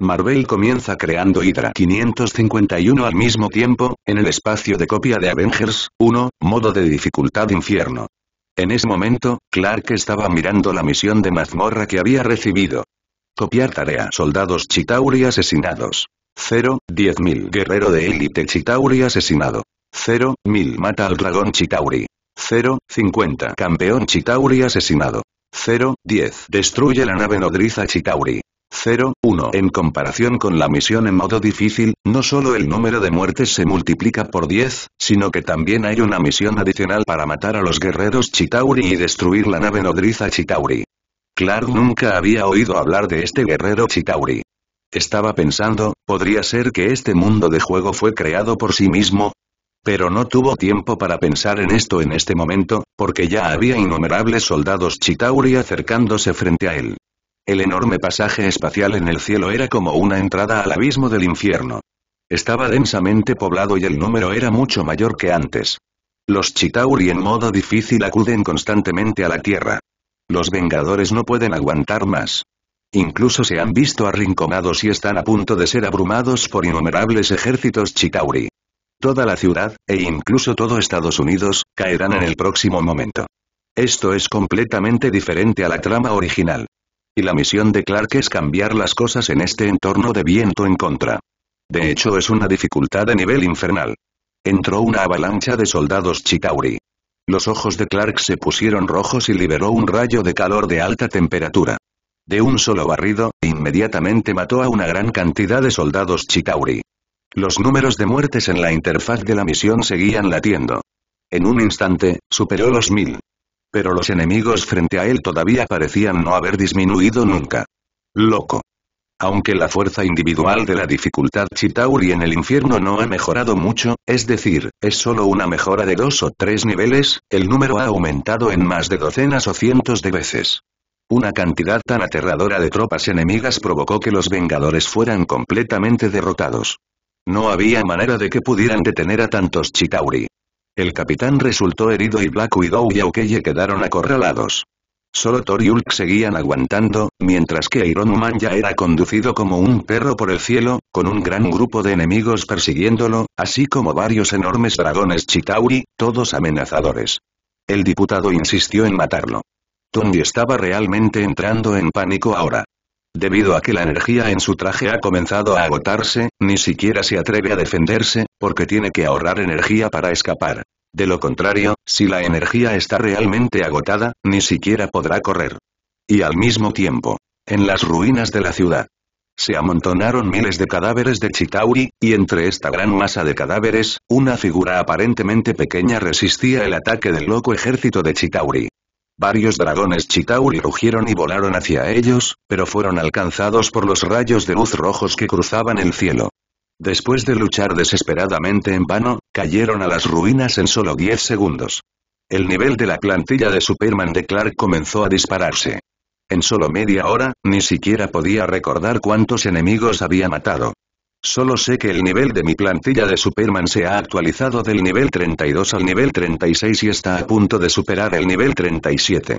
Marvel comienza creando Hydra 551 al mismo tiempo, en el espacio de copia de Avengers 1, modo de dificultad infierno. En ese momento, Clark estaba mirando la misión de mazmorra que había recibido. Copiar tarea Soldados Chitauri asesinados. 0, 10.000 Guerrero de élite Chitauri asesinado. 0, 1000 Mata al dragón Chitauri. 0, 50 Campeón Chitauri asesinado. 0, 10 Destruye la nave nodriza Chitauri. 0-1. En comparación con la misión en modo difícil, no solo el número de muertes se multiplica por 10, sino que también hay una misión adicional para matar a los guerreros Chitauri y destruir la nave nodriza Chitauri. Clark nunca había oído hablar de este guerrero Chitauri. Estaba pensando, ¿podría ser que este mundo de juego fue creado por sí mismo? Pero no tuvo tiempo para pensar en esto en este momento, porque ya había innumerables soldados Chitauri acercándose frente a él. El enorme pasaje espacial en el cielo era como una entrada al abismo del infierno. Estaba densamente poblado y el número era mucho mayor que antes. Los Chitauri en modo difícil acuden constantemente a la Tierra. Los Vengadores no pueden aguantar más. Incluso se han visto arrinconados y están a punto de ser abrumados por innumerables ejércitos Chitauri. Toda la ciudad, e incluso todo Estados Unidos, caerán en el próximo momento. Esto es completamente diferente a la trama original. Y la misión de Clark es cambiar las cosas en este entorno de viento en contra. De hecho es una dificultad a nivel infernal. Entró una avalancha de soldados Chitauri. Los ojos de Clark se pusieron rojos y liberó un rayo de calor de alta temperatura. De un solo barrido, inmediatamente mató a una gran cantidad de soldados Chitauri. Los números de muertes en la interfaz de la misión seguían latiendo. En un instante, superó los mil. Pero los enemigos frente a él todavía parecían no haber disminuido nunca. Loco. Aunque la fuerza individual de la dificultad Chitauri en el infierno no ha mejorado mucho, es decir, es solo una mejora de dos o tres niveles, el número ha aumentado en más de docenas o cientos de veces. Una cantidad tan aterradora de tropas enemigas provocó que los Vengadores fueran completamente derrotados. No había manera de que pudieran detener a tantos Chitauri. El capitán resultó herido y Black Widow y Aukeye quedaron acorralados. Solo Thor y seguían aguantando, mientras que Iron Man ya era conducido como un perro por el cielo, con un gran grupo de enemigos persiguiéndolo, así como varios enormes dragones Chitauri, todos amenazadores. El diputado insistió en matarlo. Tony estaba realmente entrando en pánico ahora. Debido a que la energía en su traje ha comenzado a agotarse, ni siquiera se atreve a defenderse, porque tiene que ahorrar energía para escapar. De lo contrario, si la energía está realmente agotada, ni siquiera podrá correr. Y al mismo tiempo, en las ruinas de la ciudad, se amontonaron miles de cadáveres de Chitauri, y entre esta gran masa de cadáveres, una figura aparentemente pequeña resistía el ataque del loco ejército de Chitauri. Varios dragones Chitauri rugieron y volaron hacia ellos, pero fueron alcanzados por los rayos de luz rojos que cruzaban el cielo. Después de luchar desesperadamente en vano, cayeron a las ruinas en solo 10 segundos. El nivel de la plantilla de Superman de Clark comenzó a dispararse. En solo media hora, ni siquiera podía recordar cuántos enemigos había matado. Solo sé que el nivel de mi plantilla de Superman se ha actualizado del nivel 32 al nivel 36 y está a punto de superar el nivel 37.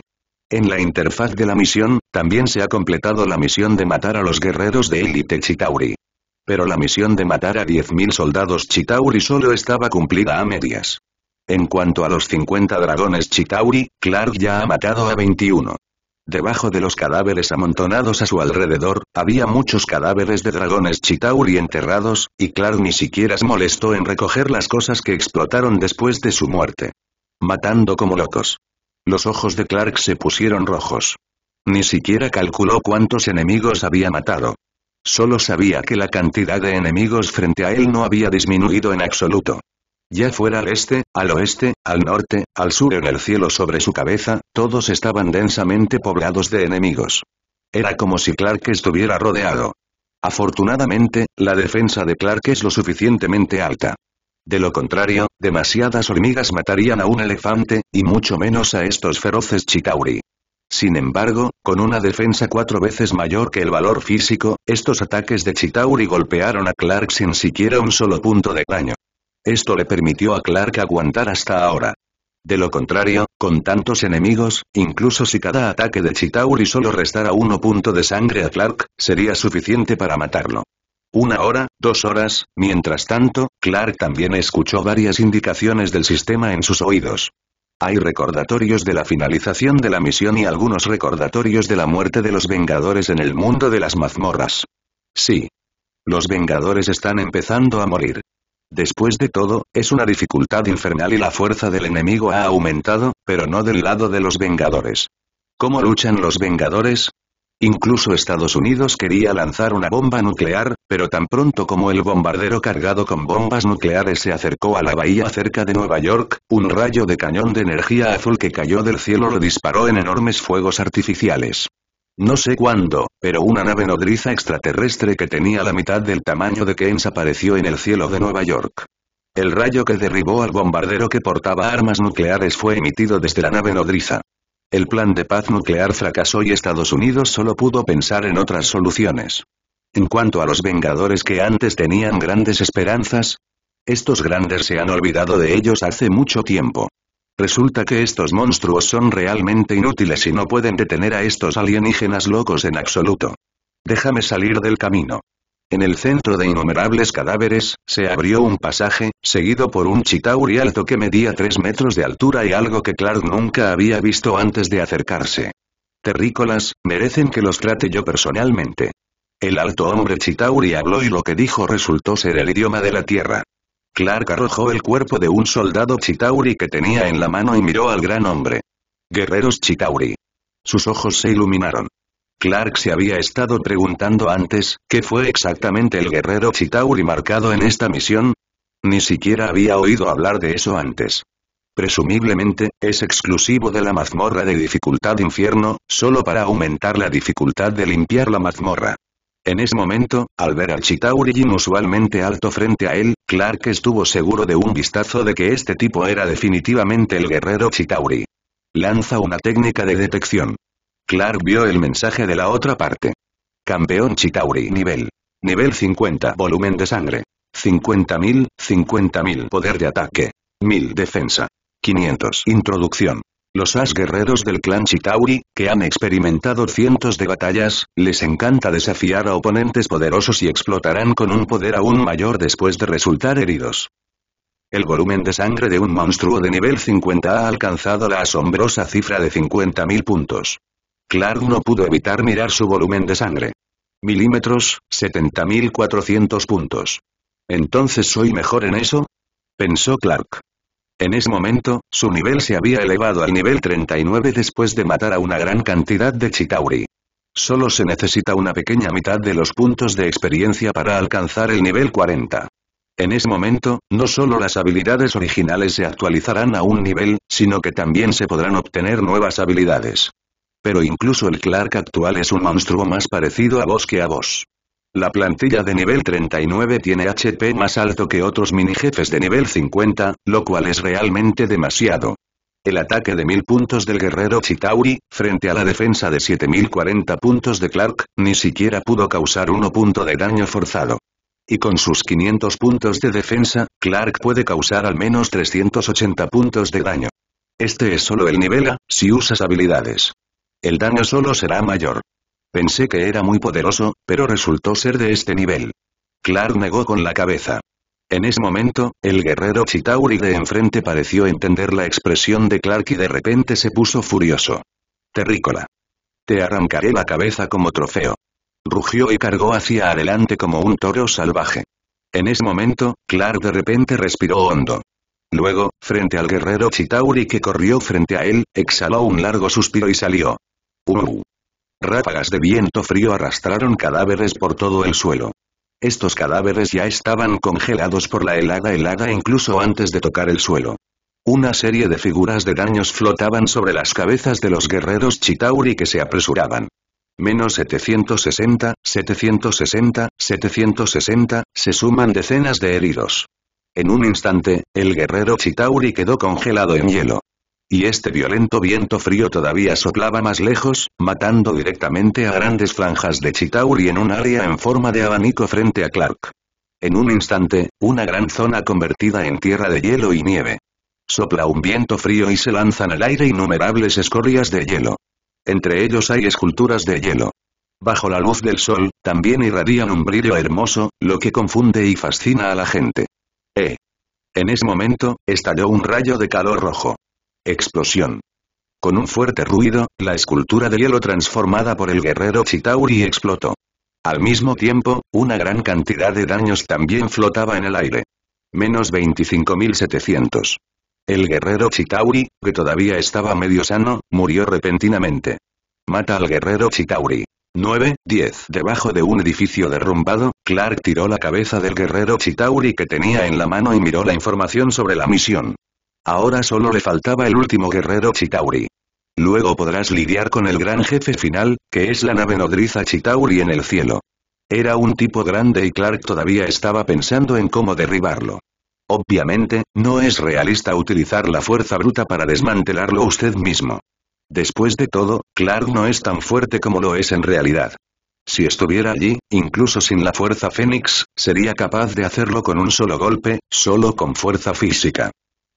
En la interfaz de la misión, también se ha completado la misión de matar a los guerreros de élite Chitauri. Pero la misión de matar a 10.000 soldados Chitauri solo estaba cumplida a medias. En cuanto a los 50 dragones Chitauri, Clark ya ha matado a 21. Debajo de los cadáveres amontonados a su alrededor, había muchos cadáveres de dragones chitauri enterrados, y Clark ni siquiera se molestó en recoger las cosas que explotaron después de su muerte. Matando como locos. Los ojos de Clark se pusieron rojos. Ni siquiera calculó cuántos enemigos había matado. Solo sabía que la cantidad de enemigos frente a él no había disminuido en absoluto. Ya fuera al este, al oeste, al norte, al sur en el cielo sobre su cabeza, todos estaban densamente poblados de enemigos. Era como si Clark estuviera rodeado. Afortunadamente, la defensa de Clark es lo suficientemente alta. De lo contrario, demasiadas hormigas matarían a un elefante, y mucho menos a estos feroces chitauri. Sin embargo, con una defensa cuatro veces mayor que el valor físico, estos ataques de Chitauri golpearon a Clark sin siquiera un solo punto de daño. Esto le permitió a Clark aguantar hasta ahora. De lo contrario, con tantos enemigos, incluso si cada ataque de Chitauri solo restara uno punto de sangre a Clark, sería suficiente para matarlo. Una hora, dos horas, mientras tanto, Clark también escuchó varias indicaciones del sistema en sus oídos. Hay recordatorios de la finalización de la misión y algunos recordatorios de la muerte de los Vengadores en el mundo de las mazmorras. Sí. Los Vengadores están empezando a morir. Después de todo, es una dificultad infernal y la fuerza del enemigo ha aumentado, pero no del lado de los Vengadores. ¿Cómo luchan los Vengadores? Incluso Estados Unidos quería lanzar una bomba nuclear, pero tan pronto como el bombardero cargado con bombas nucleares se acercó a la bahía cerca de Nueva York, un rayo de cañón de energía azul que cayó del cielo lo disparó en enormes fuegos artificiales. No sé cuándo, pero una nave nodriza extraterrestre que tenía la mitad del tamaño de Keynes apareció en el cielo de Nueva York. El rayo que derribó al bombardero que portaba armas nucleares fue emitido desde la nave nodriza. El plan de paz nuclear fracasó y Estados Unidos solo pudo pensar en otras soluciones. En cuanto a los Vengadores que antes tenían grandes esperanzas, estos grandes se han olvidado de ellos hace mucho tiempo. Resulta que estos monstruos son realmente inútiles y no pueden detener a estos alienígenas locos en absoluto. Déjame salir del camino. En el centro de innumerables cadáveres, se abrió un pasaje, seguido por un chitauri alto que medía tres metros de altura y algo que Clark nunca había visto antes de acercarse. Terrícolas, merecen que los trate yo personalmente. El alto hombre chitauri habló y lo que dijo resultó ser el idioma de la tierra. Clark arrojó el cuerpo de un soldado Chitauri que tenía en la mano y miró al gran hombre. Guerreros Chitauri. Sus ojos se iluminaron. Clark se había estado preguntando antes, ¿qué fue exactamente el guerrero Chitauri marcado en esta misión? Ni siquiera había oído hablar de eso antes. Presumiblemente, es exclusivo de la mazmorra de dificultad infierno, solo para aumentar la dificultad de limpiar la mazmorra. En ese momento, al ver al Chitauri inusualmente alto frente a él, Clark estuvo seguro de un vistazo de que este tipo era definitivamente el guerrero Chitauri. Lanza una técnica de detección. Clark vio el mensaje de la otra parte. Campeón Chitauri nivel. Nivel 50 volumen de sangre. 50.000, 50.000 poder de ataque. 1000 defensa. 500 introducción. Los as guerreros del clan Chitauri, que han experimentado cientos de batallas, les encanta desafiar a oponentes poderosos y explotarán con un poder aún mayor después de resultar heridos. El volumen de sangre de un monstruo de nivel 50 ha alcanzado la asombrosa cifra de 50.000 puntos. Clark no pudo evitar mirar su volumen de sangre. Milímetros, 70.400 puntos. ¿Entonces soy mejor en eso? Pensó Clark. En ese momento, su nivel se había elevado al nivel 39 después de matar a una gran cantidad de Chitauri. Solo se necesita una pequeña mitad de los puntos de experiencia para alcanzar el nivel 40. En ese momento, no solo las habilidades originales se actualizarán a un nivel, sino que también se podrán obtener nuevas habilidades. Pero incluso el Clark actual es un monstruo más parecido a vos que a vos. La plantilla de nivel 39 tiene HP más alto que otros minijefes de nivel 50, lo cual es realmente demasiado. El ataque de 1000 puntos del guerrero Chitauri, frente a la defensa de 7040 puntos de Clark, ni siquiera pudo causar 1 punto de daño forzado. Y con sus 500 puntos de defensa, Clark puede causar al menos 380 puntos de daño. Este es solo el nivel A, si usas habilidades. El daño solo será mayor. Pensé que era muy poderoso, pero resultó ser de este nivel. Clark negó con la cabeza. En ese momento, el guerrero Chitauri de enfrente pareció entender la expresión de Clark y de repente se puso furioso. Terrícola. Te arrancaré la cabeza como trofeo. Rugió y cargó hacia adelante como un toro salvaje. En ese momento, Clark de repente respiró hondo. Luego, frente al guerrero Chitauri que corrió frente a él, exhaló un largo suspiro y salió. Uh. Ráfagas de viento frío arrastraron cadáveres por todo el suelo. Estos cadáveres ya estaban congelados por la helada helada incluso antes de tocar el suelo. Una serie de figuras de daños flotaban sobre las cabezas de los guerreros Chitauri que se apresuraban. Menos 760, 760, 760, se suman decenas de heridos. En un instante, el guerrero Chitauri quedó congelado en hielo. Y este violento viento frío todavía soplaba más lejos, matando directamente a grandes franjas de Chitauri en un área en forma de abanico frente a Clark. En un instante, una gran zona convertida en tierra de hielo y nieve. Sopla un viento frío y se lanzan al aire innumerables escorias de hielo. Entre ellos hay esculturas de hielo. Bajo la luz del sol, también irradian un brillo hermoso, lo que confunde y fascina a la gente. Eh. En ese momento, estalló un rayo de calor rojo. Explosión. Con un fuerte ruido, la escultura de hielo transformada por el guerrero Chitauri explotó. Al mismo tiempo, una gran cantidad de daños también flotaba en el aire. Menos 25.700. El guerrero Chitauri, que todavía estaba medio sano, murió repentinamente. Mata al guerrero Chitauri. 9, 10. Debajo de un edificio derrumbado, Clark tiró la cabeza del guerrero Chitauri que tenía en la mano y miró la información sobre la misión. Ahora solo le faltaba el último guerrero Chitauri. Luego podrás lidiar con el gran jefe final, que es la nave nodriza Chitauri en el cielo. Era un tipo grande y Clark todavía estaba pensando en cómo derribarlo. Obviamente, no es realista utilizar la fuerza bruta para desmantelarlo usted mismo. Después de todo, Clark no es tan fuerte como lo es en realidad. Si estuviera allí, incluso sin la fuerza Fénix, sería capaz de hacerlo con un solo golpe, solo con fuerza física.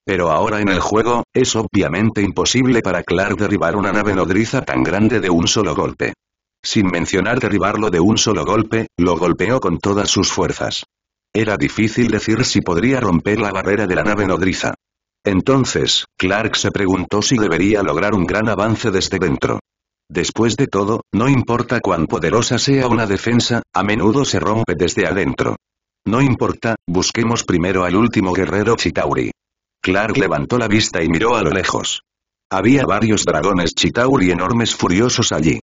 Pero ahora en el juego, es obviamente imposible para Clark derribar una nave nodriza tan grande de un solo golpe. Sin mencionar derribarlo de un solo golpe, lo golpeó con todas sus fuerzas. Era difícil decir si podría romper la barrera de la nave nodriza. Entonces, Clark se preguntó si debería lograr un gran avance desde dentro. Después de todo, no importa cuán poderosa sea una defensa, a menudo se rompe desde adentro. No importa, busquemos primero al último guerrero Chitauri. Clark levantó la vista y miró a lo lejos. Había varios dragones Chitauri enormes furiosos allí.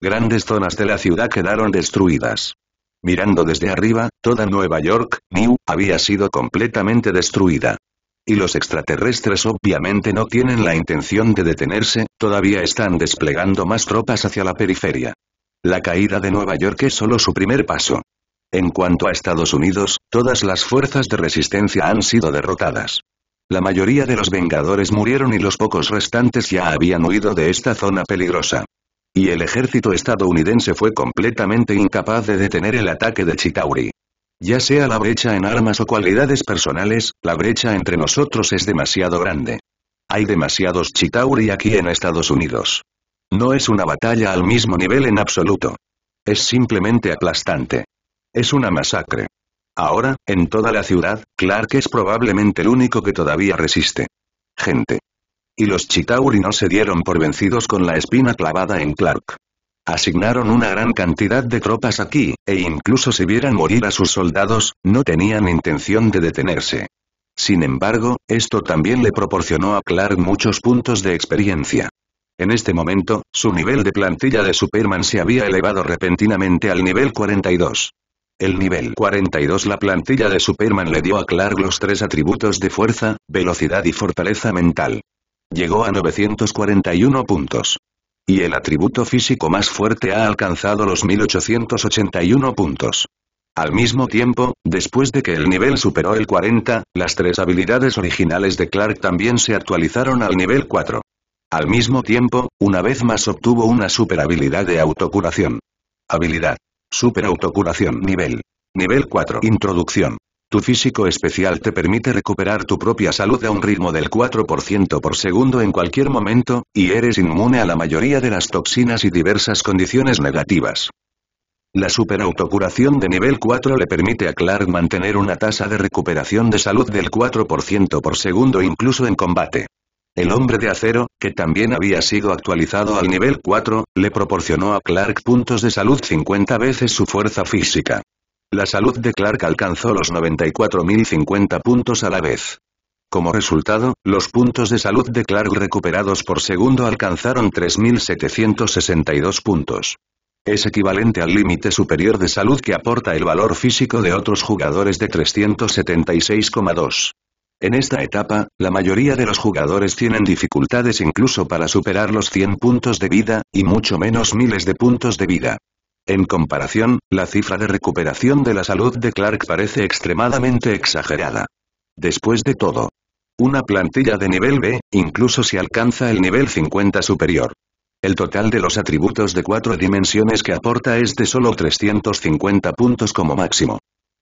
Grandes zonas de la ciudad quedaron destruidas. Mirando desde arriba, toda Nueva York, New, había sido completamente destruida. Y los extraterrestres obviamente no tienen la intención de detenerse, todavía están desplegando más tropas hacia la periferia. La caída de Nueva York es solo su primer paso. En cuanto a Estados Unidos, todas las fuerzas de resistencia han sido derrotadas. La mayoría de los Vengadores murieron y los pocos restantes ya habían huido de esta zona peligrosa. Y el ejército estadounidense fue completamente incapaz de detener el ataque de Chitauri. Ya sea la brecha en armas o cualidades personales, la brecha entre nosotros es demasiado grande. Hay demasiados Chitauri aquí en Estados Unidos. No es una batalla al mismo nivel en absoluto. Es simplemente aplastante. Es una masacre. Ahora, en toda la ciudad, Clark es probablemente el único que todavía resiste. Gente. Y los Chitauri no se dieron por vencidos con la espina clavada en Clark. Asignaron una gran cantidad de tropas aquí, e incluso si vieran morir a sus soldados, no tenían intención de detenerse. Sin embargo, esto también le proporcionó a Clark muchos puntos de experiencia. En este momento, su nivel de plantilla de Superman se había elevado repentinamente al nivel 42. El nivel 42 La plantilla de Superman le dio a Clark los tres atributos de fuerza, velocidad y fortaleza mental. Llegó a 941 puntos. Y el atributo físico más fuerte ha alcanzado los 1881 puntos. Al mismo tiempo, después de que el nivel superó el 40, las tres habilidades originales de Clark también se actualizaron al nivel 4. Al mismo tiempo, una vez más obtuvo una habilidad de autocuración. Habilidad. Super autocuración nivel. Nivel 4. Introducción. Tu físico especial te permite recuperar tu propia salud a un ritmo del 4% por segundo en cualquier momento, y eres inmune a la mayoría de las toxinas y diversas condiciones negativas. La Super superautocuración de nivel 4 le permite a Clark mantener una tasa de recuperación de salud del 4% por segundo incluso en combate. El hombre de acero, que también había sido actualizado al nivel 4, le proporcionó a Clark puntos de salud 50 veces su fuerza física. La salud de Clark alcanzó los 94.050 puntos a la vez. Como resultado, los puntos de salud de Clark recuperados por segundo alcanzaron 3.762 puntos. Es equivalente al límite superior de salud que aporta el valor físico de otros jugadores de 376,2. En esta etapa, la mayoría de los jugadores tienen dificultades incluso para superar los 100 puntos de vida, y mucho menos miles de puntos de vida. En comparación, la cifra de recuperación de la salud de Clark parece extremadamente exagerada. Después de todo, una plantilla de nivel B, incluso si alcanza el nivel 50 superior. El total de los atributos de cuatro dimensiones que aporta es de solo 350 puntos como máximo.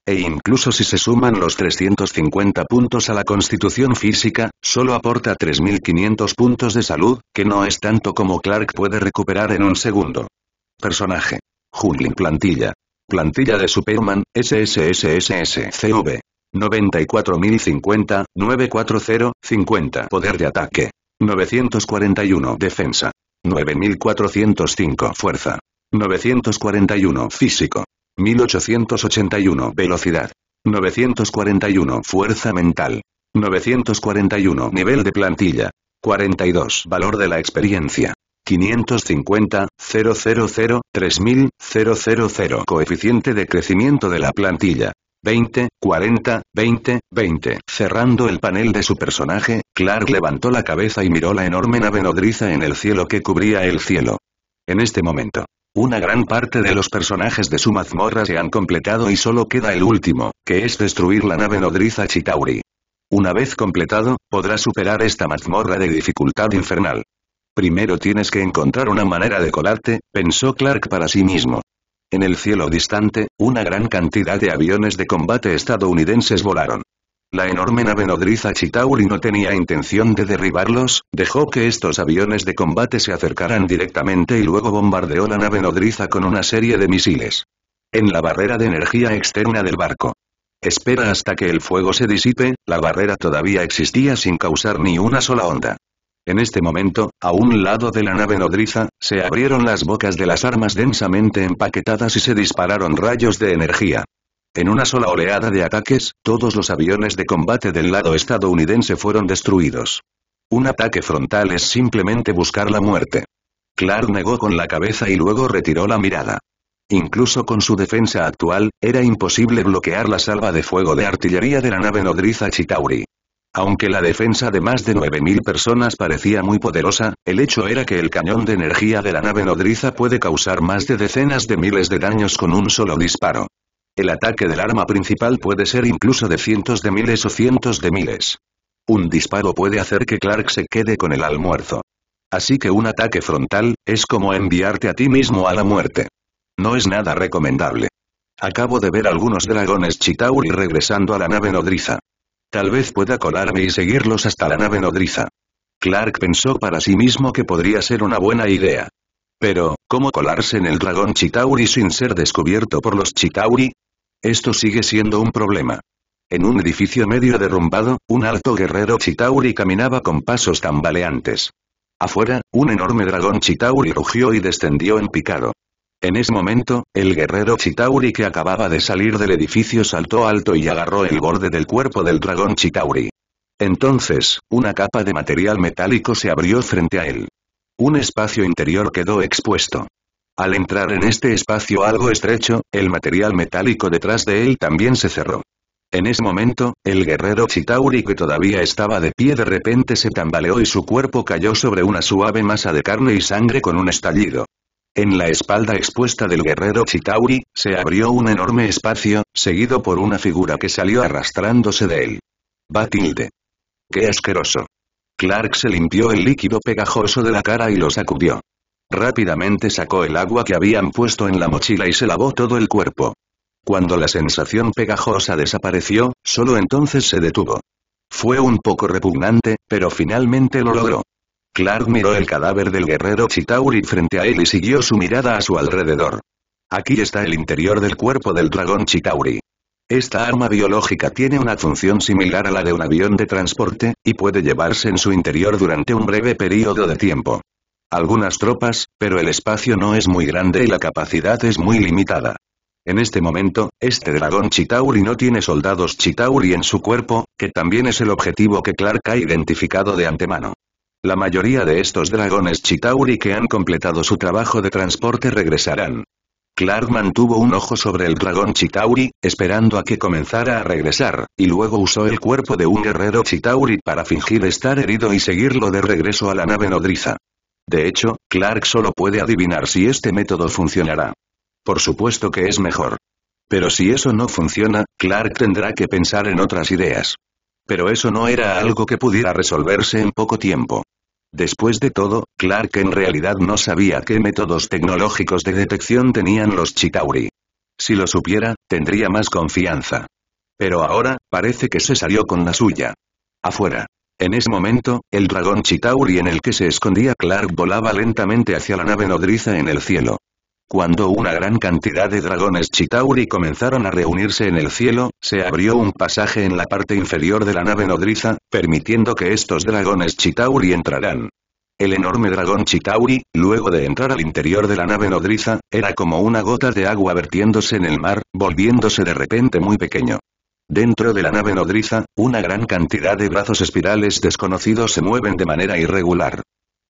E incluso si se suman los 350 puntos a la constitución física, solo aporta 3.500 puntos de salud, que no es tanto como Clark puede recuperar en un segundo. Personaje. Jungling plantilla. Plantilla de Superman, SSSSSCV. 94.050, 940, 50. Poder de ataque. 941. Defensa. 9.405. Fuerza. 941. Físico. 1881 Velocidad. 941 Fuerza mental. 941 Nivel de plantilla. 42 Valor de la experiencia. 550, 000, 3000, Coeficiente de crecimiento de la plantilla. 20, 40, 20, 20. Cerrando el panel de su personaje, Clark levantó la cabeza y miró la enorme nave nodriza en el cielo que cubría el cielo. En este momento, una gran parte de los personajes de su mazmorra se han completado y solo queda el último, que es destruir la nave nodriza Chitauri. Una vez completado, podrás superar esta mazmorra de dificultad infernal. Primero tienes que encontrar una manera de colarte, pensó Clark para sí mismo. En el cielo distante, una gran cantidad de aviones de combate estadounidenses volaron. La enorme nave nodriza Chitauri no tenía intención de derribarlos, dejó que estos aviones de combate se acercaran directamente y luego bombardeó la nave nodriza con una serie de misiles. En la barrera de energía externa del barco. Espera hasta que el fuego se disipe, la barrera todavía existía sin causar ni una sola onda. En este momento, a un lado de la nave nodriza, se abrieron las bocas de las armas densamente empaquetadas y se dispararon rayos de energía. En una sola oleada de ataques, todos los aviones de combate del lado estadounidense fueron destruidos. Un ataque frontal es simplemente buscar la muerte. Clark negó con la cabeza y luego retiró la mirada. Incluso con su defensa actual, era imposible bloquear la salva de fuego de artillería de la nave nodriza Chitauri. Aunque la defensa de más de 9.000 personas parecía muy poderosa, el hecho era que el cañón de energía de la nave nodriza puede causar más de decenas de miles de daños con un solo disparo. El ataque del arma principal puede ser incluso de cientos de miles o cientos de miles. Un disparo puede hacer que Clark se quede con el almuerzo. Así que un ataque frontal, es como enviarte a ti mismo a la muerte. No es nada recomendable. Acabo de ver algunos dragones Chitauri regresando a la nave nodriza. Tal vez pueda colarme y seguirlos hasta la nave nodriza. Clark pensó para sí mismo que podría ser una buena idea. Pero, ¿cómo colarse en el dragón Chitauri sin ser descubierto por los Chitauri? Esto sigue siendo un problema. En un edificio medio derrumbado, un alto guerrero Chitauri caminaba con pasos tambaleantes. Afuera, un enorme dragón Chitauri rugió y descendió en picado. En ese momento, el guerrero Chitauri que acababa de salir del edificio saltó alto y agarró el borde del cuerpo del dragón Chitauri. Entonces, una capa de material metálico se abrió frente a él. Un espacio interior quedó expuesto. Al entrar en este espacio algo estrecho, el material metálico detrás de él también se cerró. En ese momento, el guerrero Chitauri que todavía estaba de pie de repente se tambaleó y su cuerpo cayó sobre una suave masa de carne y sangre con un estallido. En la espalda expuesta del guerrero Chitauri, se abrió un enorme espacio, seguido por una figura que salió arrastrándose de él. Batilde. ¡Qué asqueroso! Clark se limpió el líquido pegajoso de la cara y lo sacudió. Rápidamente sacó el agua que habían puesto en la mochila y se lavó todo el cuerpo. Cuando la sensación pegajosa desapareció, solo entonces se detuvo. Fue un poco repugnante, pero finalmente lo logró. Clark miró el cadáver del guerrero Chitauri frente a él y siguió su mirada a su alrededor. Aquí está el interior del cuerpo del dragón Chitauri. Esta arma biológica tiene una función similar a la de un avión de transporte, y puede llevarse en su interior durante un breve periodo de tiempo. Algunas tropas, pero el espacio no es muy grande y la capacidad es muy limitada. En este momento, este dragón Chitauri no tiene soldados Chitauri en su cuerpo, que también es el objetivo que Clark ha identificado de antemano. La mayoría de estos dragones Chitauri que han completado su trabajo de transporte regresarán. Clark mantuvo un ojo sobre el dragón Chitauri, esperando a que comenzara a regresar, y luego usó el cuerpo de un guerrero Chitauri para fingir estar herido y seguirlo de regreso a la nave nodriza. De hecho, Clark solo puede adivinar si este método funcionará. Por supuesto que es mejor. Pero si eso no funciona, Clark tendrá que pensar en otras ideas. Pero eso no era algo que pudiera resolverse en poco tiempo. Después de todo, Clark en realidad no sabía qué métodos tecnológicos de detección tenían los Chitauri. Si lo supiera, tendría más confianza. Pero ahora, parece que se salió con la suya. Afuera. En ese momento, el dragón Chitauri en el que se escondía Clark volaba lentamente hacia la nave nodriza en el cielo. Cuando una gran cantidad de dragones Chitauri comenzaron a reunirse en el cielo, se abrió un pasaje en la parte inferior de la nave nodriza, permitiendo que estos dragones Chitauri entraran. El enorme dragón Chitauri, luego de entrar al interior de la nave nodriza, era como una gota de agua vertiéndose en el mar, volviéndose de repente muy pequeño. Dentro de la nave nodriza, una gran cantidad de brazos espirales desconocidos se mueven de manera irregular.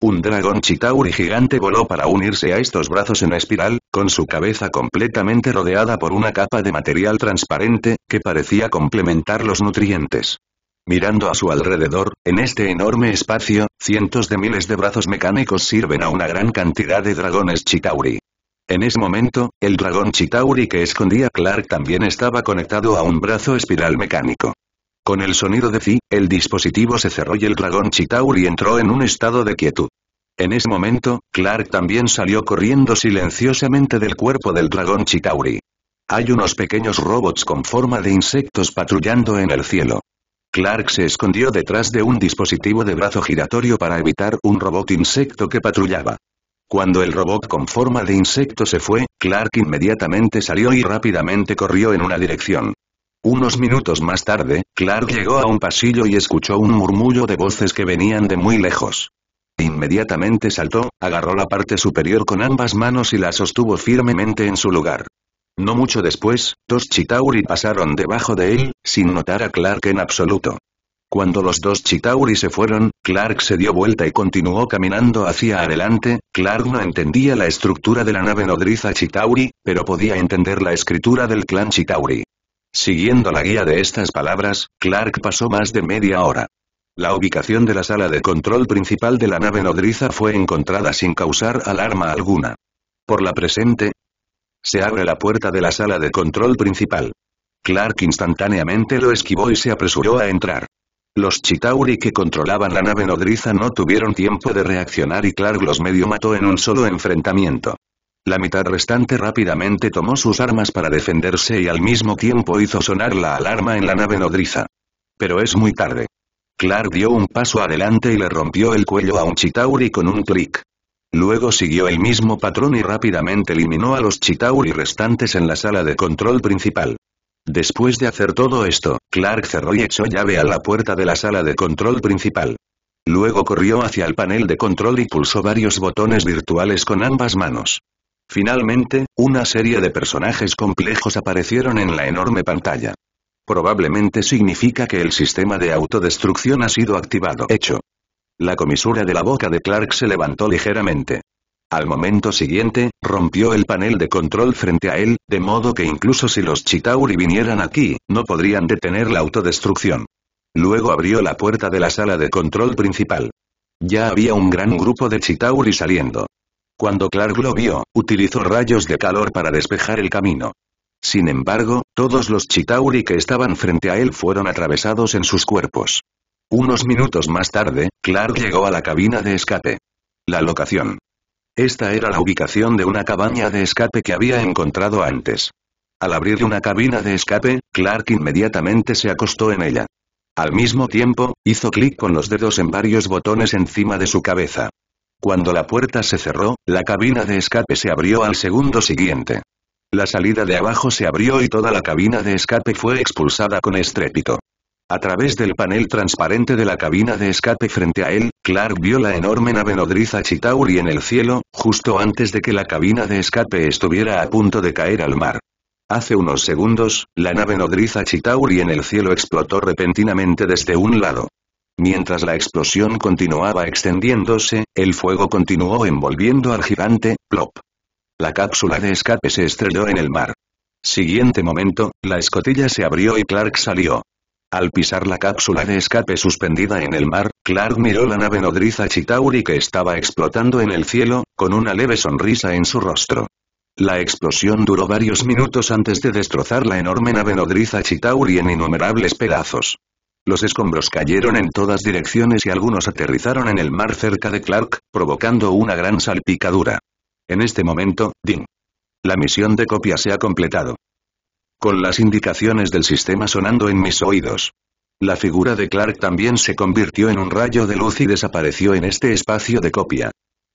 Un dragón chitauri gigante voló para unirse a estos brazos en espiral, con su cabeza completamente rodeada por una capa de material transparente, que parecía complementar los nutrientes. Mirando a su alrededor, en este enorme espacio, cientos de miles de brazos mecánicos sirven a una gran cantidad de dragones Chitauri. En ese momento, el dragón Chitauri que escondía Clark también estaba conectado a un brazo espiral mecánico. Con el sonido de Fi, el dispositivo se cerró y el dragón Chitauri entró en un estado de quietud. En ese momento, Clark también salió corriendo silenciosamente del cuerpo del dragón Chitauri. Hay unos pequeños robots con forma de insectos patrullando en el cielo. Clark se escondió detrás de un dispositivo de brazo giratorio para evitar un robot insecto que patrullaba. Cuando el robot con forma de insecto se fue, Clark inmediatamente salió y rápidamente corrió en una dirección. Unos minutos más tarde, Clark llegó a un pasillo y escuchó un murmullo de voces que venían de muy lejos. Inmediatamente saltó, agarró la parte superior con ambas manos y la sostuvo firmemente en su lugar. No mucho después, dos Chitauri pasaron debajo de él, sin notar a Clark en absoluto. Cuando los dos Chitauri se fueron, Clark se dio vuelta y continuó caminando hacia adelante, Clark no entendía la estructura de la nave nodriza Chitauri, pero podía entender la escritura del clan Chitauri. Siguiendo la guía de estas palabras, Clark pasó más de media hora. La ubicación de la sala de control principal de la nave nodriza fue encontrada sin causar alarma alguna. Por la presente, se abre la puerta de la sala de control principal. Clark instantáneamente lo esquivó y se apresuró a entrar. Los Chitauri que controlaban la nave nodriza no tuvieron tiempo de reaccionar y Clark los medio mató en un solo enfrentamiento. La mitad restante rápidamente tomó sus armas para defenderse y al mismo tiempo hizo sonar la alarma en la nave nodriza. Pero es muy tarde. Clark dio un paso adelante y le rompió el cuello a un Chitauri con un clic. Luego siguió el mismo patrón y rápidamente eliminó a los Chitauri restantes en la sala de control principal. Después de hacer todo esto, Clark cerró y echó llave a la puerta de la sala de control principal. Luego corrió hacia el panel de control y pulsó varios botones virtuales con ambas manos. Finalmente, una serie de personajes complejos aparecieron en la enorme pantalla. Probablemente significa que el sistema de autodestrucción ha sido activado. Hecho. La comisura de la boca de Clark se levantó ligeramente. Al momento siguiente, rompió el panel de control frente a él, de modo que incluso si los Chitauri vinieran aquí, no podrían detener la autodestrucción. Luego abrió la puerta de la sala de control principal. Ya había un gran grupo de Chitauri saliendo. Cuando Clark lo vio, utilizó rayos de calor para despejar el camino. Sin embargo, todos los Chitauri que estaban frente a él fueron atravesados en sus cuerpos. Unos minutos más tarde, Clark llegó a la cabina de escape. La locación. Esta era la ubicación de una cabaña de escape que había encontrado antes. Al abrir una cabina de escape, Clark inmediatamente se acostó en ella. Al mismo tiempo, hizo clic con los dedos en varios botones encima de su cabeza. Cuando la puerta se cerró, la cabina de escape se abrió al segundo siguiente. La salida de abajo se abrió y toda la cabina de escape fue expulsada con estrépito. A través del panel transparente de la cabina de escape frente a él, Clark vio la enorme nave nodriza Chitauri en el cielo, justo antes de que la cabina de escape estuviera a punto de caer al mar. Hace unos segundos, la nave nodriza Chitauri en el cielo explotó repentinamente desde un lado. Mientras la explosión continuaba extendiéndose, el fuego continuó envolviendo al gigante, plop. La cápsula de escape se estrelló en el mar. Siguiente momento, la escotilla se abrió y Clark salió. Al pisar la cápsula de escape suspendida en el mar, Clark miró la nave nodriza Chitauri que estaba explotando en el cielo, con una leve sonrisa en su rostro. La explosión duró varios minutos antes de destrozar la enorme nave nodriza Chitauri en innumerables pedazos. Los escombros cayeron en todas direcciones y algunos aterrizaron en el mar cerca de Clark, provocando una gran salpicadura. En este momento, Ding. La misión de copia se ha completado. Con las indicaciones del sistema sonando en mis oídos. La figura de Clark también se convirtió en un rayo de luz y desapareció en este espacio de copia.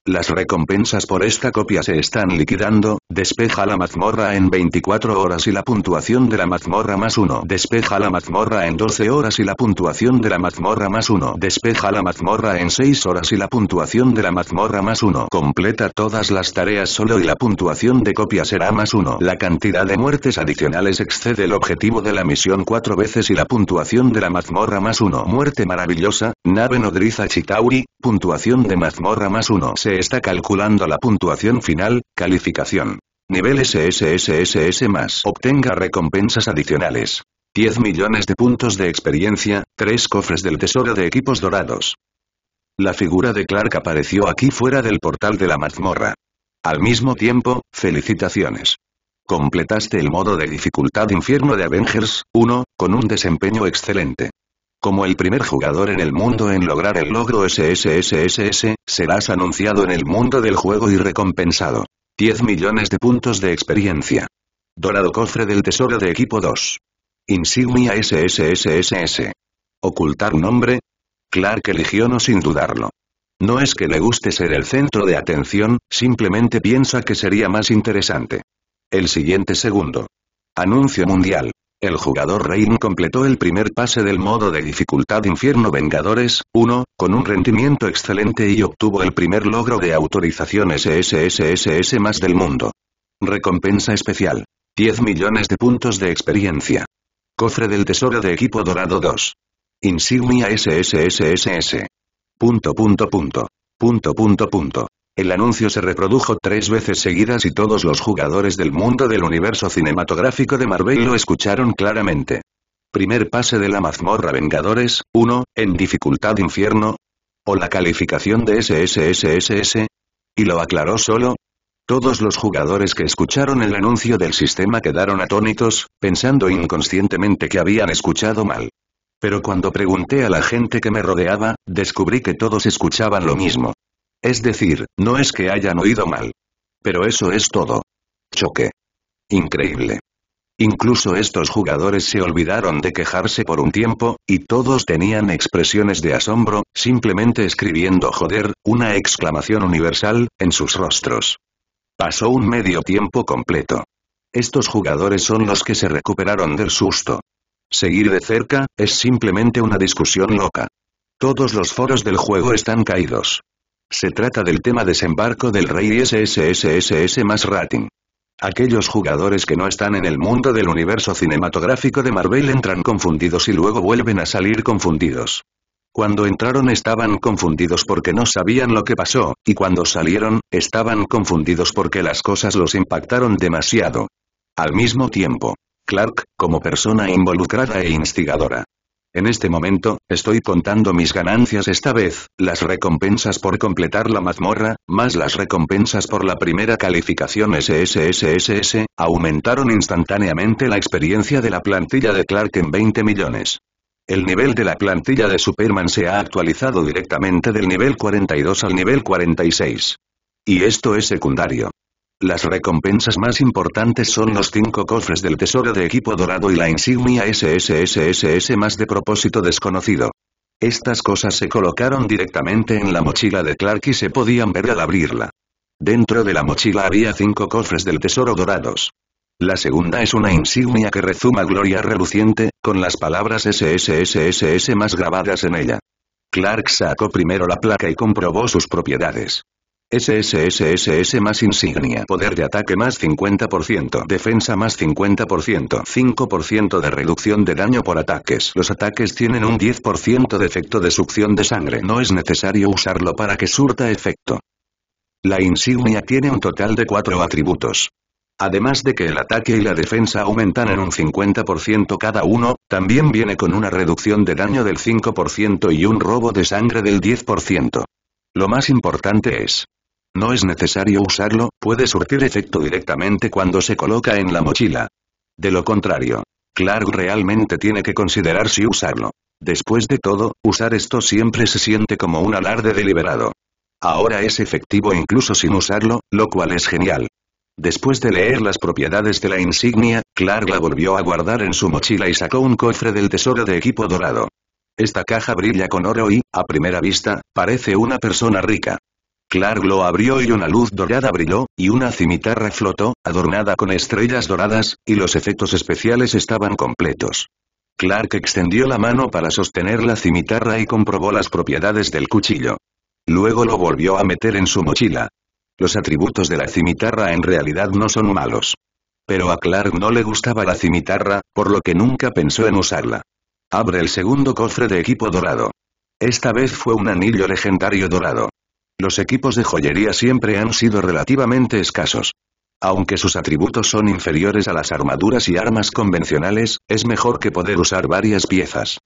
Las recompensas por esta copia se están liquidando, despeja la mazmorra en 24 horas y la puntuación de la mazmorra más 1. Despeja la mazmorra en 12 horas y la puntuación de la mazmorra más 1. Despeja la mazmorra en 6 horas y la puntuación de la mazmorra más 1. Completa todas las tareas solo y la puntuación de copia será más 1. La cantidad de muertes adicionales excede el objetivo de la misión 4 veces y la puntuación de la mazmorra más 1. Muerte maravillosa, nave nodriza Chitauri, puntuación de mazmorra más 1. Se está calculando la puntuación final, calificación. Nivel SSSSS más. Obtenga recompensas adicionales. 10 millones de puntos de experiencia, 3 cofres del tesoro de equipos dorados. La figura de Clark apareció aquí fuera del portal de la mazmorra. Al mismo tiempo, felicitaciones. Completaste el modo de dificultad infierno de Avengers 1, con un desempeño excelente. Como el primer jugador en el mundo en lograr el logro SSSSS, serás anunciado en el mundo del juego y recompensado. 10 millones de puntos de experiencia. Dorado cofre del tesoro de equipo 2. Insignia SSSSS. Ocultar un hombre, Clark eligió no sin dudarlo. No es que le guste ser el centro de atención, simplemente piensa que sería más interesante. El siguiente segundo. Anuncio mundial. El jugador Rein completó el primer pase del modo de dificultad Infierno Vengadores 1, con un rendimiento excelente y obtuvo el primer logro de autorización SSSS más del mundo. Recompensa especial. 10 millones de puntos de experiencia. Cofre del Tesoro de Equipo Dorado 2. Insignia SSSSS. Punto punto punto. Punto punto punto. El anuncio se reprodujo tres veces seguidas y todos los jugadores del mundo del universo cinematográfico de Marvel lo escucharon claramente. Primer pase de la mazmorra Vengadores, 1, en dificultad infierno. O la calificación de SSSSS. Y lo aclaró solo, todos los jugadores que escucharon el anuncio del sistema quedaron atónitos, pensando inconscientemente que habían escuchado mal. Pero cuando pregunté a la gente que me rodeaba, descubrí que todos escuchaban lo mismo. Es decir, no es que hayan oído mal. Pero eso es todo. Choque. Increíble. Incluso estos jugadores se olvidaron de quejarse por un tiempo, y todos tenían expresiones de asombro, simplemente escribiendo joder, una exclamación universal, en sus rostros. Pasó un medio tiempo completo. Estos jugadores son los que se recuperaron del susto. Seguir de cerca, es simplemente una discusión loca. Todos los foros del juego están caídos. Se trata del tema desembarco del rey SSSSS más rating. Aquellos jugadores que no están en el mundo del universo cinematográfico de Marvel entran confundidos y luego vuelven a salir confundidos. Cuando entraron estaban confundidos porque no sabían lo que pasó, y cuando salieron, estaban confundidos porque las cosas los impactaron demasiado. Al mismo tiempo, Clark, como persona involucrada e instigadora, en este momento, estoy contando mis ganancias esta vez, las recompensas por completar la mazmorra, más las recompensas por la primera calificación SSSSS, aumentaron instantáneamente la experiencia de la plantilla de Clark en 20 millones. El nivel de la plantilla de Superman se ha actualizado directamente del nivel 42 al nivel 46. Y esto es secundario. Las recompensas más importantes son los cinco cofres del tesoro de equipo dorado y la insignia SSSSS más de propósito desconocido. Estas cosas se colocaron directamente en la mochila de Clark y se podían ver al abrirla. Dentro de la mochila había cinco cofres del tesoro dorados. La segunda es una insignia que rezuma gloria reluciente, con las palabras SSSS más grabadas en ella. Clark sacó primero la placa y comprobó sus propiedades. SSSSS más insignia. Poder de ataque más 50%. Defensa más 50%. 5% de reducción de daño por ataques. Los ataques tienen un 10% de efecto de succión de sangre. No es necesario usarlo para que surta efecto. La insignia tiene un total de 4 atributos. Además de que el ataque y la defensa aumentan en un 50% cada uno, también viene con una reducción de daño del 5% y un robo de sangre del 10%. Lo más importante es, no es necesario usarlo, puede surtir efecto directamente cuando se coloca en la mochila. De lo contrario, Clark realmente tiene que considerar si usarlo. Después de todo, usar esto siempre se siente como un alarde deliberado. Ahora es efectivo incluso sin usarlo, lo cual es genial. Después de leer las propiedades de la insignia, Clark la volvió a guardar en su mochila y sacó un cofre del tesoro de equipo dorado. Esta caja brilla con oro y, a primera vista, parece una persona rica. Clark lo abrió y una luz dorada brilló, y una cimitarra flotó, adornada con estrellas doradas, y los efectos especiales estaban completos. Clark extendió la mano para sostener la cimitarra y comprobó las propiedades del cuchillo. Luego lo volvió a meter en su mochila. Los atributos de la cimitarra en realidad no son malos. Pero a Clark no le gustaba la cimitarra, por lo que nunca pensó en usarla. Abre el segundo cofre de equipo dorado. Esta vez fue un anillo legendario dorado. Los equipos de joyería siempre han sido relativamente escasos. Aunque sus atributos son inferiores a las armaduras y armas convencionales, es mejor que poder usar varias piezas.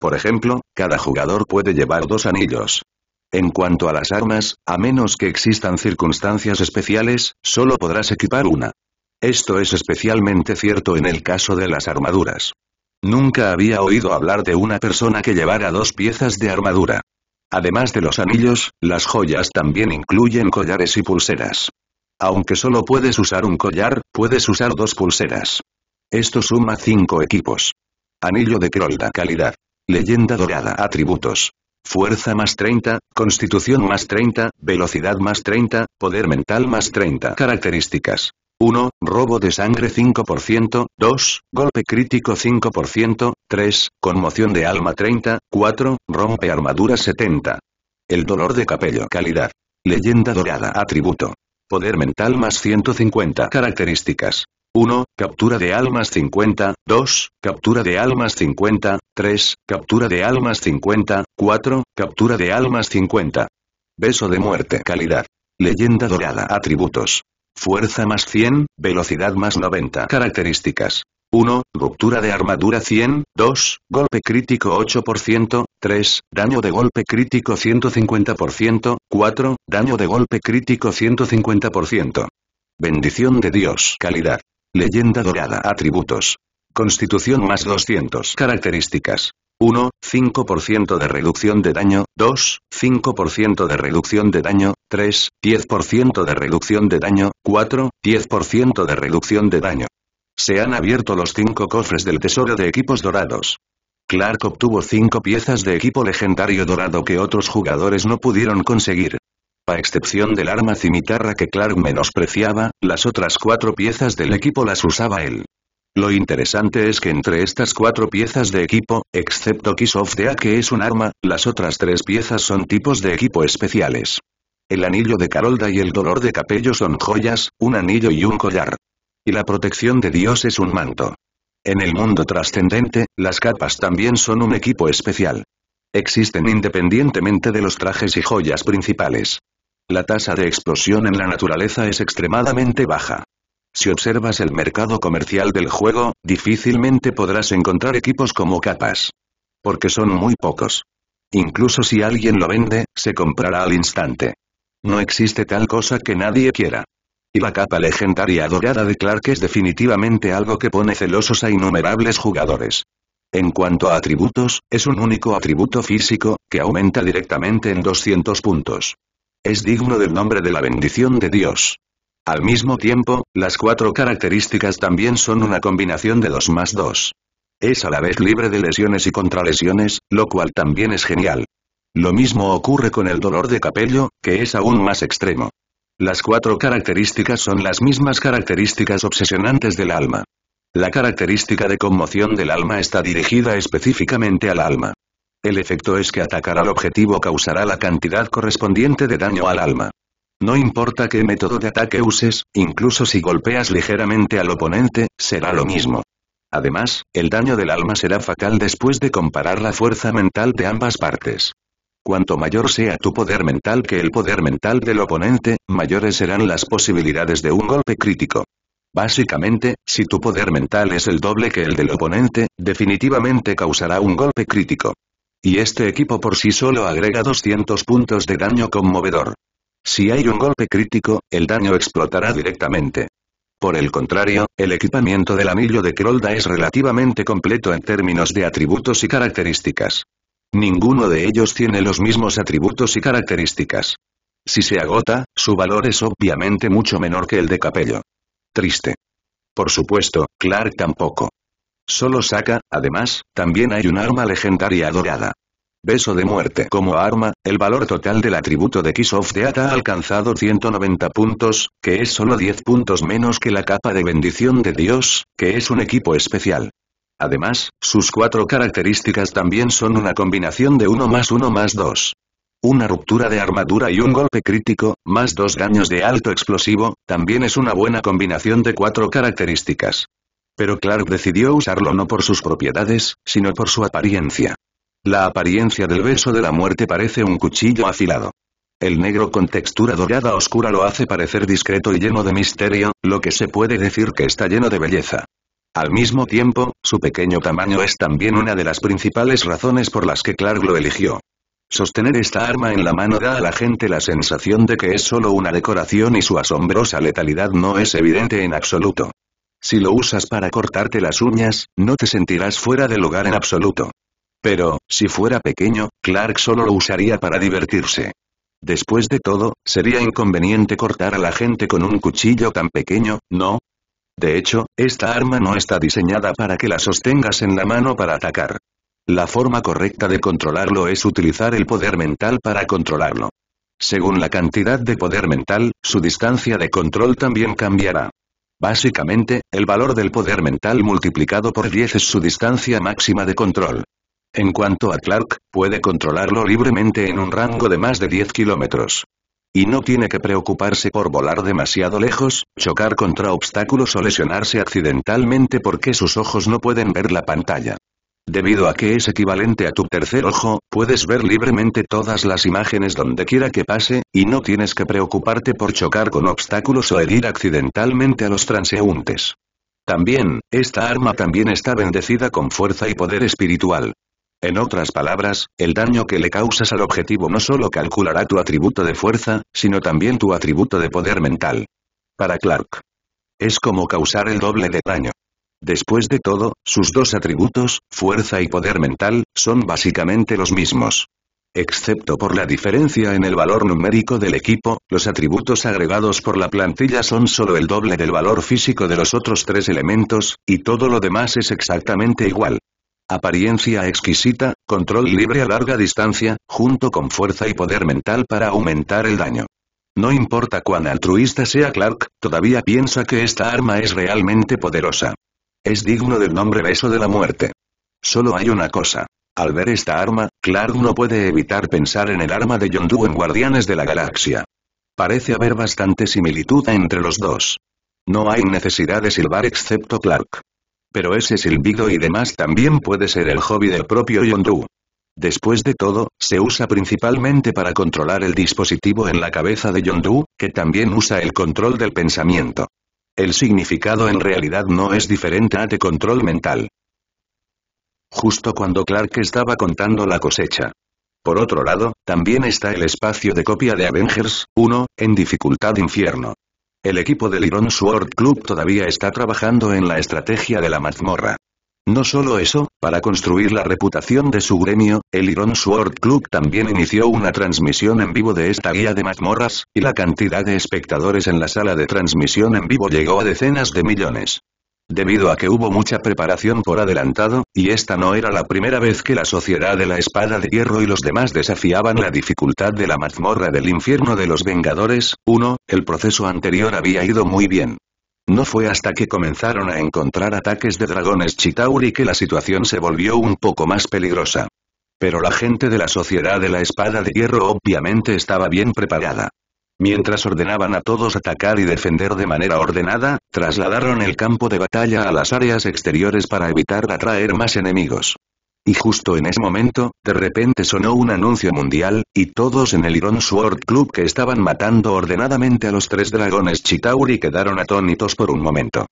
Por ejemplo, cada jugador puede llevar dos anillos. En cuanto a las armas, a menos que existan circunstancias especiales, solo podrás equipar una. Esto es especialmente cierto en el caso de las armaduras. Nunca había oído hablar de una persona que llevara dos piezas de armadura. Además de los anillos, las joyas también incluyen collares y pulseras. Aunque solo puedes usar un collar, puedes usar dos pulseras. Esto suma 5 equipos. Anillo de Krolda calidad. Leyenda dorada atributos. Fuerza más 30, constitución más 30, velocidad más 30, poder mental más 30. Características. 1. Robo de sangre 5%, 2. Golpe crítico 5%, 3, conmoción de alma 30, 4, rompe armadura 70. El dolor de capello calidad. Leyenda dorada atributo. Poder mental más 150 características. 1. Captura de almas 50, 2. Captura de almas 50, 3. Captura de almas 50, 4. Captura de almas 50. Beso de muerte calidad. Leyenda dorada atributos. Fuerza más 100, velocidad más 90 características. 1, ruptura de armadura 100, 2, golpe crítico 8%, 3, daño de golpe crítico 150%, 4, daño de golpe crítico 150%. Bendición de Dios. Calidad. Leyenda dorada. Atributos. Constitución más 200. Características. 1, 5% de reducción de daño, 2, 5% de reducción de daño, 3, 10% de reducción de daño, 4, 10% de reducción de daño. Se han abierto los cinco cofres del tesoro de equipos dorados. Clark obtuvo cinco piezas de equipo legendario dorado que otros jugadores no pudieron conseguir. A excepción del arma cimitarra que Clark menospreciaba, las otras cuatro piezas del equipo las usaba él. Lo interesante es que entre estas cuatro piezas de equipo, excepto Kiss of the A que es un arma, las otras tres piezas son tipos de equipo especiales. El anillo de Carolda y el dolor de capello son joyas, un anillo y un collar. Y la protección de Dios es un manto. En el mundo trascendente, las capas también son un equipo especial. Existen independientemente de los trajes y joyas principales. La tasa de explosión en la naturaleza es extremadamente baja. Si observas el mercado comercial del juego, difícilmente podrás encontrar equipos como capas. Porque son muy pocos. Incluso si alguien lo vende, se comprará al instante. No existe tal cosa que nadie quiera y la capa legendaria dorada de Clark es definitivamente algo que pone celosos a innumerables jugadores. En cuanto a atributos, es un único atributo físico, que aumenta directamente en 200 puntos. Es digno del nombre de la bendición de Dios. Al mismo tiempo, las cuatro características también son una combinación de 2 más dos. Es a la vez libre de lesiones y contralesiones, lo cual también es genial. Lo mismo ocurre con el dolor de capello, que es aún más extremo. Las cuatro características son las mismas características obsesionantes del alma. La característica de conmoción del alma está dirigida específicamente al alma. El efecto es que atacar al objetivo causará la cantidad correspondiente de daño al alma. No importa qué método de ataque uses, incluso si golpeas ligeramente al oponente, será lo mismo. Además, el daño del alma será fatal después de comparar la fuerza mental de ambas partes. Cuanto mayor sea tu poder mental que el poder mental del oponente, mayores serán las posibilidades de un golpe crítico. Básicamente, si tu poder mental es el doble que el del oponente, definitivamente causará un golpe crítico. Y este equipo por sí solo agrega 200 puntos de daño conmovedor. Si hay un golpe crítico, el daño explotará directamente. Por el contrario, el equipamiento del anillo de Krolda es relativamente completo en términos de atributos y características. Ninguno de ellos tiene los mismos atributos y características. Si se agota, su valor es obviamente mucho menor que el de Capello. Triste. Por supuesto, Clark tampoco. Solo saca, además, también hay un arma legendaria dorada. Beso de muerte como arma, el valor total del atributo de Kiss of Death ha alcanzado 190 puntos, que es solo 10 puntos menos que la capa de bendición de Dios, que es un equipo especial. Además, sus cuatro características también son una combinación de 1 más 1 más 2. Una ruptura de armadura y un golpe crítico, más dos daños de alto explosivo, también es una buena combinación de cuatro características. Pero Clark decidió usarlo no por sus propiedades, sino por su apariencia. La apariencia del beso de la muerte parece un cuchillo afilado. El negro con textura dorada oscura lo hace parecer discreto y lleno de misterio, lo que se puede decir que está lleno de belleza. Al mismo tiempo, su pequeño tamaño es también una de las principales razones por las que Clark lo eligió. Sostener esta arma en la mano da a la gente la sensación de que es solo una decoración y su asombrosa letalidad no es evidente en absoluto. Si lo usas para cortarte las uñas, no te sentirás fuera de lugar en absoluto. Pero, si fuera pequeño, Clark solo lo usaría para divertirse. Después de todo, sería inconveniente cortar a la gente con un cuchillo tan pequeño, ¿no? De hecho, esta arma no está diseñada para que la sostengas en la mano para atacar. La forma correcta de controlarlo es utilizar el poder mental para controlarlo. Según la cantidad de poder mental, su distancia de control también cambiará. Básicamente, el valor del poder mental multiplicado por 10 es su distancia máxima de control. En cuanto a Clark, puede controlarlo libremente en un rango de más de 10 kilómetros. Y no tiene que preocuparse por volar demasiado lejos, chocar contra obstáculos o lesionarse accidentalmente porque sus ojos no pueden ver la pantalla. Debido a que es equivalente a tu tercer ojo, puedes ver libremente todas las imágenes donde quiera que pase, y no tienes que preocuparte por chocar con obstáculos o herir accidentalmente a los transeúntes. También, esta arma también está bendecida con fuerza y poder espiritual. En otras palabras, el daño que le causas al objetivo no solo calculará tu atributo de fuerza, sino también tu atributo de poder mental. Para Clark. Es como causar el doble de daño. Después de todo, sus dos atributos, fuerza y poder mental, son básicamente los mismos. Excepto por la diferencia en el valor numérico del equipo, los atributos agregados por la plantilla son solo el doble del valor físico de los otros tres elementos, y todo lo demás es exactamente igual. Apariencia exquisita, control libre a larga distancia, junto con fuerza y poder mental para aumentar el daño. No importa cuán altruista sea Clark, todavía piensa que esta arma es realmente poderosa. Es digno del nombre beso de la muerte. Solo hay una cosa. Al ver esta arma, Clark no puede evitar pensar en el arma de Yondu en Guardianes de la Galaxia. Parece haber bastante similitud entre los dos. No hay necesidad de silbar excepto Clark pero ese silbido y demás también puede ser el hobby del propio Yondu. Después de todo, se usa principalmente para controlar el dispositivo en la cabeza de Yondu, que también usa el control del pensamiento. El significado en realidad no es diferente a de control mental. Justo cuando Clark estaba contando la cosecha. Por otro lado, también está el espacio de copia de Avengers 1, en dificultad infierno. El equipo del Iron Sword Club todavía está trabajando en la estrategia de la mazmorra. No solo eso, para construir la reputación de su gremio, el Iron Sword Club también inició una transmisión en vivo de esta guía de mazmorras, y la cantidad de espectadores en la sala de transmisión en vivo llegó a decenas de millones. Debido a que hubo mucha preparación por adelantado, y esta no era la primera vez que la Sociedad de la Espada de Hierro y los demás desafiaban la dificultad de la mazmorra del infierno de los Vengadores, 1, el proceso anterior había ido muy bien. No fue hasta que comenzaron a encontrar ataques de dragones Chitauri que la situación se volvió un poco más peligrosa. Pero la gente de la Sociedad de la Espada de Hierro obviamente estaba bien preparada. Mientras ordenaban a todos atacar y defender de manera ordenada, trasladaron el campo de batalla a las áreas exteriores para evitar atraer más enemigos. Y justo en ese momento, de repente sonó un anuncio mundial, y todos en el Iron Sword Club que estaban matando ordenadamente a los tres dragones Chitauri quedaron atónitos por un momento.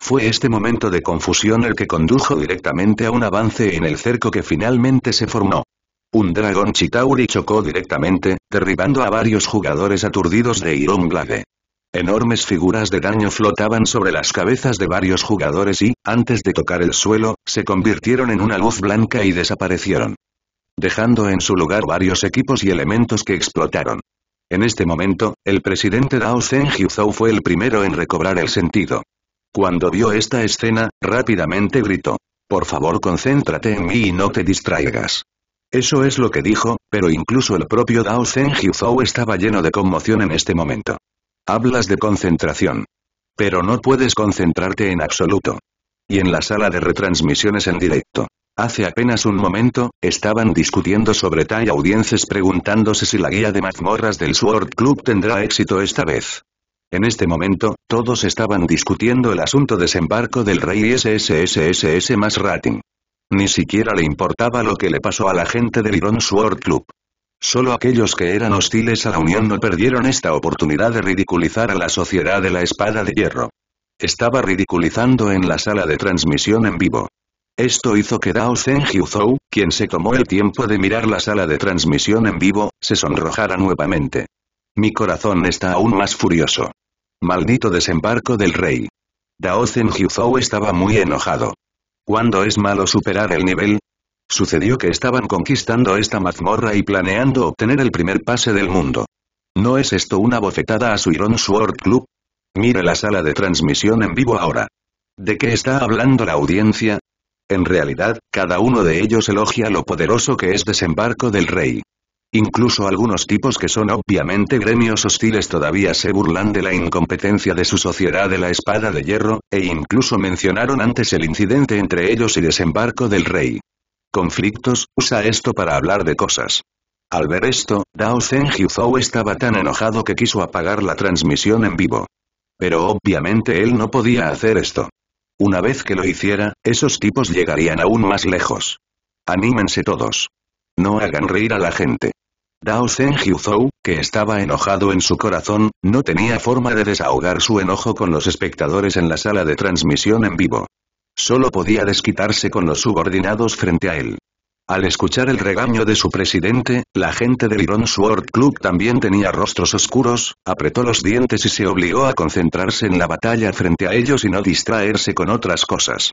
Fue este momento de confusión el que condujo directamente a un avance en el cerco que finalmente se formó. Un dragón Chitauri chocó directamente, derribando a varios jugadores aturdidos de Iron Blade. Enormes figuras de daño flotaban sobre las cabezas de varios jugadores y, antes de tocar el suelo, se convirtieron en una luz blanca y desaparecieron. Dejando en su lugar varios equipos y elementos que explotaron. En este momento, el presidente Dao Zhen fue el primero en recobrar el sentido. Cuando vio esta escena, rápidamente gritó. Por favor concéntrate en mí y no te distraigas. Eso es lo que dijo, pero incluso el propio Dao Zhen Zhou estaba lleno de conmoción en este momento. Hablas de concentración. Pero no puedes concentrarte en absoluto. Y en la sala de retransmisiones en directo. Hace apenas un momento, estaban discutiendo sobre Tai audiences preguntándose si la guía de mazmorras del Sword Club tendrá éxito esta vez. En este momento, todos estaban discutiendo el asunto desembarco del rey SSSSS más rating. Ni siquiera le importaba lo que le pasó a la gente del Iron Sword Club. Solo aquellos que eran hostiles a la Unión no perdieron esta oportunidad de ridiculizar a la Sociedad de la Espada de Hierro. Estaba ridiculizando en la sala de transmisión en vivo. Esto hizo que Dao Zhen Zhou, quien se tomó el tiempo de mirar la sala de transmisión en vivo, se sonrojara nuevamente. Mi corazón está aún más furioso. Maldito desembarco del rey. Dao Zhen Zhou estaba muy enojado. ¿Cuándo es malo superar el nivel? Sucedió que estaban conquistando esta mazmorra y planeando obtener el primer pase del mundo. ¿No es esto una bofetada a su Iron Sword Club? Mire la sala de transmisión en vivo ahora. ¿De qué está hablando la audiencia? En realidad, cada uno de ellos elogia lo poderoso que es desembarco del rey. Incluso algunos tipos que son obviamente gremios hostiles todavía se burlan de la incompetencia de su sociedad de la espada de hierro, e incluso mencionaron antes el incidente entre ellos y desembarco del rey. Conflictos, usa esto para hablar de cosas. Al ver esto, Dao Zhen Zhou estaba tan enojado que quiso apagar la transmisión en vivo. Pero obviamente él no podía hacer esto. Una vez que lo hiciera, esos tipos llegarían aún más lejos. Anímense todos. No hagan reír a la gente. Dao Zhen Zhou, que estaba enojado en su corazón, no tenía forma de desahogar su enojo con los espectadores en la sala de transmisión en vivo. Solo podía desquitarse con los subordinados frente a él. Al escuchar el regaño de su presidente, la gente del Iron Sword Club también tenía rostros oscuros, apretó los dientes y se obligó a concentrarse en la batalla frente a ellos y no distraerse con otras cosas.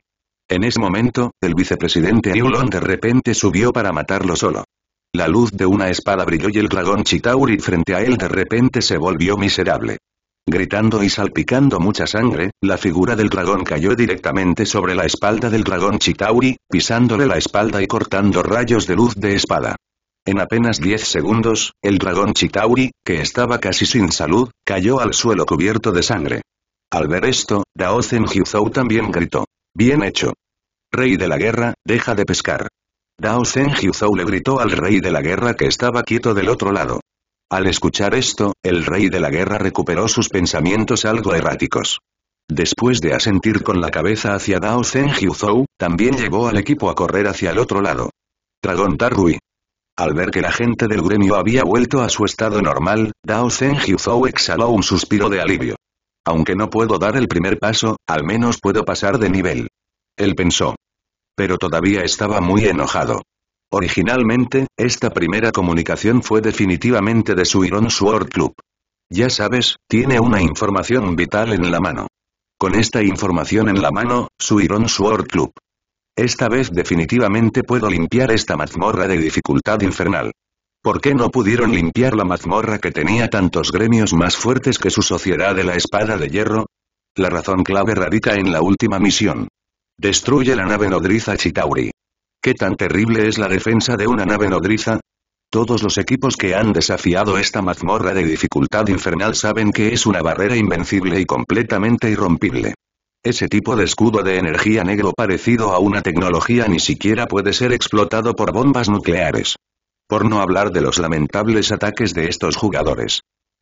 En ese momento, el vicepresidente Yulon de repente subió para matarlo solo. La luz de una espada brilló y el dragón Chitauri frente a él de repente se volvió miserable. Gritando y salpicando mucha sangre, la figura del dragón cayó directamente sobre la espalda del dragón Chitauri, pisándole la espalda y cortando rayos de luz de espada. En apenas 10 segundos, el dragón Chitauri, que estaba casi sin salud, cayó al suelo cubierto de sangre. Al ver esto, Daozen Hizou también gritó. Bien hecho. Rey de la guerra, deja de pescar. Dao Zhen le gritó al rey de la guerra que estaba quieto del otro lado. Al escuchar esto, el rey de la guerra recuperó sus pensamientos algo erráticos. Después de asentir con la cabeza hacia Dao Zhen Zhou, también llegó al equipo a correr hacia el otro lado. Dragón Targui. Al ver que la gente del gremio había vuelto a su estado normal, Dao Zhen Zhou exhaló un suspiro de alivio. Aunque no puedo dar el primer paso, al menos puedo pasar de nivel. Él pensó. Pero todavía estaba muy enojado. Originalmente, esta primera comunicación fue definitivamente de su Iron Sword Club. Ya sabes, tiene una información vital en la mano. Con esta información en la mano, su Iron Sword Club. Esta vez definitivamente puedo limpiar esta mazmorra de dificultad infernal. ¿Por qué no pudieron limpiar la mazmorra que tenía tantos gremios más fuertes que su sociedad de la espada de hierro? La razón clave radica en la última misión. Destruye la nave nodriza Chitauri. ¿Qué tan terrible es la defensa de una nave nodriza? Todos los equipos que han desafiado esta mazmorra de dificultad infernal saben que es una barrera invencible y completamente irrompible. Ese tipo de escudo de energía negro parecido a una tecnología ni siquiera puede ser explotado por bombas nucleares. Por no hablar de los lamentables ataques de estos jugadores.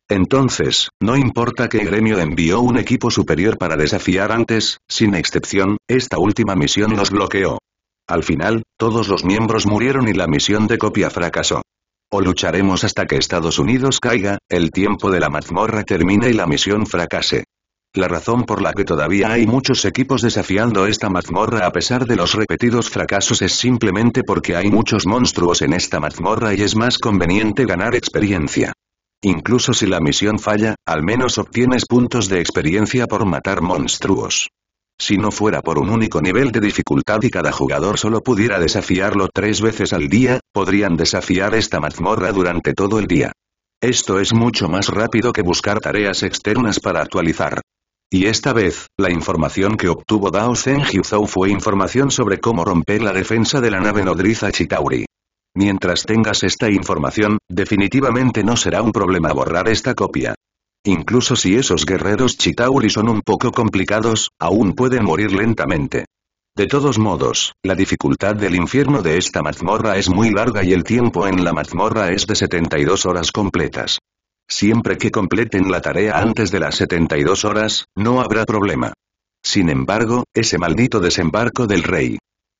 Entonces, no importa que Gremio envió un equipo superior para desafiar antes, sin excepción, esta última misión los bloqueó. Al final, todos los miembros murieron y la misión de copia fracasó. O lucharemos hasta que Estados Unidos caiga, el tiempo de la mazmorra termine y la misión fracase la razón por la que todavía hay muchos equipos desafiando esta mazmorra a pesar de los repetidos fracasos es simplemente porque hay muchos monstruos en esta mazmorra y es más conveniente ganar experiencia. Incluso si la misión falla, al menos obtienes puntos de experiencia por matar monstruos. Si no fuera por un único nivel de dificultad y cada jugador solo pudiera desafiarlo tres veces al día, podrían desafiar esta mazmorra durante todo el día. Esto es mucho más rápido que buscar tareas externas para actualizar. Y esta vez, la información que obtuvo Dao Zhen fue información sobre cómo romper la defensa de la nave nodriza Chitauri. Mientras tengas esta información, definitivamente no será un problema borrar esta copia. Incluso si esos guerreros Chitauri son un poco complicados, aún pueden morir lentamente. De todos modos, la dificultad del infierno de esta mazmorra es muy larga y el tiempo en la mazmorra es de 72 horas completas. Siempre que completen la tarea antes de las 72 horas, no habrá problema. Sin embargo, ese maldito desembarco del rey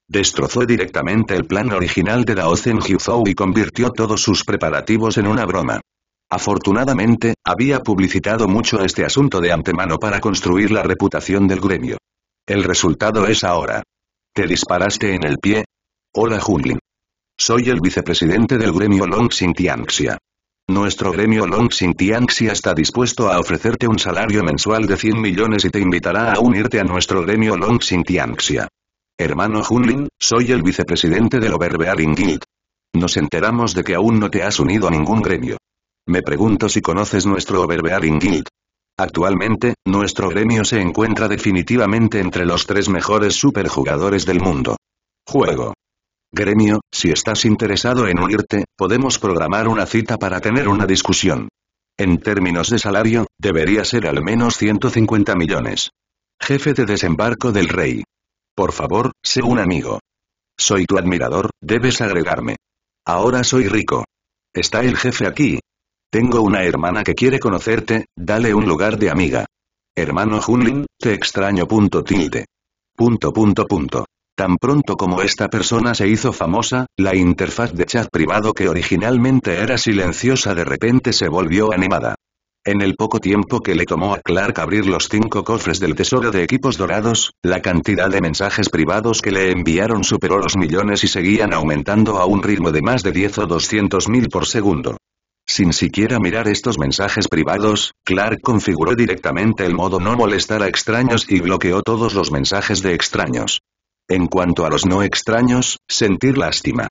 destrozó directamente el plan original de Dao Zen y convirtió todos sus preparativos en una broma. Afortunadamente, había publicitado mucho este asunto de antemano para construir la reputación del gremio. El resultado es ahora. ¿Te disparaste en el pie? Hola Junglin. Soy el vicepresidente del gremio Long Tianxia. Nuestro gremio Long Tianxia está dispuesto a ofrecerte un salario mensual de 100 millones y te invitará a unirte a nuestro gremio Long Tianxia. Hermano Hunlin, soy el vicepresidente del Overbearing Guild. Nos enteramos de que aún no te has unido a ningún gremio. Me pregunto si conoces nuestro Overbearing Guild. Actualmente, nuestro gremio se encuentra definitivamente entre los tres mejores superjugadores del mundo. Juego. Gremio, si estás interesado en unirte, podemos programar una cita para tener una discusión. En términos de salario, debería ser al menos 150 millones. Jefe de desembarco del rey. Por favor, sé un amigo. Soy tu admirador, debes agregarme. Ahora soy rico. Está el jefe aquí. Tengo una hermana que quiere conocerte, dale un lugar de amiga. Hermano Junlin, te extraño. Punto punto punto. Tan pronto como esta persona se hizo famosa, la interfaz de chat privado que originalmente era silenciosa de repente se volvió animada. En el poco tiempo que le tomó a Clark abrir los cinco cofres del tesoro de equipos dorados, la cantidad de mensajes privados que le enviaron superó los millones y seguían aumentando a un ritmo de más de 10 o 200 mil por segundo. Sin siquiera mirar estos mensajes privados, Clark configuró directamente el modo no molestar a extraños y bloqueó todos los mensajes de extraños. En cuanto a los no extraños, sentir lástima.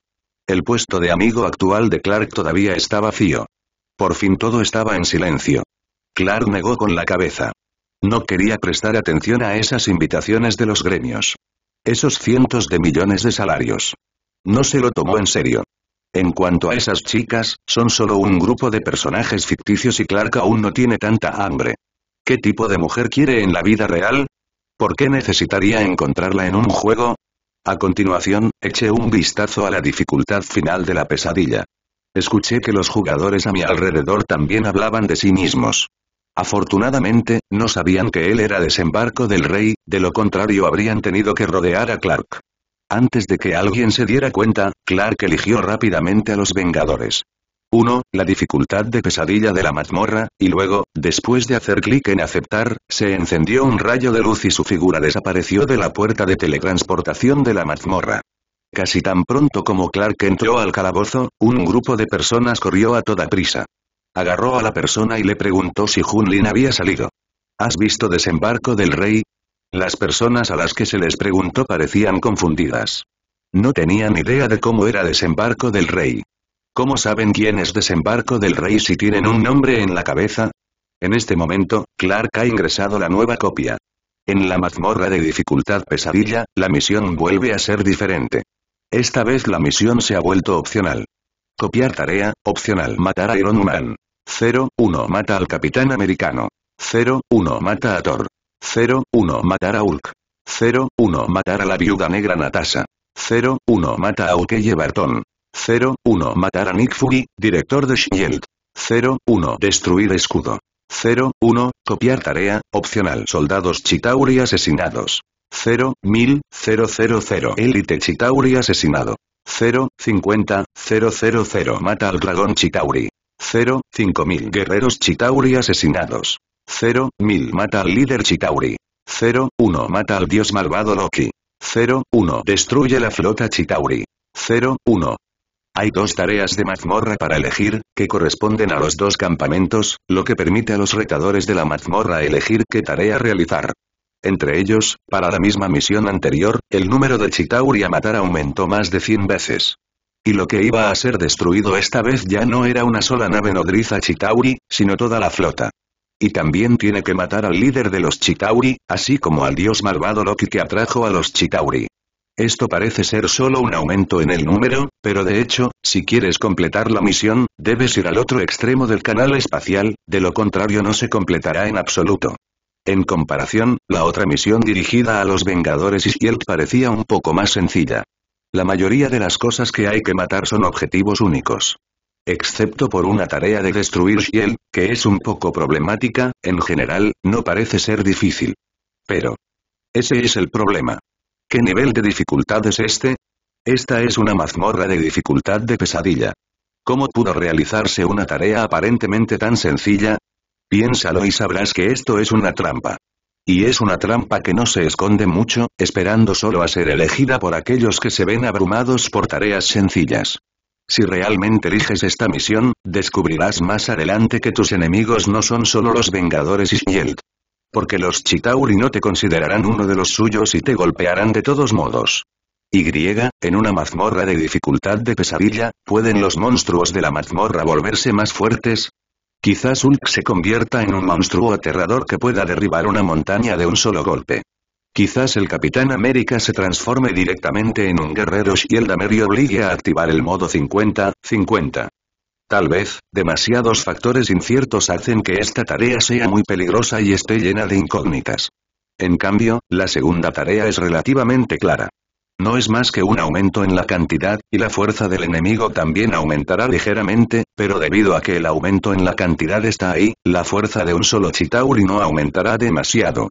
El puesto de amigo actual de Clark todavía estaba vacío. Por fin todo estaba en silencio. Clark negó con la cabeza. No quería prestar atención a esas invitaciones de los gremios. Esos cientos de millones de salarios. No se lo tomó en serio. En cuanto a esas chicas, son solo un grupo de personajes ficticios y Clark aún no tiene tanta hambre. ¿Qué tipo de mujer quiere en la vida real? ¿Por qué necesitaría encontrarla en un juego? A continuación, eché un vistazo a la dificultad final de la pesadilla. Escuché que los jugadores a mi alrededor también hablaban de sí mismos. Afortunadamente, no sabían que él era desembarco del rey, de lo contrario habrían tenido que rodear a Clark. Antes de que alguien se diera cuenta, Clark eligió rápidamente a los Vengadores. 1. La dificultad de pesadilla de la mazmorra, y luego, después de hacer clic en aceptar, se encendió un rayo de luz y su figura desapareció de la puerta de teletransportación de la mazmorra. Casi tan pronto como Clark entró al calabozo, un grupo de personas corrió a toda prisa. Agarró a la persona y le preguntó si Junlin había salido. ¿Has visto desembarco del rey? Las personas a las que se les preguntó parecían confundidas. No tenían idea de cómo era desembarco del rey. ¿Cómo saben quién es desembarco del rey si tienen un nombre en la cabeza? En este momento, Clark ha ingresado la nueva copia. En la mazmorra de dificultad pesadilla, la misión vuelve a ser diferente. Esta vez la misión se ha vuelto opcional. Copiar tarea, opcional. Matar a Iron Man. 0-1 mata al Capitán Americano. 0-1 mata a Thor. 0-1 matar a Hulk. 0-1 matar a la Viuda Negra Natasha. 0-1 mata a Ukeye Barton. 0-1 Matar a Nick Fury, director de SHIELD. 0-1 Destruir escudo. 0-1 Copiar tarea, opcional Soldados Chitauri asesinados. 0-1000-000 Elite Chitauri asesinado. 0-50-000 Mata al dragón Chitauri. 0-5000 Guerreros Chitauri asesinados. 0-1000 Mata al líder Chitauri. 0-1 Mata al dios malvado Loki. 0-1 Destruye la flota Chitauri. 0-1 hay dos tareas de mazmorra para elegir, que corresponden a los dos campamentos, lo que permite a los retadores de la mazmorra elegir qué tarea realizar. Entre ellos, para la misma misión anterior, el número de Chitauri a matar aumentó más de 100 veces. Y lo que iba a ser destruido esta vez ya no era una sola nave nodriza Chitauri, sino toda la flota. Y también tiene que matar al líder de los Chitauri, así como al dios malvado Loki que atrajo a los Chitauri. Esto parece ser solo un aumento en el número, pero de hecho, si quieres completar la misión, debes ir al otro extremo del canal espacial, de lo contrario no se completará en absoluto. En comparación, la otra misión dirigida a los Vengadores y Shield parecía un poco más sencilla. La mayoría de las cosas que hay que matar son objetivos únicos. Excepto por una tarea de destruir Shield, que es un poco problemática, en general, no parece ser difícil. Pero. Ese es el problema. ¿Qué nivel de dificultad es este? Esta es una mazmorra de dificultad de pesadilla. ¿Cómo pudo realizarse una tarea aparentemente tan sencilla? Piénsalo y sabrás que esto es una trampa. Y es una trampa que no se esconde mucho, esperando solo a ser elegida por aquellos que se ven abrumados por tareas sencillas. Si realmente eliges esta misión, descubrirás más adelante que tus enemigos no son solo los Vengadores y Shield. Porque los Chitauri no te considerarán uno de los suyos y te golpearán de todos modos. Y, en una mazmorra de dificultad de pesadilla, ¿pueden los monstruos de la mazmorra volverse más fuertes? Quizás Ulk se convierta en un monstruo aterrador que pueda derribar una montaña de un solo golpe. Quizás el Capitán América se transforme directamente en un guerrero el y obligue a activar el modo 50-50. Tal vez, demasiados factores inciertos hacen que esta tarea sea muy peligrosa y esté llena de incógnitas. En cambio, la segunda tarea es relativamente clara. No es más que un aumento en la cantidad, y la fuerza del enemigo también aumentará ligeramente, pero debido a que el aumento en la cantidad está ahí, la fuerza de un solo Chitauri no aumentará demasiado.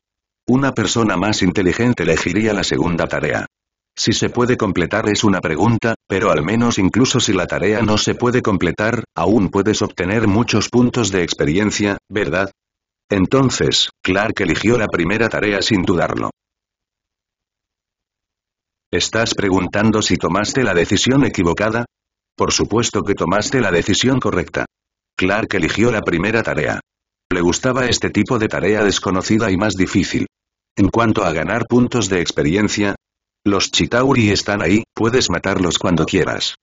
Una persona más inteligente elegiría la segunda tarea. Si se puede completar es una pregunta, pero al menos incluso si la tarea no se puede completar, aún puedes obtener muchos puntos de experiencia, ¿verdad? Entonces, Clark eligió la primera tarea sin dudarlo. ¿Estás preguntando si tomaste la decisión equivocada? Por supuesto que tomaste la decisión correcta. Clark eligió la primera tarea. Le gustaba este tipo de tarea desconocida y más difícil. En cuanto a ganar puntos de experiencia, los Chitauri están ahí, puedes matarlos cuando quieras.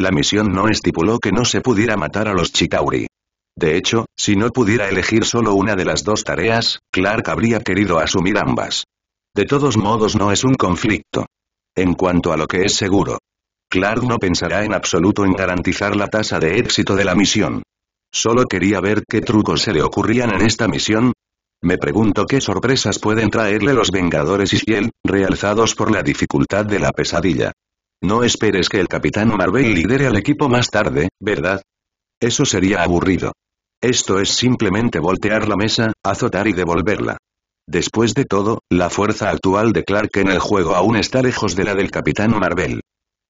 La misión no estipuló que no se pudiera matar a los Chitauri. De hecho, si no pudiera elegir solo una de las dos tareas, Clark habría querido asumir ambas. De todos modos no es un conflicto. En cuanto a lo que es seguro, Clark no pensará en absoluto en garantizar la tasa de éxito de la misión. Solo quería ver qué trucos se le ocurrían en esta misión, me pregunto qué sorpresas pueden traerle los Vengadores y Ciel, realzados por la dificultad de la pesadilla. No esperes que el Capitán Marvel lidere al equipo más tarde, ¿verdad? Eso sería aburrido. Esto es simplemente voltear la mesa, azotar y devolverla. Después de todo, la fuerza actual de Clark en el juego aún está lejos de la del Capitán Marvel.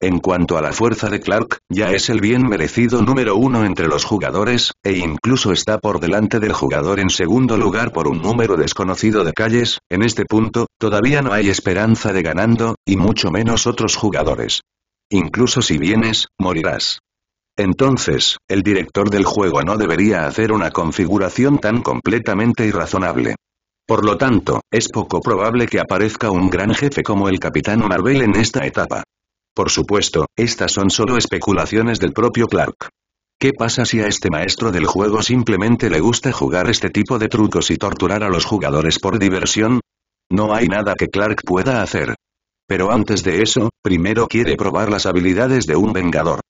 En cuanto a la fuerza de Clark, ya es el bien merecido número uno entre los jugadores, e incluso está por delante del jugador en segundo lugar por un número desconocido de calles, en este punto, todavía no hay esperanza de ganando, y mucho menos otros jugadores. Incluso si vienes, morirás. Entonces, el director del juego no debería hacer una configuración tan completamente irrazonable. Por lo tanto, es poco probable que aparezca un gran jefe como el Capitán Marvel en esta etapa. Por supuesto, estas son solo especulaciones del propio Clark. ¿Qué pasa si a este maestro del juego simplemente le gusta jugar este tipo de trucos y torturar a los jugadores por diversión? No hay nada que Clark pueda hacer. Pero antes de eso, primero quiere probar las habilidades de un Vengador.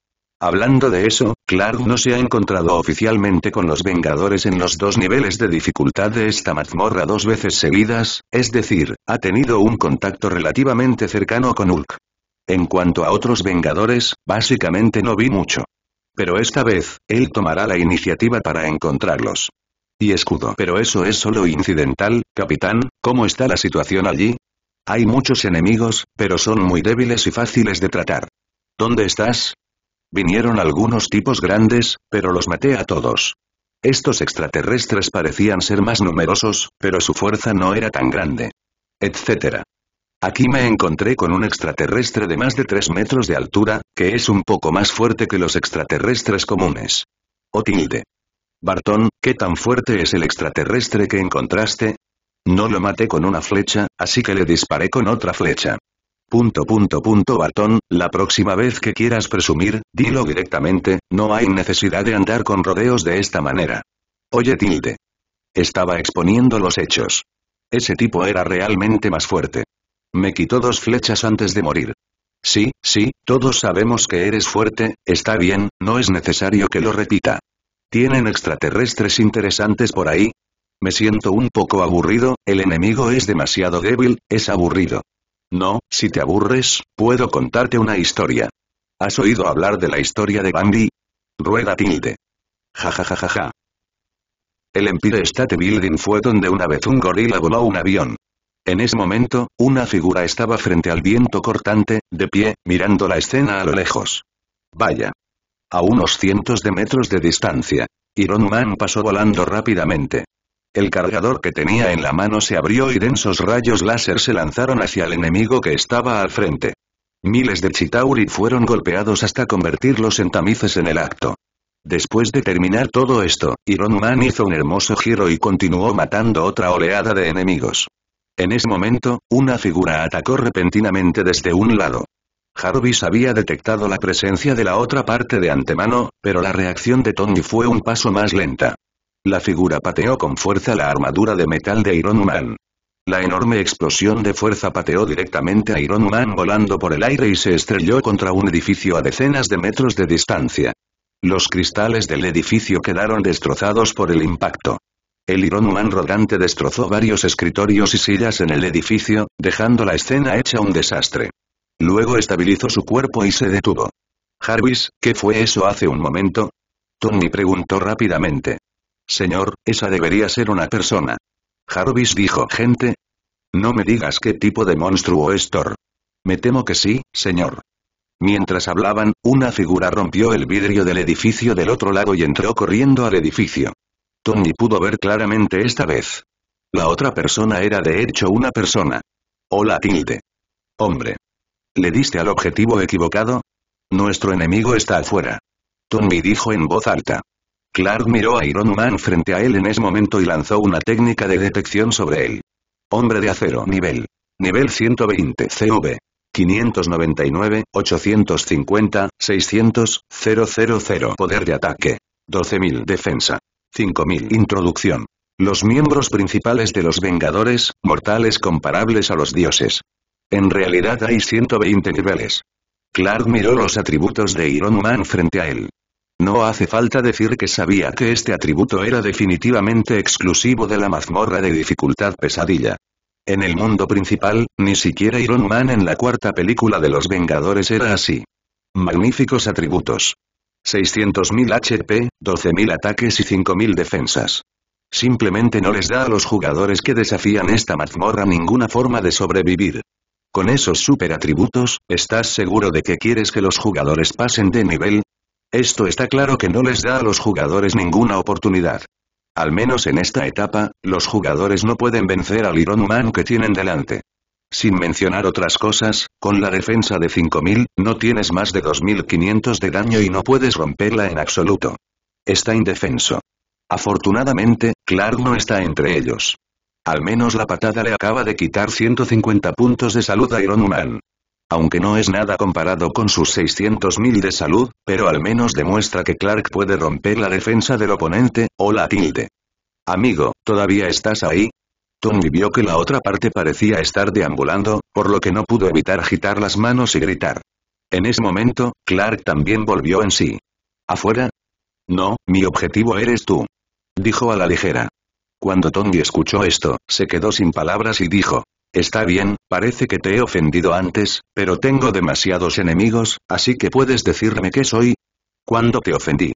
Hablando de eso, Clark no se ha encontrado oficialmente con los Vengadores en los dos niveles de dificultad de esta mazmorra dos veces seguidas, es decir, ha tenido un contacto relativamente cercano con Hulk. En cuanto a otros Vengadores, básicamente no vi mucho. Pero esta vez, él tomará la iniciativa para encontrarlos. Y escudo. Pero eso es solo incidental, capitán, ¿cómo está la situación allí? Hay muchos enemigos, pero son muy débiles y fáciles de tratar. ¿Dónde estás? Vinieron algunos tipos grandes, pero los maté a todos. Estos extraterrestres parecían ser más numerosos, pero su fuerza no era tan grande. Etcétera. Aquí me encontré con un extraterrestre de más de 3 metros de altura, que es un poco más fuerte que los extraterrestres comunes. O oh, tilde. Bartón, ¿qué tan fuerte es el extraterrestre que encontraste? No lo maté con una flecha, así que le disparé con otra flecha. Punto punto punto Bartón, la próxima vez que quieras presumir, dilo directamente, no hay necesidad de andar con rodeos de esta manera. Oye tilde. Estaba exponiendo los hechos. Ese tipo era realmente más fuerte. Me quitó dos flechas antes de morir. Sí, sí, todos sabemos que eres fuerte, está bien, no es necesario que lo repita. ¿Tienen extraterrestres interesantes por ahí? Me siento un poco aburrido, el enemigo es demasiado débil, es aburrido. No, si te aburres, puedo contarte una historia. ¿Has oído hablar de la historia de Bambi? Rueda tilde. Ja ja ja ja ja. El Empire State Building fue donde una vez un gorila voló un avión. En ese momento, una figura estaba frente al viento cortante, de pie, mirando la escena a lo lejos. Vaya. A unos cientos de metros de distancia. Iron Man pasó volando rápidamente. El cargador que tenía en la mano se abrió y densos rayos láser se lanzaron hacia el enemigo que estaba al frente. Miles de Chitauri fueron golpeados hasta convertirlos en tamices en el acto. Después de terminar todo esto, Iron Man hizo un hermoso giro y continuó matando otra oleada de enemigos. En ese momento, una figura atacó repentinamente desde un lado. Jarvis había detectado la presencia de la otra parte de antemano, pero la reacción de Tony fue un paso más lenta. La figura pateó con fuerza la armadura de metal de Iron Man. La enorme explosión de fuerza pateó directamente a Iron Man volando por el aire y se estrelló contra un edificio a decenas de metros de distancia. Los cristales del edificio quedaron destrozados por el impacto. El iron humano rodante destrozó varios escritorios y sillas en el edificio, dejando la escena hecha un desastre. Luego estabilizó su cuerpo y se detuvo. Jarvis, ¿qué fue eso hace un momento? Tony preguntó rápidamente. Señor, esa debería ser una persona. Jarvis dijo, gente. No me digas qué tipo de monstruo es Thor. Me temo que sí, señor. Mientras hablaban, una figura rompió el vidrio del edificio del otro lado y entró corriendo al edificio. Tony pudo ver claramente esta vez. La otra persona era de hecho una persona. Hola Tilde. Hombre. ¿Le diste al objetivo equivocado? Nuestro enemigo está afuera. Tony dijo en voz alta. Clark miró a Iron Man frente a él en ese momento y lanzó una técnica de detección sobre él. Hombre de acero nivel. Nivel 120 CV. 599, 850, 600, 000 Poder de ataque. 12.000 defensa. 5000 Introducción. Los miembros principales de los Vengadores, mortales comparables a los dioses. En realidad hay 120 niveles. Clark miró los atributos de Iron Man frente a él. No hace falta decir que sabía que este atributo era definitivamente exclusivo de la mazmorra de dificultad pesadilla. En el mundo principal, ni siquiera Iron Man en la cuarta película de Los Vengadores era así. Magníficos atributos. 600.000 HP, 12.000 ataques y 5.000 defensas. Simplemente no les da a los jugadores que desafían esta mazmorra ninguna forma de sobrevivir. Con esos super atributos, ¿estás seguro de que quieres que los jugadores pasen de nivel? Esto está claro que no les da a los jugadores ninguna oportunidad. Al menos en esta etapa, los jugadores no pueden vencer al Iron Man que tienen delante. Sin mencionar otras cosas, con la defensa de 5000, no tienes más de 2500 de daño y no puedes romperla en absoluto. Está indefenso. Afortunadamente, Clark no está entre ellos. Al menos la patada le acaba de quitar 150 puntos de salud a Iron Man. Aunque no es nada comparado con sus 600.000 de salud, pero al menos demuestra que Clark puede romper la defensa del oponente, o la tilde. Amigo, ¿todavía estás ahí? Tommy vio que la otra parte parecía estar deambulando, por lo que no pudo evitar agitar las manos y gritar. En ese momento, Clark también volvió en sí. ¿Afuera? No, mi objetivo eres tú. Dijo a la ligera. Cuando Tony escuchó esto, se quedó sin palabras y dijo, Está bien, parece que te he ofendido antes, pero tengo demasiados enemigos, así que puedes decirme qué soy. ¿Cuándo te ofendí?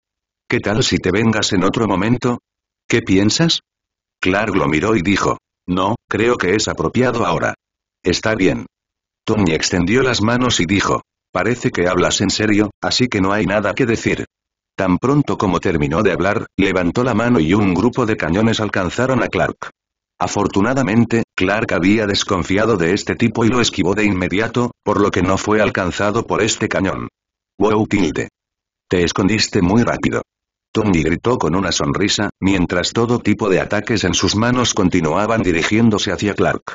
¿Qué tal si te vengas en otro momento? ¿Qué piensas? Clark lo miró y dijo, no, creo que es apropiado ahora. Está bien. Tony extendió las manos y dijo, parece que hablas en serio, así que no hay nada que decir. Tan pronto como terminó de hablar, levantó la mano y un grupo de cañones alcanzaron a Clark. Afortunadamente, Clark había desconfiado de este tipo y lo esquivó de inmediato, por lo que no fue alcanzado por este cañón. Wow tilde. Te escondiste muy rápido. Tony gritó con una sonrisa, mientras todo tipo de ataques en sus manos continuaban dirigiéndose hacia Clark.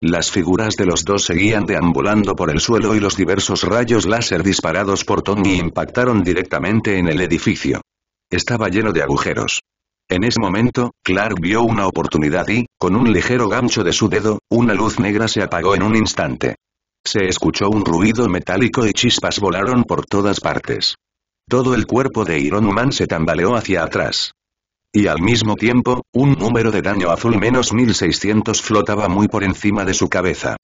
Las figuras de los dos seguían deambulando por el suelo y los diversos rayos láser disparados por Tony impactaron directamente en el edificio. Estaba lleno de agujeros. En ese momento, Clark vio una oportunidad y, con un ligero gancho de su dedo, una luz negra se apagó en un instante. Se escuchó un ruido metálico y chispas volaron por todas partes. Todo el cuerpo de Iron Man se tambaleó hacia atrás. Y al mismo tiempo, un número de daño azul menos 1600 flotaba muy por encima de su cabeza.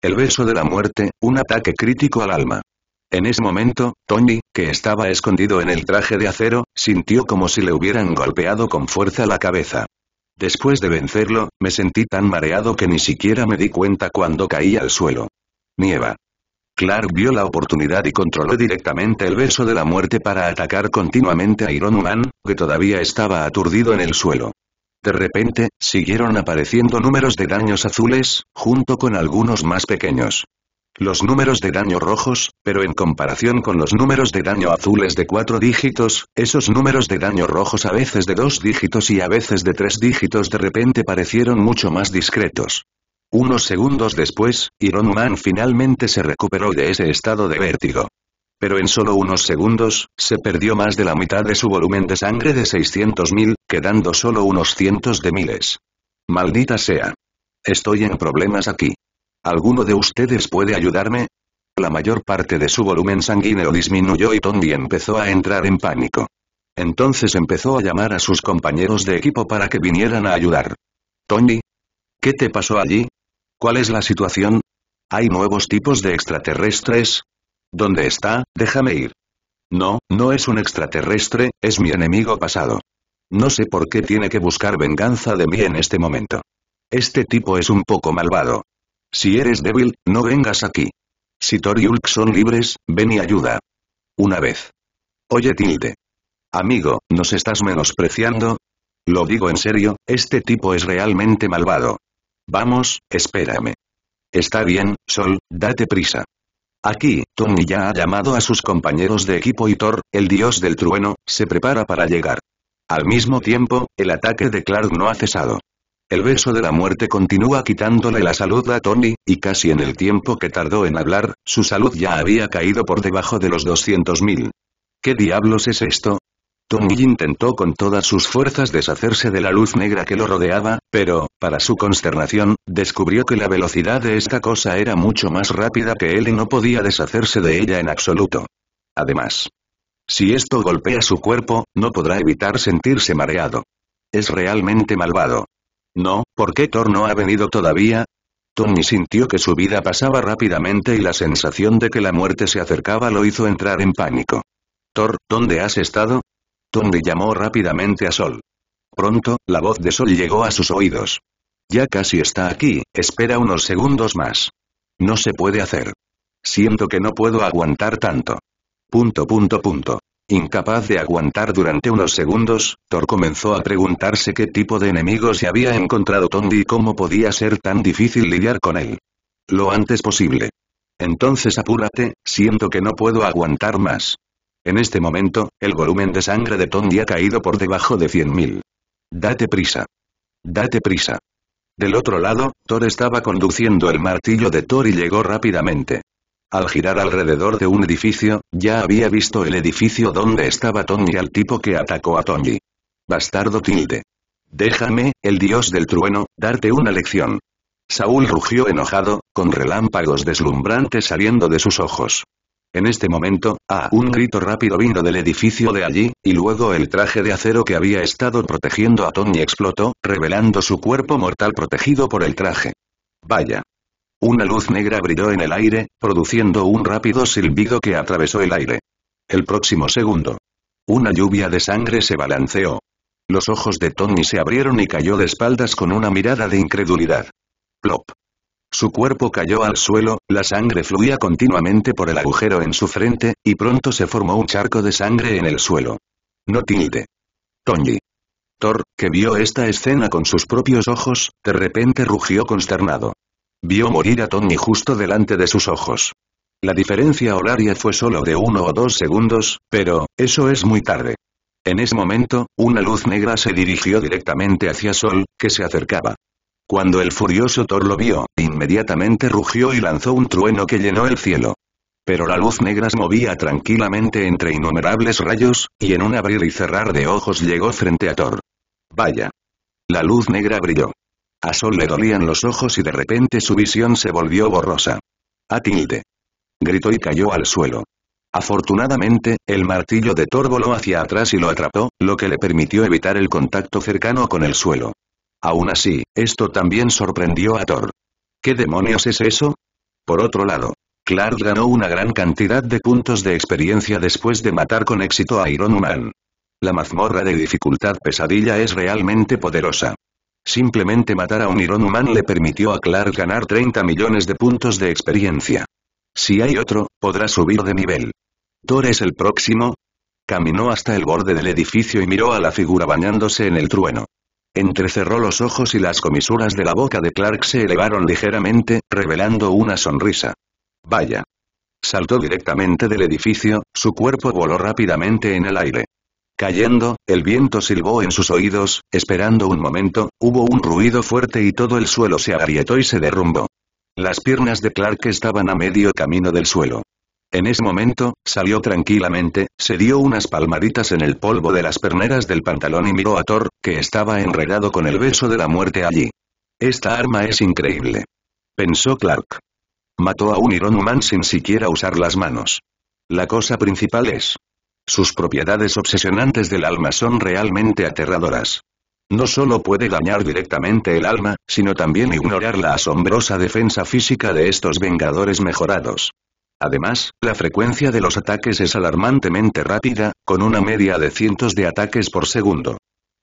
El beso de la muerte, un ataque crítico al alma. En ese momento, Tony, que estaba escondido en el traje de acero, sintió como si le hubieran golpeado con fuerza la cabeza. Después de vencerlo, me sentí tan mareado que ni siquiera me di cuenta cuando caí al suelo. Nieva. Clark vio la oportunidad y controló directamente el beso de la muerte para atacar continuamente a Iron Man, que todavía estaba aturdido en el suelo. De repente, siguieron apareciendo números de daños azules, junto con algunos más pequeños. Los números de daño rojos, pero en comparación con los números de daño azules de cuatro dígitos, esos números de daño rojos a veces de dos dígitos y a veces de tres dígitos de repente parecieron mucho más discretos. Unos segundos después, Iron Man finalmente se recuperó de ese estado de vértigo. Pero en solo unos segundos, se perdió más de la mitad de su volumen de sangre de 600.000, quedando solo unos cientos de miles. Maldita sea. Estoy en problemas aquí. ¿Alguno de ustedes puede ayudarme? La mayor parte de su volumen sanguíneo disminuyó y Tony empezó a entrar en pánico. Entonces empezó a llamar a sus compañeros de equipo para que vinieran a ayudar. Tony, ¿Qué te pasó allí? ¿Cuál es la situación? ¿Hay nuevos tipos de extraterrestres? ¿Dónde está? Déjame ir. No, no es un extraterrestre, es mi enemigo pasado. No sé por qué tiene que buscar venganza de mí en este momento. Este tipo es un poco malvado. Si eres débil, no vengas aquí. Si Thor son libres, ven y ayuda. Una vez. Oye Tilde. Amigo, ¿nos estás menospreciando? Lo digo en serio, este tipo es realmente malvado. Vamos, espérame. Está bien, Sol, date prisa. Aquí, Tony ya ha llamado a sus compañeros de equipo y Thor, el dios del trueno, se prepara para llegar. Al mismo tiempo, el ataque de Clark no ha cesado. El beso de la muerte continúa quitándole la salud a Tony, y casi en el tiempo que tardó en hablar, su salud ya había caído por debajo de los 200.000. ¿Qué diablos es esto? Tony intentó con todas sus fuerzas deshacerse de la luz negra que lo rodeaba, pero, para su consternación, descubrió que la velocidad de esta cosa era mucho más rápida que él y no podía deshacerse de ella en absoluto. Además, si esto golpea su cuerpo, no podrá evitar sentirse mareado. Es realmente malvado. No, ¿por qué Thor no ha venido todavía? Tony sintió que su vida pasaba rápidamente y la sensación de que la muerte se acercaba lo hizo entrar en pánico. Thor, ¿dónde has estado? Donde llamó rápidamente a Sol. Pronto, la voz de Sol llegó a sus oídos. Ya casi está aquí, espera unos segundos más. No se puede hacer. Siento que no puedo aguantar tanto. Punto punto punto. Incapaz de aguantar durante unos segundos, Thor comenzó a preguntarse qué tipo de enemigo se había encontrado Tondi y cómo podía ser tan difícil lidiar con él. Lo antes posible. Entonces apúrate, siento que no puedo aguantar más. En este momento, el volumen de sangre de Tondi ha caído por debajo de 100.000. Date prisa. Date prisa. Del otro lado, Thor estaba conduciendo el martillo de Thor y llegó rápidamente. Al girar alrededor de un edificio, ya había visto el edificio donde estaba Tony al tipo que atacó a Tony. Bastardo tilde. Déjame, el dios del trueno, darte una lección. Saúl rugió enojado, con relámpagos deslumbrantes saliendo de sus ojos. En este momento, a ah, un grito rápido vino del edificio de allí, y luego el traje de acero que había estado protegiendo a Tony explotó, revelando su cuerpo mortal protegido por el traje. Vaya. Una luz negra brilló en el aire, produciendo un rápido silbido que atravesó el aire. El próximo segundo. Una lluvia de sangre se balanceó. Los ojos de Tony se abrieron y cayó de espaldas con una mirada de incredulidad. Plop. Su cuerpo cayó al suelo, la sangre fluía continuamente por el agujero en su frente, y pronto se formó un charco de sangre en el suelo. No tilde. Tony. Thor, que vio esta escena con sus propios ojos, de repente rugió consternado. Vio morir a Tony justo delante de sus ojos. La diferencia horaria fue solo de uno o dos segundos, pero, eso es muy tarde. En ese momento, una luz negra se dirigió directamente hacia Sol, que se acercaba. Cuando el furioso Thor lo vio, inmediatamente rugió y lanzó un trueno que llenó el cielo. Pero la luz negra se movía tranquilamente entre innumerables rayos, y en un abrir y cerrar de ojos llegó frente a Thor. Vaya. La luz negra brilló. A Sol le dolían los ojos y de repente su visión se volvió borrosa. Atilde. Gritó y cayó al suelo. Afortunadamente, el martillo de Thor voló hacia atrás y lo atrapó, lo que le permitió evitar el contacto cercano con el suelo. Aún así, esto también sorprendió a Thor. ¿Qué demonios es eso? Por otro lado, Clark ganó una gran cantidad de puntos de experiencia después de matar con éxito a Iron Man. La mazmorra de dificultad pesadilla es realmente poderosa. Simplemente matar a un Iron Man le permitió a Clark ganar 30 millones de puntos de experiencia. Si hay otro, podrá subir de nivel. ¿Thor es el próximo? Caminó hasta el borde del edificio y miró a la figura bañándose en el trueno. Entrecerró los ojos y las comisuras de la boca de Clark se elevaron ligeramente, revelando una sonrisa. Vaya. Saltó directamente del edificio, su cuerpo voló rápidamente en el aire. Cayendo, el viento silbó en sus oídos, esperando un momento, hubo un ruido fuerte y todo el suelo se agrietó y se derrumbó. Las piernas de Clark estaban a medio camino del suelo. En ese momento, salió tranquilamente, se dio unas palmaditas en el polvo de las perneras del pantalón y miró a Thor, que estaba enredado con el beso de la muerte allí. Esta arma es increíble. Pensó Clark. Mató a un Iron sin siquiera usar las manos. La cosa principal es. Sus propiedades obsesionantes del alma son realmente aterradoras. No solo puede dañar directamente el alma, sino también ignorar la asombrosa defensa física de estos Vengadores mejorados. Además, la frecuencia de los ataques es alarmantemente rápida, con una media de cientos de ataques por segundo.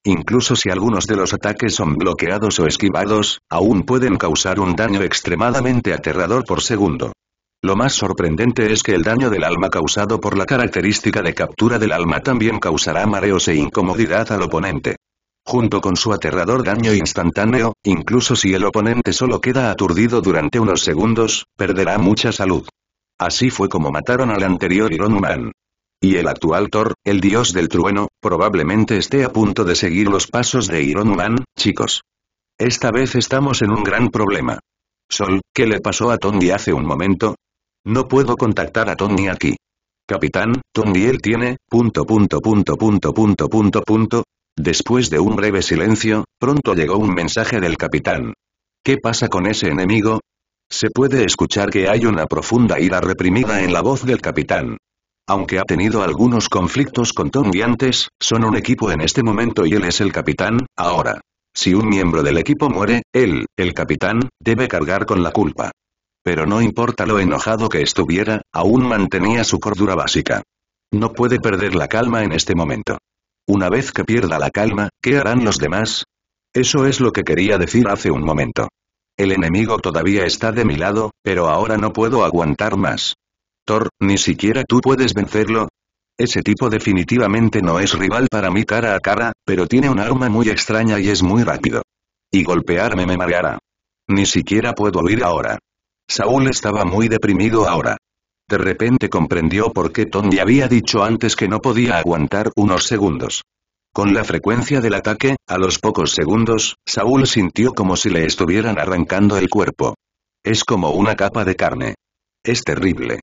Incluso si algunos de los ataques son bloqueados o esquivados, aún pueden causar un daño extremadamente aterrador por segundo. Lo más sorprendente es que el daño del alma causado por la característica de captura del alma también causará mareos e incomodidad al oponente. Junto con su aterrador daño instantáneo, incluso si el oponente solo queda aturdido durante unos segundos, perderá mucha salud. Así fue como mataron al anterior Iron Man. Y el actual Thor, el dios del trueno, probablemente esté a punto de seguir los pasos de Iron Man, chicos. Esta vez estamos en un gran problema. Sol, ¿qué le pasó a Tony hace un momento? No puedo contactar a Tony aquí. Capitán, Tony él tiene, punto Después de un breve silencio, pronto llegó un mensaje del capitán. ¿Qué pasa con ese enemigo? Se puede escuchar que hay una profunda ira reprimida en la voz del capitán. Aunque ha tenido algunos conflictos con Tony antes, son un equipo en este momento y él es el capitán, ahora. Si un miembro del equipo muere, él, el capitán, debe cargar con la culpa. Pero no importa lo enojado que estuviera, aún mantenía su cordura básica. No puede perder la calma en este momento. Una vez que pierda la calma, ¿qué harán los demás? Eso es lo que quería decir hace un momento. El enemigo todavía está de mi lado, pero ahora no puedo aguantar más. Thor, ni siquiera tú puedes vencerlo. Ese tipo definitivamente no es rival para mí cara a cara, pero tiene un arma muy extraña y es muy rápido. Y golpearme me mareará. Ni siquiera puedo huir ahora. Saúl estaba muy deprimido ahora. De repente comprendió por qué Tony había dicho antes que no podía aguantar unos segundos. Con la frecuencia del ataque, a los pocos segundos, Saúl sintió como si le estuvieran arrancando el cuerpo. Es como una capa de carne. Es terrible.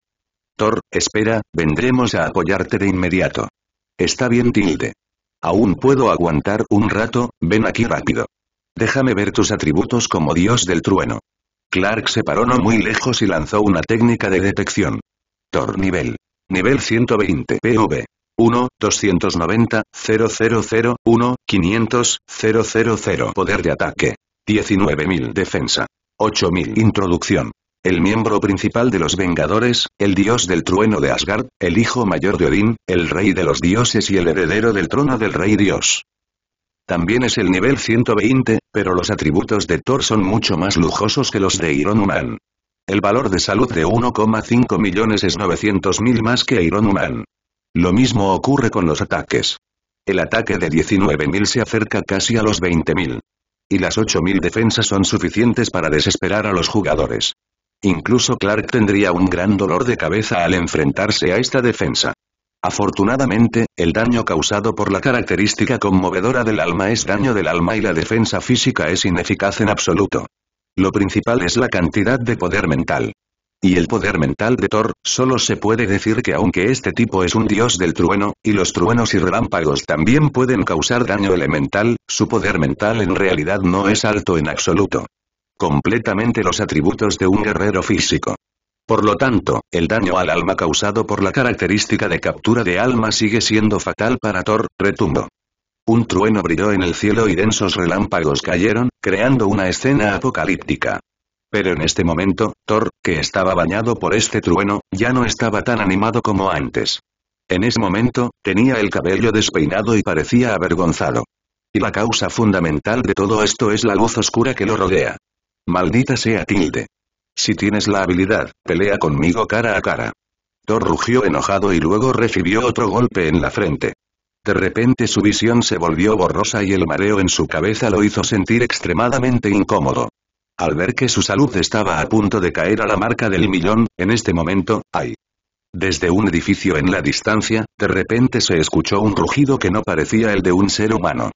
Thor, espera, vendremos a apoyarte de inmediato. Está bien tilde. Aún puedo aguantar un rato, ven aquí rápido. Déjame ver tus atributos como dios del trueno. Clark se paró no muy lejos y lanzó una técnica de detección. Thor nivel. Nivel 120 PV. 1, 290, 000, 1, 500, 000 Poder de ataque. 19.000 defensa. 8.000 introducción. El miembro principal de los Vengadores, el dios del trueno de Asgard, el hijo mayor de Odín, el rey de los dioses y el heredero del trono del rey dios. También es el nivel 120, pero los atributos de Thor son mucho más lujosos que los de Iron Man. El valor de salud de 1,5 millones es 900.000 más que Iron Man. Lo mismo ocurre con los ataques. El ataque de 19.000 se acerca casi a los 20.000. Y las 8.000 defensas son suficientes para desesperar a los jugadores. Incluso Clark tendría un gran dolor de cabeza al enfrentarse a esta defensa. Afortunadamente, el daño causado por la característica conmovedora del alma es daño del alma y la defensa física es ineficaz en absoluto. Lo principal es la cantidad de poder mental y el poder mental de Thor, solo se puede decir que aunque este tipo es un dios del trueno, y los truenos y relámpagos también pueden causar daño elemental, su poder mental en realidad no es alto en absoluto. Completamente los atributos de un guerrero físico. Por lo tanto, el daño al alma causado por la característica de captura de alma sigue siendo fatal para Thor, retumbo. Un trueno brilló en el cielo y densos relámpagos cayeron, creando una escena apocalíptica. Pero en este momento, Thor, que estaba bañado por este trueno, ya no estaba tan animado como antes. En ese momento, tenía el cabello despeinado y parecía avergonzado. Y la causa fundamental de todo esto es la luz oscura que lo rodea. Maldita sea Tilde. Si tienes la habilidad, pelea conmigo cara a cara. Thor rugió enojado y luego recibió otro golpe en la frente. De repente su visión se volvió borrosa y el mareo en su cabeza lo hizo sentir extremadamente incómodo. Al ver que su salud estaba a punto de caer a la marca del millón, en este momento, ¡ay! Desde un edificio en la distancia, de repente se escuchó un rugido que no parecía el de un ser humano.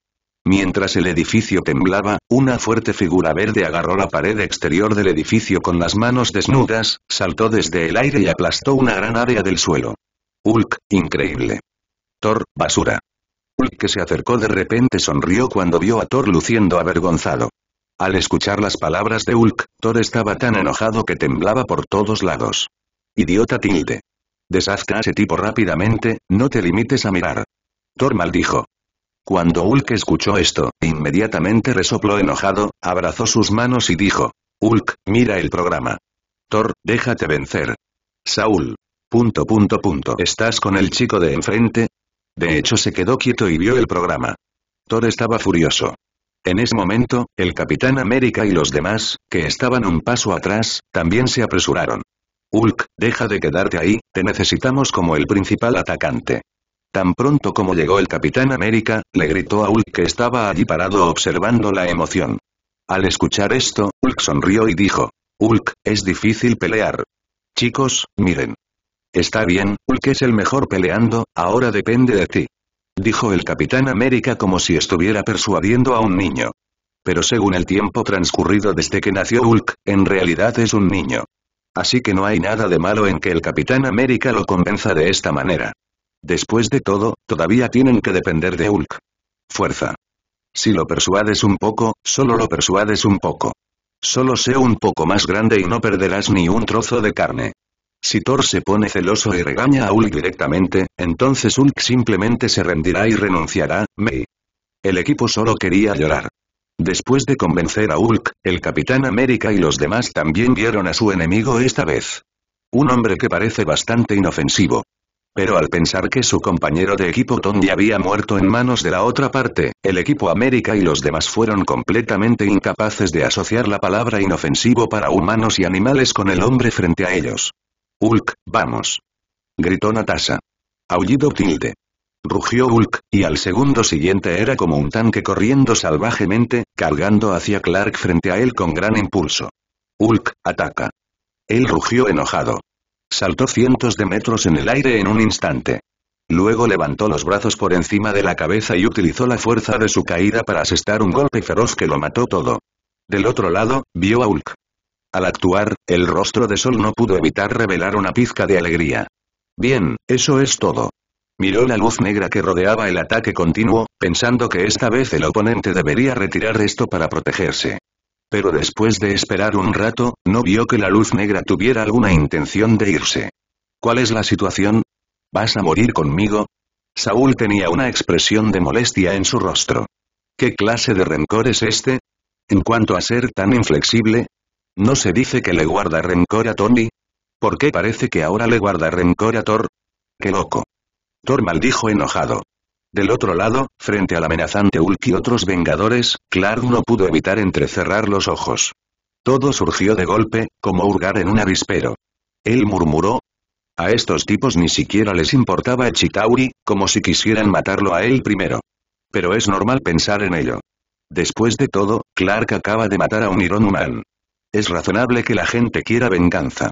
Mientras el edificio temblaba, una fuerte figura verde agarró la pared exterior del edificio con las manos desnudas, saltó desde el aire y aplastó una gran área del suelo. Hulk, increíble. Thor, basura. Hulk que se acercó de repente sonrió cuando vio a Thor luciendo avergonzado. Al escuchar las palabras de Ulk, Thor estaba tan enojado que temblaba por todos lados. Idiota tilde. Deshazte a ese tipo rápidamente, no te limites a mirar. Thor maldijo. Cuando Ulk escuchó esto, inmediatamente resopló enojado, abrazó sus manos y dijo. Hulk, mira el programa. Thor, déjate vencer. Saúl. Punto punto punto. ¿Estás con el chico de enfrente? De hecho se quedó quieto y vio el programa. Thor estaba furioso. En ese momento, el Capitán América y los demás, que estaban un paso atrás, también se apresuraron. Hulk, deja de quedarte ahí, te necesitamos como el principal atacante. Tan pronto como llegó el Capitán América, le gritó a Hulk que estaba allí parado observando la emoción. Al escuchar esto, Hulk sonrió y dijo, Hulk, es difícil pelear. Chicos, miren. Está bien, Hulk es el mejor peleando, ahora depende de ti dijo el Capitán América como si estuviera persuadiendo a un niño. Pero según el tiempo transcurrido desde que nació Hulk, en realidad es un niño. Así que no hay nada de malo en que el Capitán América lo convenza de esta manera. Después de todo, todavía tienen que depender de Hulk. Fuerza. Si lo persuades un poco, solo lo persuades un poco. Solo sé un poco más grande y no perderás ni un trozo de carne. Si Thor se pone celoso y regaña a Hulk directamente, entonces Hulk simplemente se rendirá y renunciará, May. El equipo solo quería llorar. Después de convencer a Hulk, el Capitán América y los demás también vieron a su enemigo esta vez. Un hombre que parece bastante inofensivo. Pero al pensar que su compañero de equipo Tony había muerto en manos de la otra parte, el equipo América y los demás fueron completamente incapaces de asociar la palabra inofensivo para humanos y animales con el hombre frente a ellos. Hulk, vamos. Gritó Natasha. Aullido tilde. Rugió Hulk, y al segundo siguiente era como un tanque corriendo salvajemente, cargando hacia Clark frente a él con gran impulso. Hulk, ataca. Él rugió enojado. Saltó cientos de metros en el aire en un instante. Luego levantó los brazos por encima de la cabeza y utilizó la fuerza de su caída para asestar un golpe feroz que lo mató todo. Del otro lado, vio a Hulk. Al actuar, el rostro de Sol no pudo evitar revelar una pizca de alegría. Bien, eso es todo. Miró la luz negra que rodeaba el ataque continuo, pensando que esta vez el oponente debería retirar esto para protegerse. Pero después de esperar un rato, no vio que la luz negra tuviera alguna intención de irse. ¿Cuál es la situación? ¿Vas a morir conmigo? Saúl tenía una expresión de molestia en su rostro. ¿Qué clase de rencor es este? En cuanto a ser tan inflexible, ¿No se dice que le guarda rencor a Tony? ¿Por qué parece que ahora le guarda rencor a Thor? ¡Qué loco! Thor maldijo enojado. Del otro lado, frente al amenazante Hulk y otros Vengadores, Clark no pudo evitar entrecerrar los ojos. Todo surgió de golpe, como hurgar en un avispero. Él murmuró. A estos tipos ni siquiera les importaba Chitauri, como si quisieran matarlo a él primero. Pero es normal pensar en ello. Después de todo, Clark acaba de matar a un Iron humano. Es razonable que la gente quiera venganza.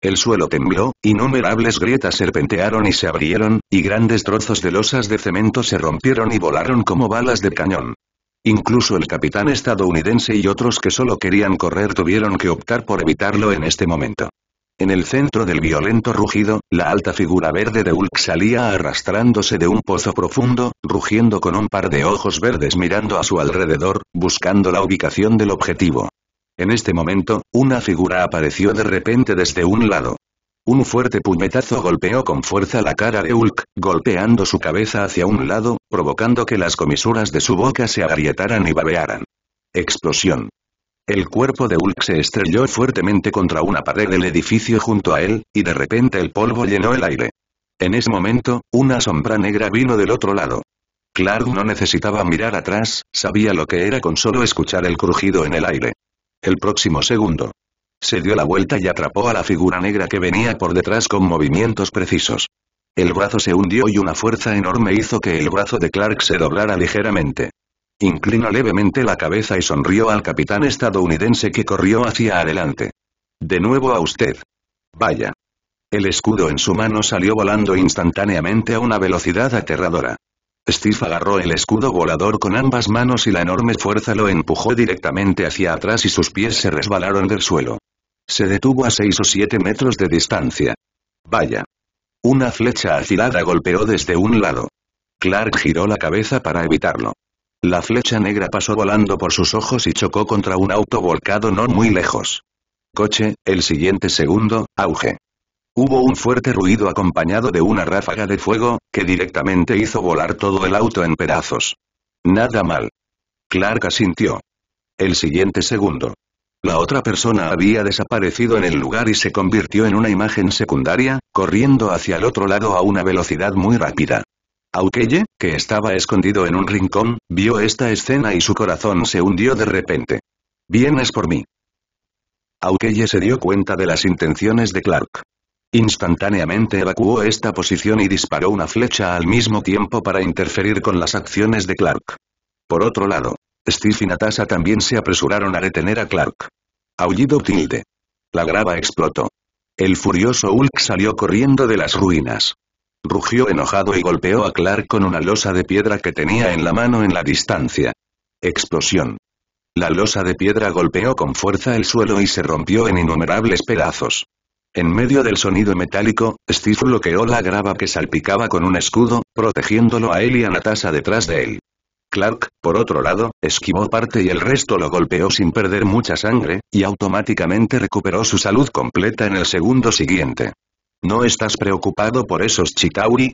El suelo tembló, innumerables grietas serpentearon y se abrieron, y grandes trozos de losas de cemento se rompieron y volaron como balas de cañón. Incluso el capitán estadounidense y otros que solo querían correr tuvieron que optar por evitarlo en este momento. En el centro del violento rugido, la alta figura verde de Hulk salía arrastrándose de un pozo profundo, rugiendo con un par de ojos verdes mirando a su alrededor, buscando la ubicación del objetivo. En este momento, una figura apareció de repente desde un lado. Un fuerte puñetazo golpeó con fuerza la cara de Hulk, golpeando su cabeza hacia un lado, provocando que las comisuras de su boca se agrietaran y babearan. Explosión. El cuerpo de Hulk se estrelló fuertemente contra una pared del edificio junto a él, y de repente el polvo llenó el aire. En ese momento, una sombra negra vino del otro lado. Clark no necesitaba mirar atrás, sabía lo que era con solo escuchar el crujido en el aire el próximo segundo. Se dio la vuelta y atrapó a la figura negra que venía por detrás con movimientos precisos. El brazo se hundió y una fuerza enorme hizo que el brazo de Clark se doblara ligeramente. Inclinó levemente la cabeza y sonrió al capitán estadounidense que corrió hacia adelante. De nuevo a usted. Vaya. El escudo en su mano salió volando instantáneamente a una velocidad aterradora. Steve agarró el escudo volador con ambas manos y la enorme fuerza lo empujó directamente hacia atrás y sus pies se resbalaron del suelo. Se detuvo a seis o siete metros de distancia. Vaya. Una flecha afilada golpeó desde un lado. Clark giró la cabeza para evitarlo. La flecha negra pasó volando por sus ojos y chocó contra un auto volcado no muy lejos. Coche, el siguiente segundo, auge. Hubo un fuerte ruido acompañado de una ráfaga de fuego, que directamente hizo volar todo el auto en pedazos. Nada mal. Clark asintió. El siguiente segundo. La otra persona había desaparecido en el lugar y se convirtió en una imagen secundaria, corriendo hacia el otro lado a una velocidad muy rápida. Aukeye, que estaba escondido en un rincón, vio esta escena y su corazón se hundió de repente. Vienes por mí. Aukeye se dio cuenta de las intenciones de Clark. Instantáneamente evacuó esta posición y disparó una flecha al mismo tiempo para interferir con las acciones de Clark. Por otro lado, Steve y Natasha también se apresuraron a detener a Clark. Aullido tilde. La grava explotó. El furioso Hulk salió corriendo de las ruinas. Rugió enojado y golpeó a Clark con una losa de piedra que tenía en la mano en la distancia. Explosión. La losa de piedra golpeó con fuerza el suelo y se rompió en innumerables pedazos. En medio del sonido metálico, Steve bloqueó la grava que salpicaba con un escudo, protegiéndolo a él y a Natasha detrás de él. Clark, por otro lado, esquivó parte y el resto lo golpeó sin perder mucha sangre, y automáticamente recuperó su salud completa en el segundo siguiente. ¿No estás preocupado por esos Chitauri?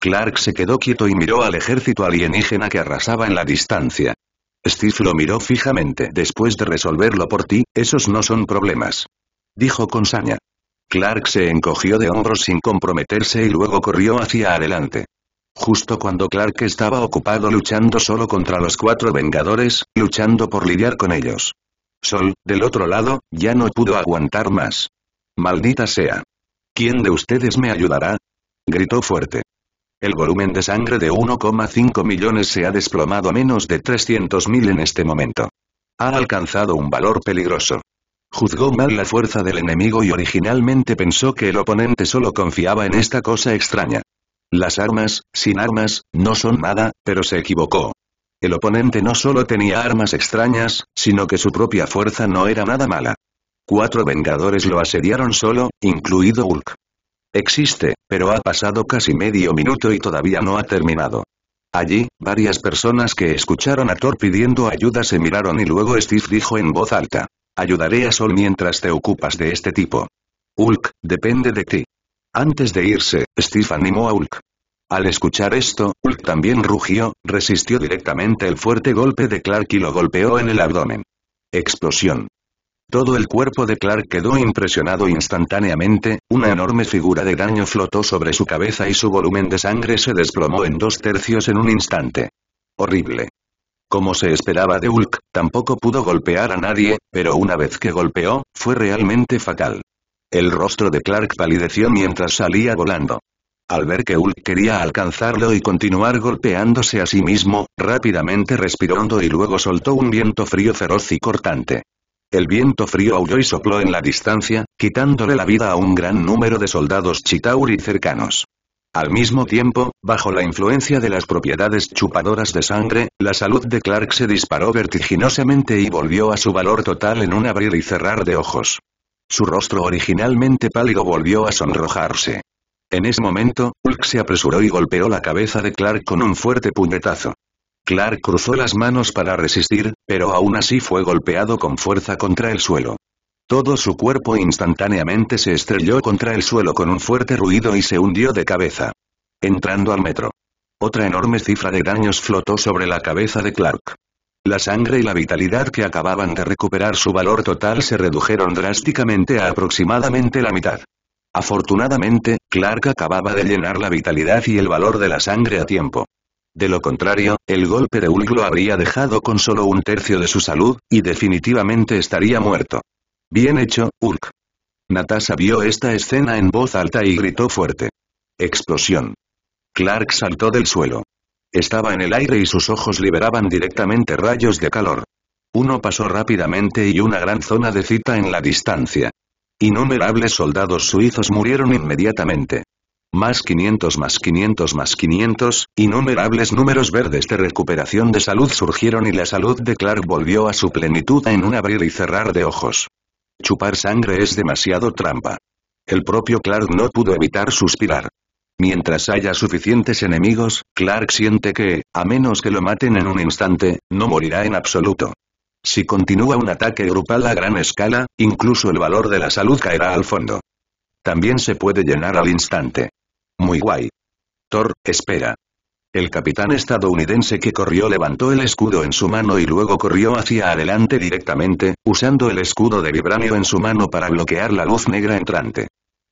Clark se quedó quieto y miró al ejército alienígena que arrasaba en la distancia. Steve lo miró fijamente. Después de resolverlo por ti, esos no son problemas. Dijo con saña. Clark se encogió de hombros sin comprometerse y luego corrió hacia adelante. Justo cuando Clark estaba ocupado luchando solo contra los cuatro Vengadores, luchando por lidiar con ellos. Sol, del otro lado, ya no pudo aguantar más. Maldita sea. ¿Quién de ustedes me ayudará? Gritó fuerte. El volumen de sangre de 1,5 millones se ha desplomado a menos de 300.000 en este momento. Ha alcanzado un valor peligroso. Juzgó mal la fuerza del enemigo y originalmente pensó que el oponente solo confiaba en esta cosa extraña. Las armas, sin armas, no son nada, pero se equivocó. El oponente no solo tenía armas extrañas, sino que su propia fuerza no era nada mala. Cuatro Vengadores lo asediaron solo, incluido Hulk. Existe, pero ha pasado casi medio minuto y todavía no ha terminado. Allí, varias personas que escucharon a Thor pidiendo ayuda se miraron y luego Steve dijo en voz alta, Ayudaré a Sol mientras te ocupas de este tipo. Hulk, depende de ti. Antes de irse, Steve animó a Hulk. Al escuchar esto, Hulk también rugió, resistió directamente el fuerte golpe de Clark y lo golpeó en el abdomen. Explosión. Todo el cuerpo de Clark quedó impresionado instantáneamente, una enorme figura de daño flotó sobre su cabeza y su volumen de sangre se desplomó en dos tercios en un instante. Horrible. Como se esperaba de Hulk, tampoco pudo golpear a nadie, pero una vez que golpeó, fue realmente fatal. El rostro de Clark palideció mientras salía volando. Al ver que Hulk quería alcanzarlo y continuar golpeándose a sí mismo, rápidamente respiró hondo y luego soltó un viento frío feroz y cortante. El viento frío aulló y sopló en la distancia, quitándole la vida a un gran número de soldados Chitauri cercanos. Al mismo tiempo, bajo la influencia de las propiedades chupadoras de sangre, la salud de Clark se disparó vertiginosamente y volvió a su valor total en un abrir y cerrar de ojos. Su rostro originalmente pálido volvió a sonrojarse. En ese momento, Hulk se apresuró y golpeó la cabeza de Clark con un fuerte puñetazo. Clark cruzó las manos para resistir, pero aún así fue golpeado con fuerza contra el suelo. Todo su cuerpo instantáneamente se estrelló contra el suelo con un fuerte ruido y se hundió de cabeza. Entrando al metro. Otra enorme cifra de daños flotó sobre la cabeza de Clark. La sangre y la vitalidad que acababan de recuperar su valor total se redujeron drásticamente a aproximadamente la mitad. Afortunadamente, Clark acababa de llenar la vitalidad y el valor de la sangre a tiempo. De lo contrario, el golpe de Hulk lo habría dejado con solo un tercio de su salud, y definitivamente estaría muerto. Bien hecho, Urk. Natasha vio esta escena en voz alta y gritó fuerte. Explosión. Clark saltó del suelo. Estaba en el aire y sus ojos liberaban directamente rayos de calor. Uno pasó rápidamente y una gran zona de cita en la distancia. Innumerables soldados suizos murieron inmediatamente. Más 500 más 500 más 500, innumerables números verdes de recuperación de salud surgieron y la salud de Clark volvió a su plenitud en un abrir y cerrar de ojos. Chupar sangre es demasiado trampa. El propio Clark no pudo evitar suspirar. Mientras haya suficientes enemigos, Clark siente que, a menos que lo maten en un instante, no morirá en absoluto. Si continúa un ataque grupal a gran escala, incluso el valor de la salud caerá al fondo. También se puede llenar al instante. Muy guay. Thor, espera. El capitán estadounidense que corrió levantó el escudo en su mano y luego corrió hacia adelante directamente, usando el escudo de vibranio en su mano para bloquear la luz negra entrante.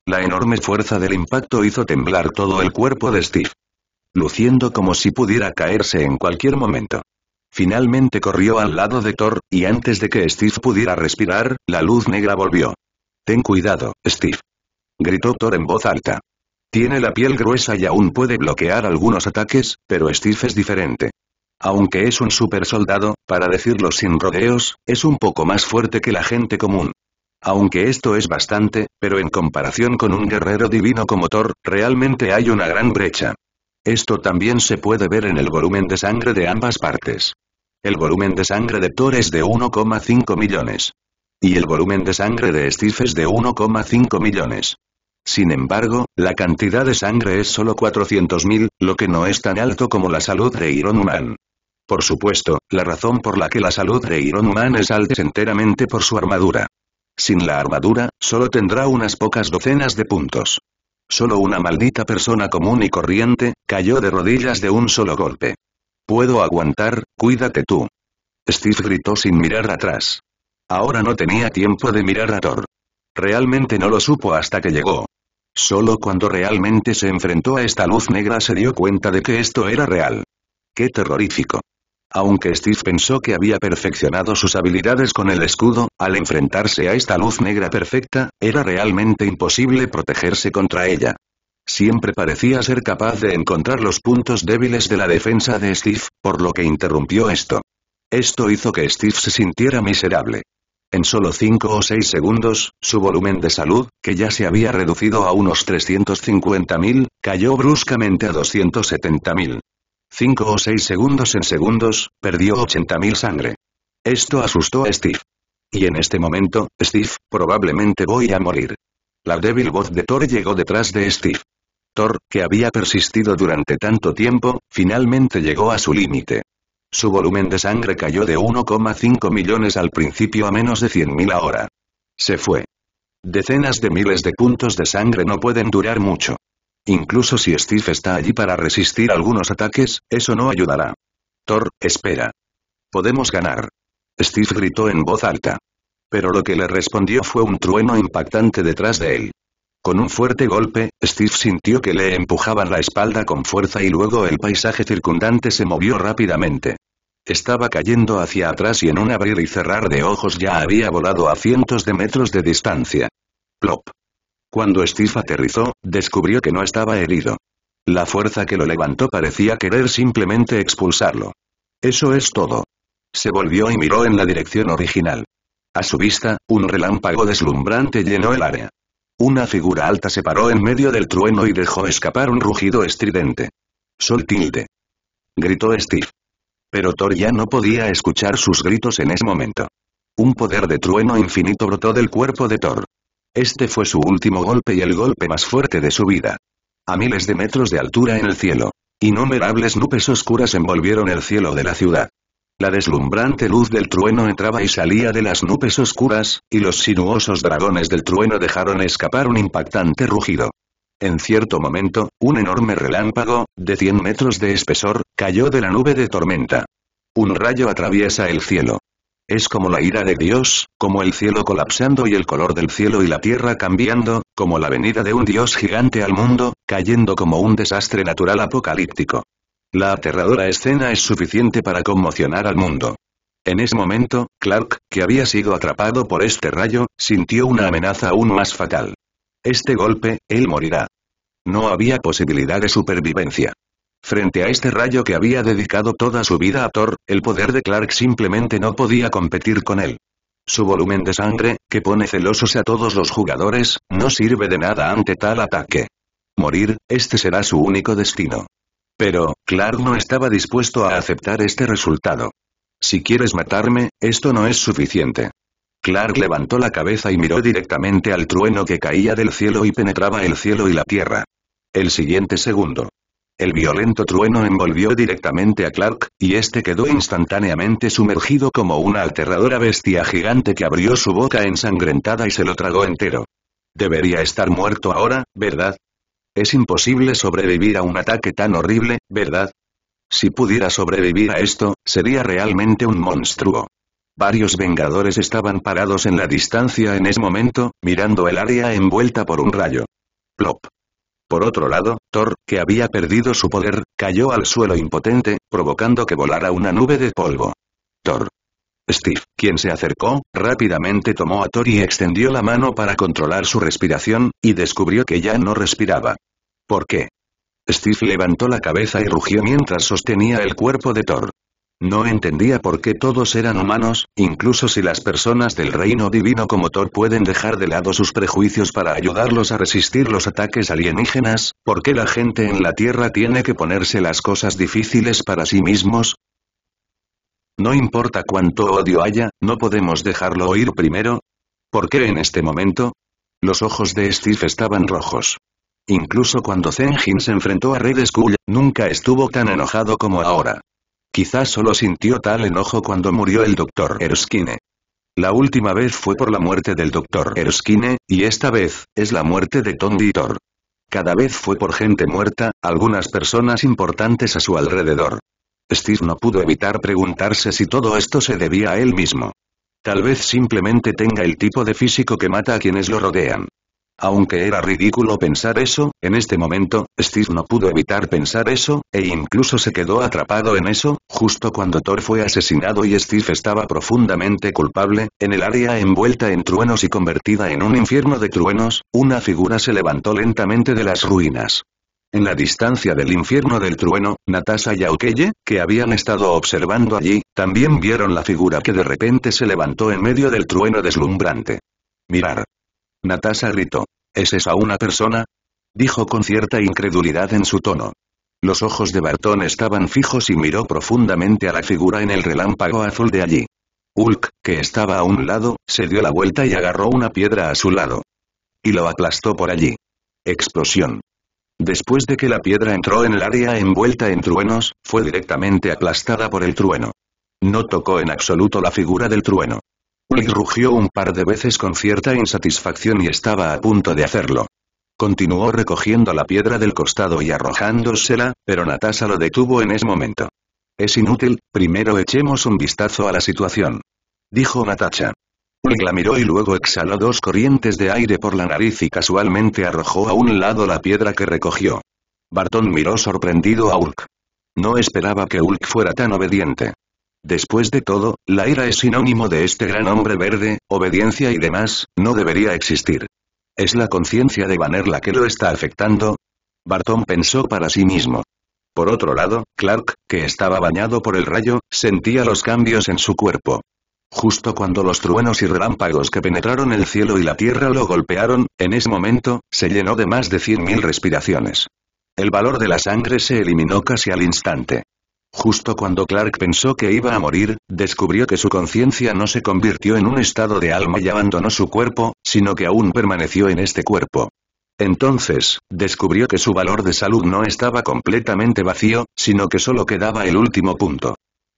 La enorme fuerza del impacto hizo temblar todo el cuerpo de Steve. Luciendo como si pudiera caerse en cualquier momento. Finalmente corrió al lado de Thor, y antes de que Steve pudiera respirar, la luz negra volvió. Ten cuidado, Steve. Gritó Thor en voz alta. Tiene la piel gruesa y aún puede bloquear algunos ataques, pero Steve es diferente. Aunque es un super soldado, para decirlo sin rodeos, es un poco más fuerte que la gente común. Aunque esto es bastante, pero en comparación con un guerrero divino como Thor, realmente hay una gran brecha. Esto también se puede ver en el volumen de sangre de ambas partes. El volumen de sangre de Thor es de 1,5 millones. Y el volumen de sangre de Steve es de 1,5 millones. Sin embargo, la cantidad de sangre es solo 400.000, lo que no es tan alto como la salud de Iron Por supuesto, la razón por la que la salud de Iron es alta es enteramente por su armadura. Sin la armadura, solo tendrá unas pocas docenas de puntos. Solo una maldita persona común y corriente, cayó de rodillas de un solo golpe. Puedo aguantar, cuídate tú. Steve gritó sin mirar atrás. Ahora no tenía tiempo de mirar a Thor. Realmente no lo supo hasta que llegó. Solo cuando realmente se enfrentó a esta luz negra se dio cuenta de que esto era real. ¡Qué terrorífico! Aunque Steve pensó que había perfeccionado sus habilidades con el escudo, al enfrentarse a esta luz negra perfecta, era realmente imposible protegerse contra ella. Siempre parecía ser capaz de encontrar los puntos débiles de la defensa de Steve, por lo que interrumpió esto. Esto hizo que Steve se sintiera miserable. En solo 5 o 6 segundos, su volumen de salud, que ya se había reducido a unos 350.000, cayó bruscamente a 270.000. 5 o 6 segundos en segundos, perdió 80.000 sangre. Esto asustó a Steve. Y en este momento, Steve, probablemente voy a morir. La débil voz de Thor llegó detrás de Steve. Thor, que había persistido durante tanto tiempo, finalmente llegó a su límite. Su volumen de sangre cayó de 1,5 millones al principio a menos de 100.000 ahora. Se fue. Decenas de miles de puntos de sangre no pueden durar mucho. Incluso si Steve está allí para resistir algunos ataques, eso no ayudará. Thor, espera. Podemos ganar. Steve gritó en voz alta. Pero lo que le respondió fue un trueno impactante detrás de él. Con un fuerte golpe, Steve sintió que le empujaban la espalda con fuerza y luego el paisaje circundante se movió rápidamente. Estaba cayendo hacia atrás y en un abrir y cerrar de ojos ya había volado a cientos de metros de distancia. Plop. Cuando Steve aterrizó, descubrió que no estaba herido. La fuerza que lo levantó parecía querer simplemente expulsarlo. Eso es todo. Se volvió y miró en la dirección original. A su vista, un relámpago deslumbrante llenó el área. Una figura alta se paró en medio del trueno y dejó escapar un rugido estridente. Sol tilde. Gritó Steve. Pero Thor ya no podía escuchar sus gritos en ese momento. Un poder de trueno infinito brotó del cuerpo de Thor. Este fue su último golpe y el golpe más fuerte de su vida. A miles de metros de altura en el cielo. Innumerables nubes oscuras envolvieron el cielo de la ciudad. La deslumbrante luz del trueno entraba y salía de las nubes oscuras, y los sinuosos dragones del trueno dejaron escapar un impactante rugido. En cierto momento, un enorme relámpago, de 100 metros de espesor, cayó de la nube de tormenta. Un rayo atraviesa el cielo. Es como la ira de Dios, como el cielo colapsando y el color del cielo y la tierra cambiando, como la venida de un Dios gigante al mundo, cayendo como un desastre natural apocalíptico. La aterradora escena es suficiente para conmocionar al mundo. En ese momento, Clark, que había sido atrapado por este rayo, sintió una amenaza aún más fatal este golpe, él morirá. No había posibilidad de supervivencia. Frente a este rayo que había dedicado toda su vida a Thor, el poder de Clark simplemente no podía competir con él. Su volumen de sangre, que pone celosos a todos los jugadores, no sirve de nada ante tal ataque. Morir, este será su único destino. Pero, Clark no estaba dispuesto a aceptar este resultado. Si quieres matarme, esto no es suficiente. Clark levantó la cabeza y miró directamente al trueno que caía del cielo y penetraba el cielo y la tierra. El siguiente segundo. El violento trueno envolvió directamente a Clark, y este quedó instantáneamente sumergido como una aterradora bestia gigante que abrió su boca ensangrentada y se lo tragó entero. Debería estar muerto ahora, ¿verdad? Es imposible sobrevivir a un ataque tan horrible, ¿verdad? Si pudiera sobrevivir a esto, sería realmente un monstruo. Varios vengadores estaban parados en la distancia en ese momento, mirando el área envuelta por un rayo. Plop. Por otro lado, Thor, que había perdido su poder, cayó al suelo impotente, provocando que volara una nube de polvo. Thor. Steve, quien se acercó, rápidamente tomó a Thor y extendió la mano para controlar su respiración, y descubrió que ya no respiraba. ¿Por qué? Steve levantó la cabeza y rugió mientras sostenía el cuerpo de Thor. No entendía por qué todos eran humanos, incluso si las personas del reino divino como Thor pueden dejar de lado sus prejuicios para ayudarlos a resistir los ataques alienígenas, ¿por qué la gente en la Tierra tiene que ponerse las cosas difíciles para sí mismos? No importa cuánto odio haya, ¿no podemos dejarlo oír primero? ¿Por qué en este momento? Los ojos de Steve estaban rojos. Incluso cuando Zenjin se enfrentó a Red Skull, nunca estuvo tan enojado como ahora. Quizás solo sintió tal enojo cuando murió el Dr. Erskine. La última vez fue por la muerte del Dr. Erskine, y esta vez, es la muerte de Tom Ditor. Cada vez fue por gente muerta, algunas personas importantes a su alrededor. Steve no pudo evitar preguntarse si todo esto se debía a él mismo. Tal vez simplemente tenga el tipo de físico que mata a quienes lo rodean. Aunque era ridículo pensar eso, en este momento, Steve no pudo evitar pensar eso, e incluso se quedó atrapado en eso, justo cuando Thor fue asesinado y Steve estaba profundamente culpable, en el área envuelta en truenos y convertida en un infierno de truenos, una figura se levantó lentamente de las ruinas. En la distancia del infierno del trueno, Natasha y Aukeye, que habían estado observando allí, también vieron la figura que de repente se levantó en medio del trueno deslumbrante. Mirar. Natasha gritó. ¿Es esa una persona? Dijo con cierta incredulidad en su tono. Los ojos de Bartón estaban fijos y miró profundamente a la figura en el relámpago azul de allí. Hulk, que estaba a un lado, se dio la vuelta y agarró una piedra a su lado. Y lo aplastó por allí. Explosión. Después de que la piedra entró en el área envuelta en truenos, fue directamente aplastada por el trueno. No tocó en absoluto la figura del trueno. Ulk rugió un par de veces con cierta insatisfacción y estaba a punto de hacerlo. Continuó recogiendo la piedra del costado y arrojándosela, pero Natasha lo detuvo en ese momento. Es inútil, primero echemos un vistazo a la situación. Dijo Natasha. Ulk la miró y luego exhaló dos corrientes de aire por la nariz y casualmente arrojó a un lado la piedra que recogió. Barton miró sorprendido a Ulk. No esperaba que Ulk fuera tan obediente. Después de todo, la ira es sinónimo de este gran hombre verde, obediencia y demás, no debería existir. ¿Es la conciencia de Banner la que lo está afectando? Barton pensó para sí mismo. Por otro lado, Clark, que estaba bañado por el rayo, sentía los cambios en su cuerpo. Justo cuando los truenos y relámpagos que penetraron el cielo y la tierra lo golpearon, en ese momento, se llenó de más de 100.000 respiraciones. El valor de la sangre se eliminó casi al instante. Justo cuando Clark pensó que iba a morir, descubrió que su conciencia no se convirtió en un estado de alma y abandonó su cuerpo, sino que aún permaneció en este cuerpo. Entonces, descubrió que su valor de salud no estaba completamente vacío, sino que solo quedaba el último punto.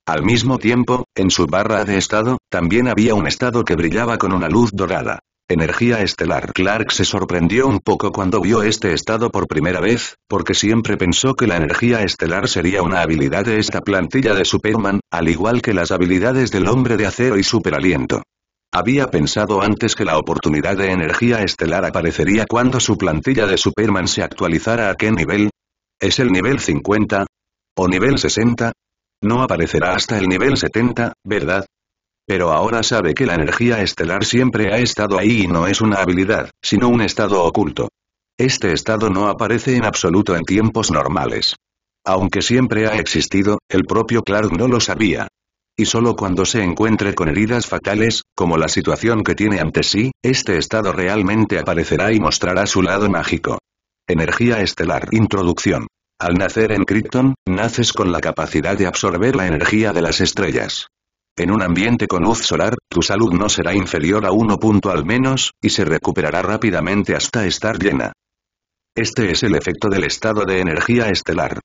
Al mismo tiempo, en su barra de estado, también había un estado que brillaba con una luz dorada energía estelar. Clark se sorprendió un poco cuando vio este estado por primera vez, porque siempre pensó que la energía estelar sería una habilidad de esta plantilla de Superman, al igual que las habilidades del hombre de acero y superaliento. Había pensado antes que la oportunidad de energía estelar aparecería cuando su plantilla de Superman se actualizara a qué nivel. ¿Es el nivel 50? ¿O nivel 60? No aparecerá hasta el nivel 70, ¿verdad? pero ahora sabe que la energía estelar siempre ha estado ahí y no es una habilidad, sino un estado oculto. Este estado no aparece en absoluto en tiempos normales. Aunque siempre ha existido, el propio Clark no lo sabía. Y solo cuando se encuentre con heridas fatales, como la situación que tiene ante sí, este estado realmente aparecerá y mostrará su lado mágico. Energía estelar. Introducción. Al nacer en Krypton, naces con la capacidad de absorber la energía de las estrellas. En un ambiente con luz solar, tu salud no será inferior a 1 punto al menos, y se recuperará rápidamente hasta estar llena. Este es el efecto del estado de energía estelar.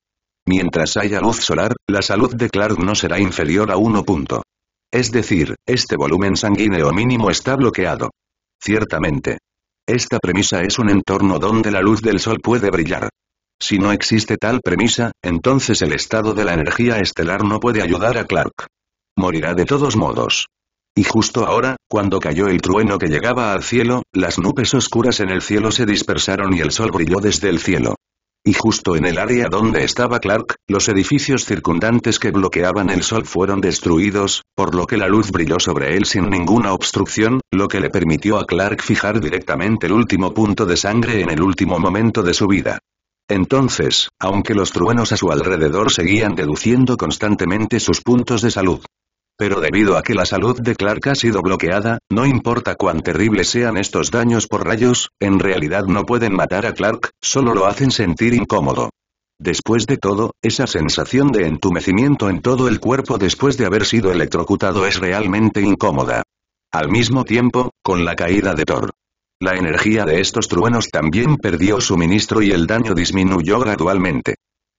Mientras haya luz solar, la salud de Clark no será inferior a 1 punto. Es decir, este volumen sanguíneo mínimo está bloqueado. Ciertamente. Esta premisa es un entorno donde la luz del sol puede brillar. Si no existe tal premisa, entonces el estado de la energía estelar no puede ayudar a Clark. Morirá de todos modos. Y justo ahora, cuando cayó el trueno que llegaba al cielo, las nubes oscuras en el cielo se dispersaron y el sol brilló desde el cielo. Y justo en el área donde estaba Clark, los edificios circundantes que bloqueaban el sol fueron destruidos, por lo que la luz brilló sobre él sin ninguna obstrucción, lo que le permitió a Clark fijar directamente el último punto de sangre en el último momento de su vida. Entonces, aunque los truenos a su alrededor seguían deduciendo constantemente sus puntos de salud, pero debido a que la salud de Clark ha sido bloqueada, no importa cuán terribles sean estos daños por rayos, en realidad no pueden matar a Clark, solo lo hacen sentir incómodo. Después de todo, esa sensación de entumecimiento en todo el cuerpo después de haber sido electrocutado es realmente incómoda. Al mismo tiempo, con la caída de Thor. La energía de estos truenos también perdió suministro y el daño disminuyó gradualmente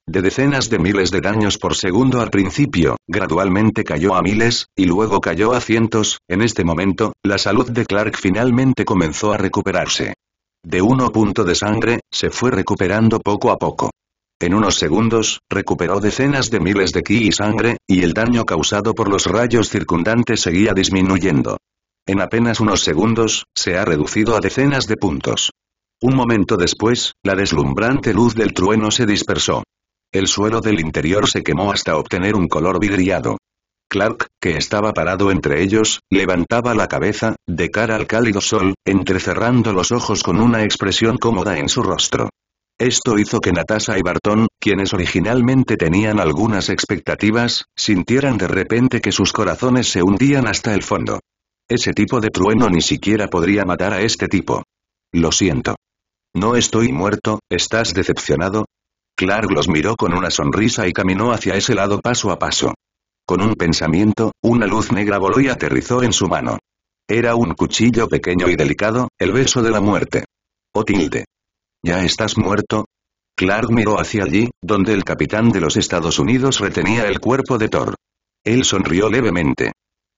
de decenas de miles de daños por segundo al principio, gradualmente cayó a miles, y luego cayó a cientos, en este momento, la salud de Clark finalmente comenzó a recuperarse. De uno punto de sangre, se fue recuperando poco a poco. En unos segundos, recuperó decenas de miles de ki y sangre, y el daño causado por los rayos circundantes seguía disminuyendo. En apenas unos segundos, se ha reducido a decenas de puntos. Un momento después, la deslumbrante luz del trueno se dispersó. El suelo del interior se quemó hasta obtener un color vidriado. Clark, que estaba parado entre ellos, levantaba la cabeza, de cara al cálido sol, entrecerrando los ojos con una expresión cómoda en su rostro. Esto hizo que Natasha y Barton, quienes originalmente tenían algunas expectativas, sintieran de repente que sus corazones se hundían hasta el fondo. Ese tipo de trueno ni siquiera podría matar a este tipo. Lo siento. No estoy muerto, ¿estás decepcionado? Clark los miró con una sonrisa y caminó hacia ese lado paso a paso. Con un pensamiento, una luz negra voló y aterrizó en su mano. Era un cuchillo pequeño y delicado, el beso de la muerte. O oh, tilde. ¿Ya estás muerto? Clark miró hacia allí, donde el capitán de los Estados Unidos retenía el cuerpo de Thor. Él sonrió levemente.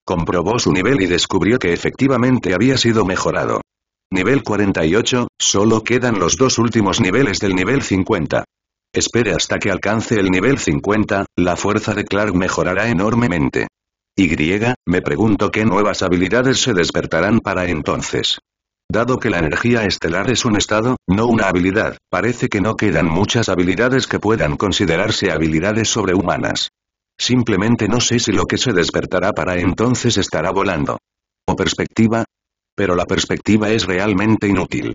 Comprobó su nivel y descubrió que efectivamente había sido mejorado. Nivel 48, solo quedan los dos últimos niveles del nivel 50. Espere hasta que alcance el nivel 50, la fuerza de Clark mejorará enormemente. Y, me pregunto qué nuevas habilidades se despertarán para entonces. Dado que la energía estelar es un estado, no una habilidad, parece que no quedan muchas habilidades que puedan considerarse habilidades sobrehumanas. Simplemente no sé si lo que se despertará para entonces estará volando. ¿O perspectiva? Pero la perspectiva es realmente inútil.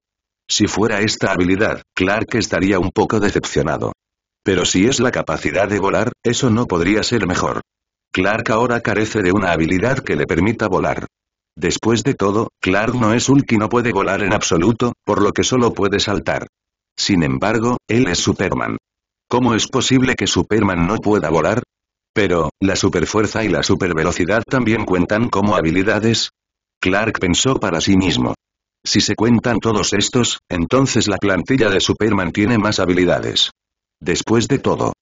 Si fuera esta habilidad, Clark estaría un poco decepcionado. Pero si es la capacidad de volar, eso no podría ser mejor. Clark ahora carece de una habilidad que le permita volar. Después de todo, Clark no es un que no puede volar en absoluto, por lo que solo puede saltar. Sin embargo, él es Superman. ¿Cómo es posible que Superman no pueda volar? Pero, ¿la superfuerza y la supervelocidad también cuentan como habilidades? Clark pensó para sí mismo. Si se cuentan todos estos, entonces la plantilla de Superman tiene más habilidades. Después de todo,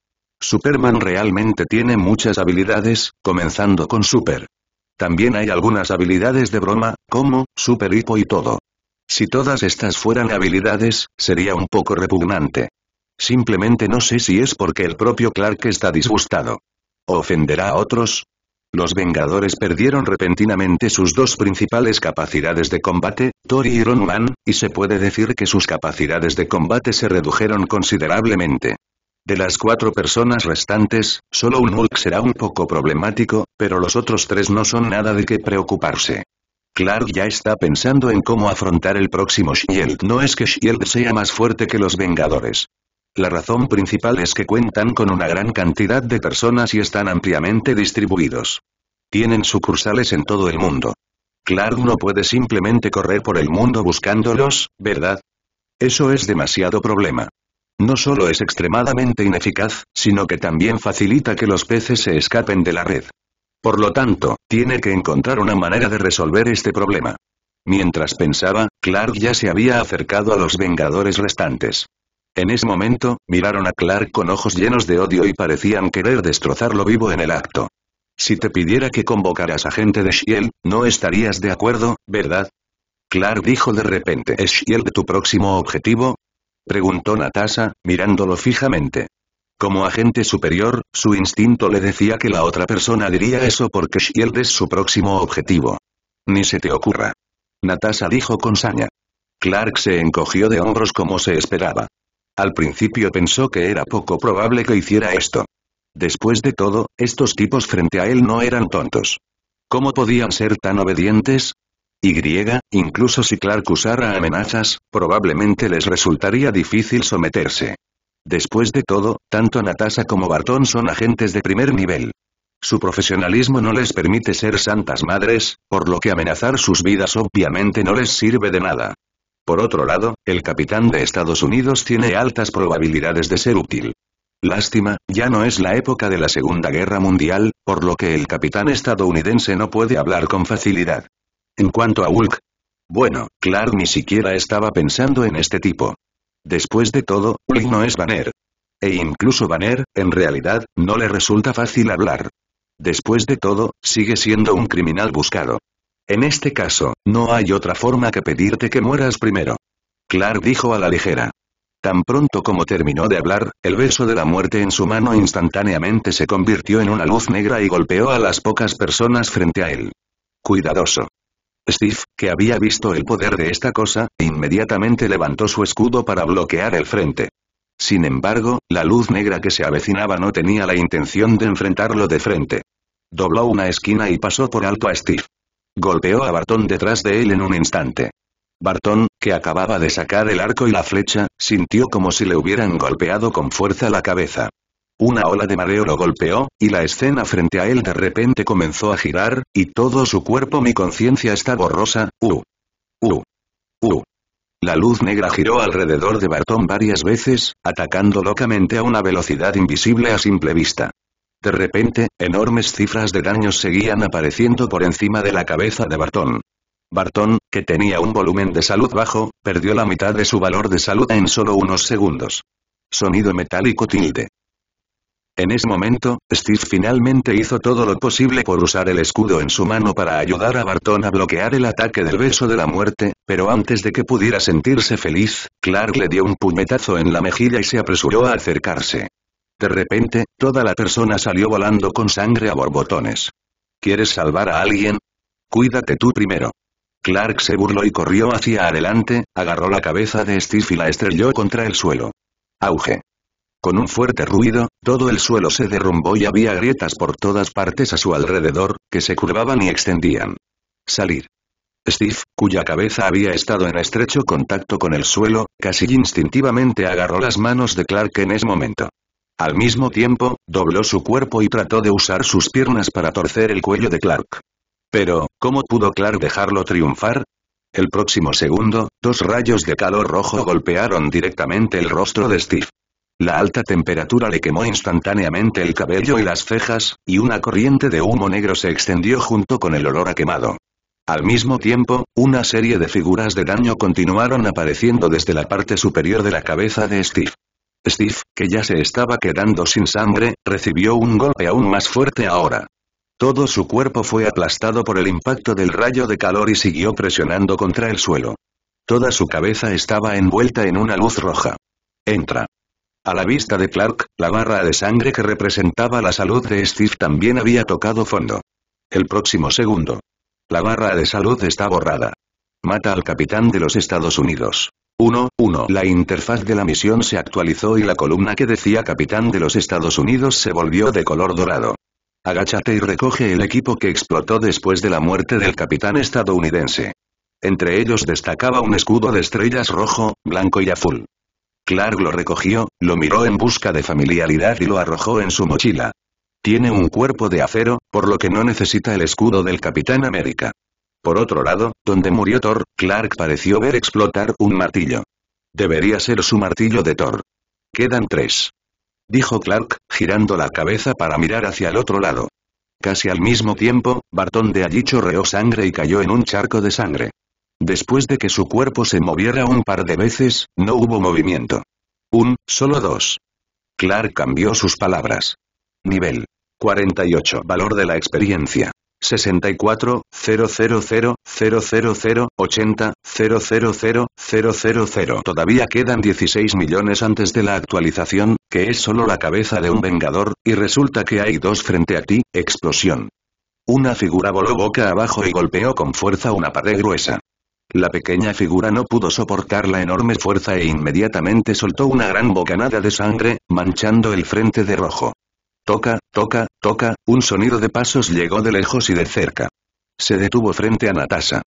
Superman realmente tiene muchas habilidades, comenzando con Super. También hay algunas habilidades de broma, como, Super Hipo y todo. Si todas estas fueran habilidades, sería un poco repugnante. Simplemente no sé si es porque el propio Clark está disgustado. ¿Ofenderá a otros? Los Vengadores perdieron repentinamente sus dos principales capacidades de combate, Thor y Iron Man, y se puede decir que sus capacidades de combate se redujeron considerablemente. De las cuatro personas restantes, solo un Hulk será un poco problemático, pero los otros tres no son nada de qué preocuparse. Clark ya está pensando en cómo afrontar el próximo Shield. No es que Shield sea más fuerte que los Vengadores. La razón principal es que cuentan con una gran cantidad de personas y están ampliamente distribuidos. Tienen sucursales en todo el mundo. Clark no puede simplemente correr por el mundo buscándolos, ¿verdad? Eso es demasiado problema. No solo es extremadamente ineficaz, sino que también facilita que los peces se escapen de la red. Por lo tanto, tiene que encontrar una manera de resolver este problema. Mientras pensaba, Clark ya se había acercado a los Vengadores restantes. En ese momento, miraron a Clark con ojos llenos de odio y parecían querer destrozarlo vivo en el acto. Si te pidiera que convocaras a gente de Shield, no estarías de acuerdo, ¿verdad? Clark dijo de repente, ¿es Shield tu próximo objetivo? Preguntó Natasha, mirándolo fijamente. Como agente superior, su instinto le decía que la otra persona diría eso porque Shield es su próximo objetivo. Ni se te ocurra. Natasha dijo con saña. Clark se encogió de hombros como se esperaba. Al principio pensó que era poco probable que hiciera esto. Después de todo, estos tipos frente a él no eran tontos. ¿Cómo podían ser tan obedientes? Y, incluso si Clark usara amenazas, probablemente les resultaría difícil someterse. Después de todo, tanto Natasha como Barton son agentes de primer nivel. Su profesionalismo no les permite ser santas madres, por lo que amenazar sus vidas obviamente no les sirve de nada. Por otro lado, el capitán de Estados Unidos tiene altas probabilidades de ser útil. Lástima, ya no es la época de la Segunda Guerra Mundial, por lo que el capitán estadounidense no puede hablar con facilidad. En cuanto a Hulk, bueno, Clark ni siquiera estaba pensando en este tipo. Después de todo, Hulk no es Banner. E incluso Banner, en realidad, no le resulta fácil hablar. Después de todo, sigue siendo un criminal buscado. En este caso, no hay otra forma que pedirte que mueras primero. Clark dijo a la ligera. Tan pronto como terminó de hablar, el beso de la muerte en su mano instantáneamente se convirtió en una luz negra y golpeó a las pocas personas frente a él. Cuidadoso. Steve, que había visto el poder de esta cosa, inmediatamente levantó su escudo para bloquear el frente. Sin embargo, la luz negra que se avecinaba no tenía la intención de enfrentarlo de frente. Dobló una esquina y pasó por alto a Steve. Golpeó a bartón detrás de él en un instante. bartón que acababa de sacar el arco y la flecha, sintió como si le hubieran golpeado con fuerza la cabeza. Una ola de mareo lo golpeó, y la escena frente a él de repente comenzó a girar, y todo su cuerpo mi conciencia está borrosa, uh, uh, uh. La luz negra giró alrededor de Bartón varias veces, atacando locamente a una velocidad invisible a simple vista. De repente, enormes cifras de daños seguían apareciendo por encima de la cabeza de Bartón. Bartón, que tenía un volumen de salud bajo, perdió la mitad de su valor de salud en solo unos segundos. Sonido metálico tilde. En ese momento, Steve finalmente hizo todo lo posible por usar el escudo en su mano para ayudar a Barton a bloquear el ataque del beso de la muerte, pero antes de que pudiera sentirse feliz, Clark le dio un puñetazo en la mejilla y se apresuró a acercarse. De repente, toda la persona salió volando con sangre a borbotones. ¿Quieres salvar a alguien? Cuídate tú primero. Clark se burló y corrió hacia adelante, agarró la cabeza de Steve y la estrelló contra el suelo. Auge. Con un fuerte ruido, todo el suelo se derrumbó y había grietas por todas partes a su alrededor, que se curvaban y extendían. Salir. Steve, cuya cabeza había estado en estrecho contacto con el suelo, casi instintivamente agarró las manos de Clark en ese momento. Al mismo tiempo, dobló su cuerpo y trató de usar sus piernas para torcer el cuello de Clark. Pero, ¿cómo pudo Clark dejarlo triunfar? El próximo segundo, dos rayos de calor rojo golpearon directamente el rostro de Steve. La alta temperatura le quemó instantáneamente el cabello y las cejas, y una corriente de humo negro se extendió junto con el olor a quemado. Al mismo tiempo, una serie de figuras de daño continuaron apareciendo desde la parte superior de la cabeza de Steve. Steve, que ya se estaba quedando sin sangre, recibió un golpe aún más fuerte ahora. Todo su cuerpo fue aplastado por el impacto del rayo de calor y siguió presionando contra el suelo. Toda su cabeza estaba envuelta en una luz roja. Entra. A la vista de Clark, la barra de sangre que representaba la salud de Steve también había tocado fondo. El próximo segundo. La barra de salud está borrada. Mata al capitán de los Estados Unidos. 1. 1. La interfaz de la misión se actualizó y la columna que decía Capitán de los Estados Unidos se volvió de color dorado. Agáchate y recoge el equipo que explotó después de la muerte del capitán estadounidense. Entre ellos destacaba un escudo de estrellas rojo, blanco y azul. Clark lo recogió, lo miró en busca de familiaridad y lo arrojó en su mochila. Tiene un cuerpo de acero, por lo que no necesita el escudo del Capitán América. Por otro lado, donde murió Thor, Clark pareció ver explotar un martillo. Debería ser su martillo de Thor. Quedan tres. Dijo Clark, girando la cabeza para mirar hacia el otro lado. Casi al mismo tiempo, Bartón de allí chorreó sangre y cayó en un charco de sangre. Después de que su cuerpo se moviera un par de veces, no hubo movimiento. Un, solo dos. Clark cambió sus palabras. Nivel. 48. Valor de la experiencia. 64, 000, 000, 80, 000, 000. Todavía quedan 16 millones antes de la actualización, que es solo la cabeza de un vengador, y resulta que hay dos frente a ti, explosión. Una figura voló boca abajo y golpeó con fuerza una pared gruesa. La pequeña figura no pudo soportar la enorme fuerza e inmediatamente soltó una gran bocanada de sangre, manchando el frente de rojo. Toca, toca, toca, un sonido de pasos llegó de lejos y de cerca. Se detuvo frente a Natasha.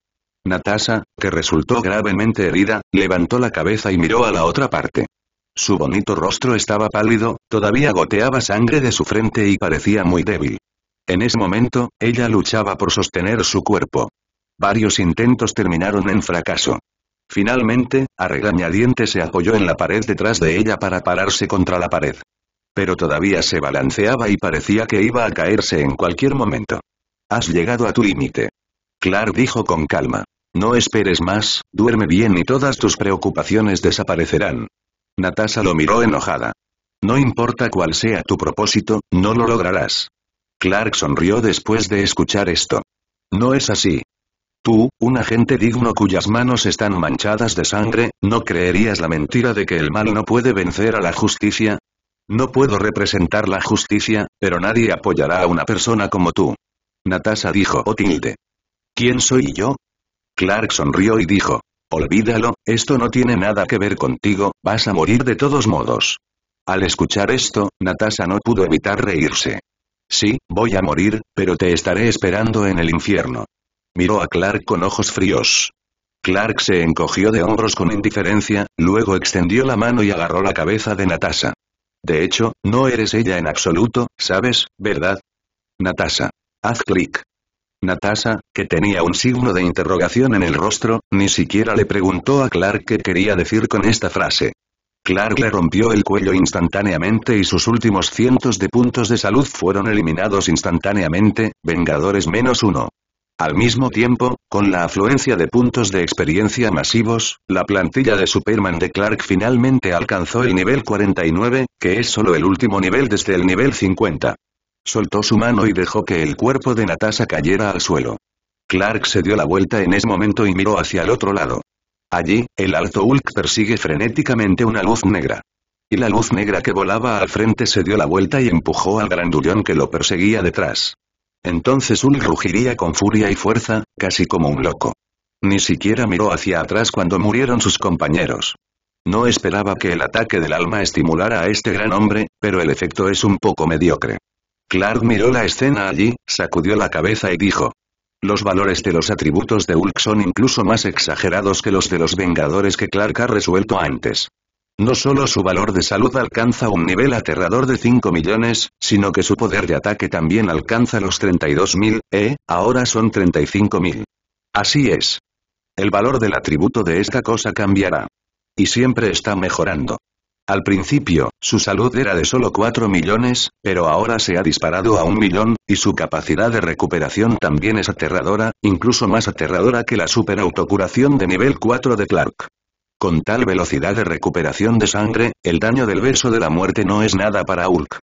Natasha, que resultó gravemente herida, levantó la cabeza y miró a la otra parte. Su bonito rostro estaba pálido, todavía goteaba sangre de su frente y parecía muy débil. En ese momento, ella luchaba por sostener su cuerpo. Varios intentos terminaron en fracaso. Finalmente, a regañadiente se apoyó en la pared detrás de ella para pararse contra la pared pero todavía se balanceaba y parecía que iba a caerse en cualquier momento. Has llegado a tu límite. Clark dijo con calma. No esperes más, duerme bien y todas tus preocupaciones desaparecerán. Natasha lo miró enojada. No importa cuál sea tu propósito, no lo lograrás. Clark sonrió después de escuchar esto. No es así. Tú, un agente digno cuyas manos están manchadas de sangre, no creerías la mentira de que el mal no puede vencer a la justicia, no puedo representar la justicia, pero nadie apoyará a una persona como tú. Natasha dijo o ¿Quién soy yo? Clark sonrió y dijo. Olvídalo, esto no tiene nada que ver contigo, vas a morir de todos modos. Al escuchar esto, Natasha no pudo evitar reírse. Sí, voy a morir, pero te estaré esperando en el infierno. Miró a Clark con ojos fríos. Clark se encogió de hombros con indiferencia, luego extendió la mano y agarró la cabeza de Natasha. De hecho, no eres ella en absoluto, ¿sabes, verdad? Natasha. Haz clic. Natasha, que tenía un signo de interrogación en el rostro, ni siquiera le preguntó a Clark qué quería decir con esta frase. Clark le rompió el cuello instantáneamente y sus últimos cientos de puntos de salud fueron eliminados instantáneamente, Vengadores menos uno. Al mismo tiempo, con la afluencia de puntos de experiencia masivos, la plantilla de Superman de Clark finalmente alcanzó el nivel 49, que es solo el último nivel desde el nivel 50. Soltó su mano y dejó que el cuerpo de Natasha cayera al suelo. Clark se dio la vuelta en ese momento y miró hacia el otro lado. Allí, el alto Hulk persigue frenéticamente una luz negra. Y la luz negra que volaba al frente se dio la vuelta y empujó al grandullón que lo perseguía detrás. Entonces Hulk rugiría con furia y fuerza, casi como un loco. Ni siquiera miró hacia atrás cuando murieron sus compañeros. No esperaba que el ataque del alma estimulara a este gran hombre, pero el efecto es un poco mediocre. Clark miró la escena allí, sacudió la cabeza y dijo. Los valores de los atributos de Hulk son incluso más exagerados que los de los Vengadores que Clark ha resuelto antes. No solo su valor de salud alcanza un nivel aterrador de 5 millones, sino que su poder de ataque también alcanza los 32.000, eh, ahora son 35.000. Así es. El valor del atributo de esta cosa cambiará. Y siempre está mejorando. Al principio, su salud era de solo 4 millones, pero ahora se ha disparado a un millón, y su capacidad de recuperación también es aterradora, incluso más aterradora que la superautocuración de nivel 4 de Clark. Con tal velocidad de recuperación de sangre, el daño del beso de la muerte no es nada para Hulk.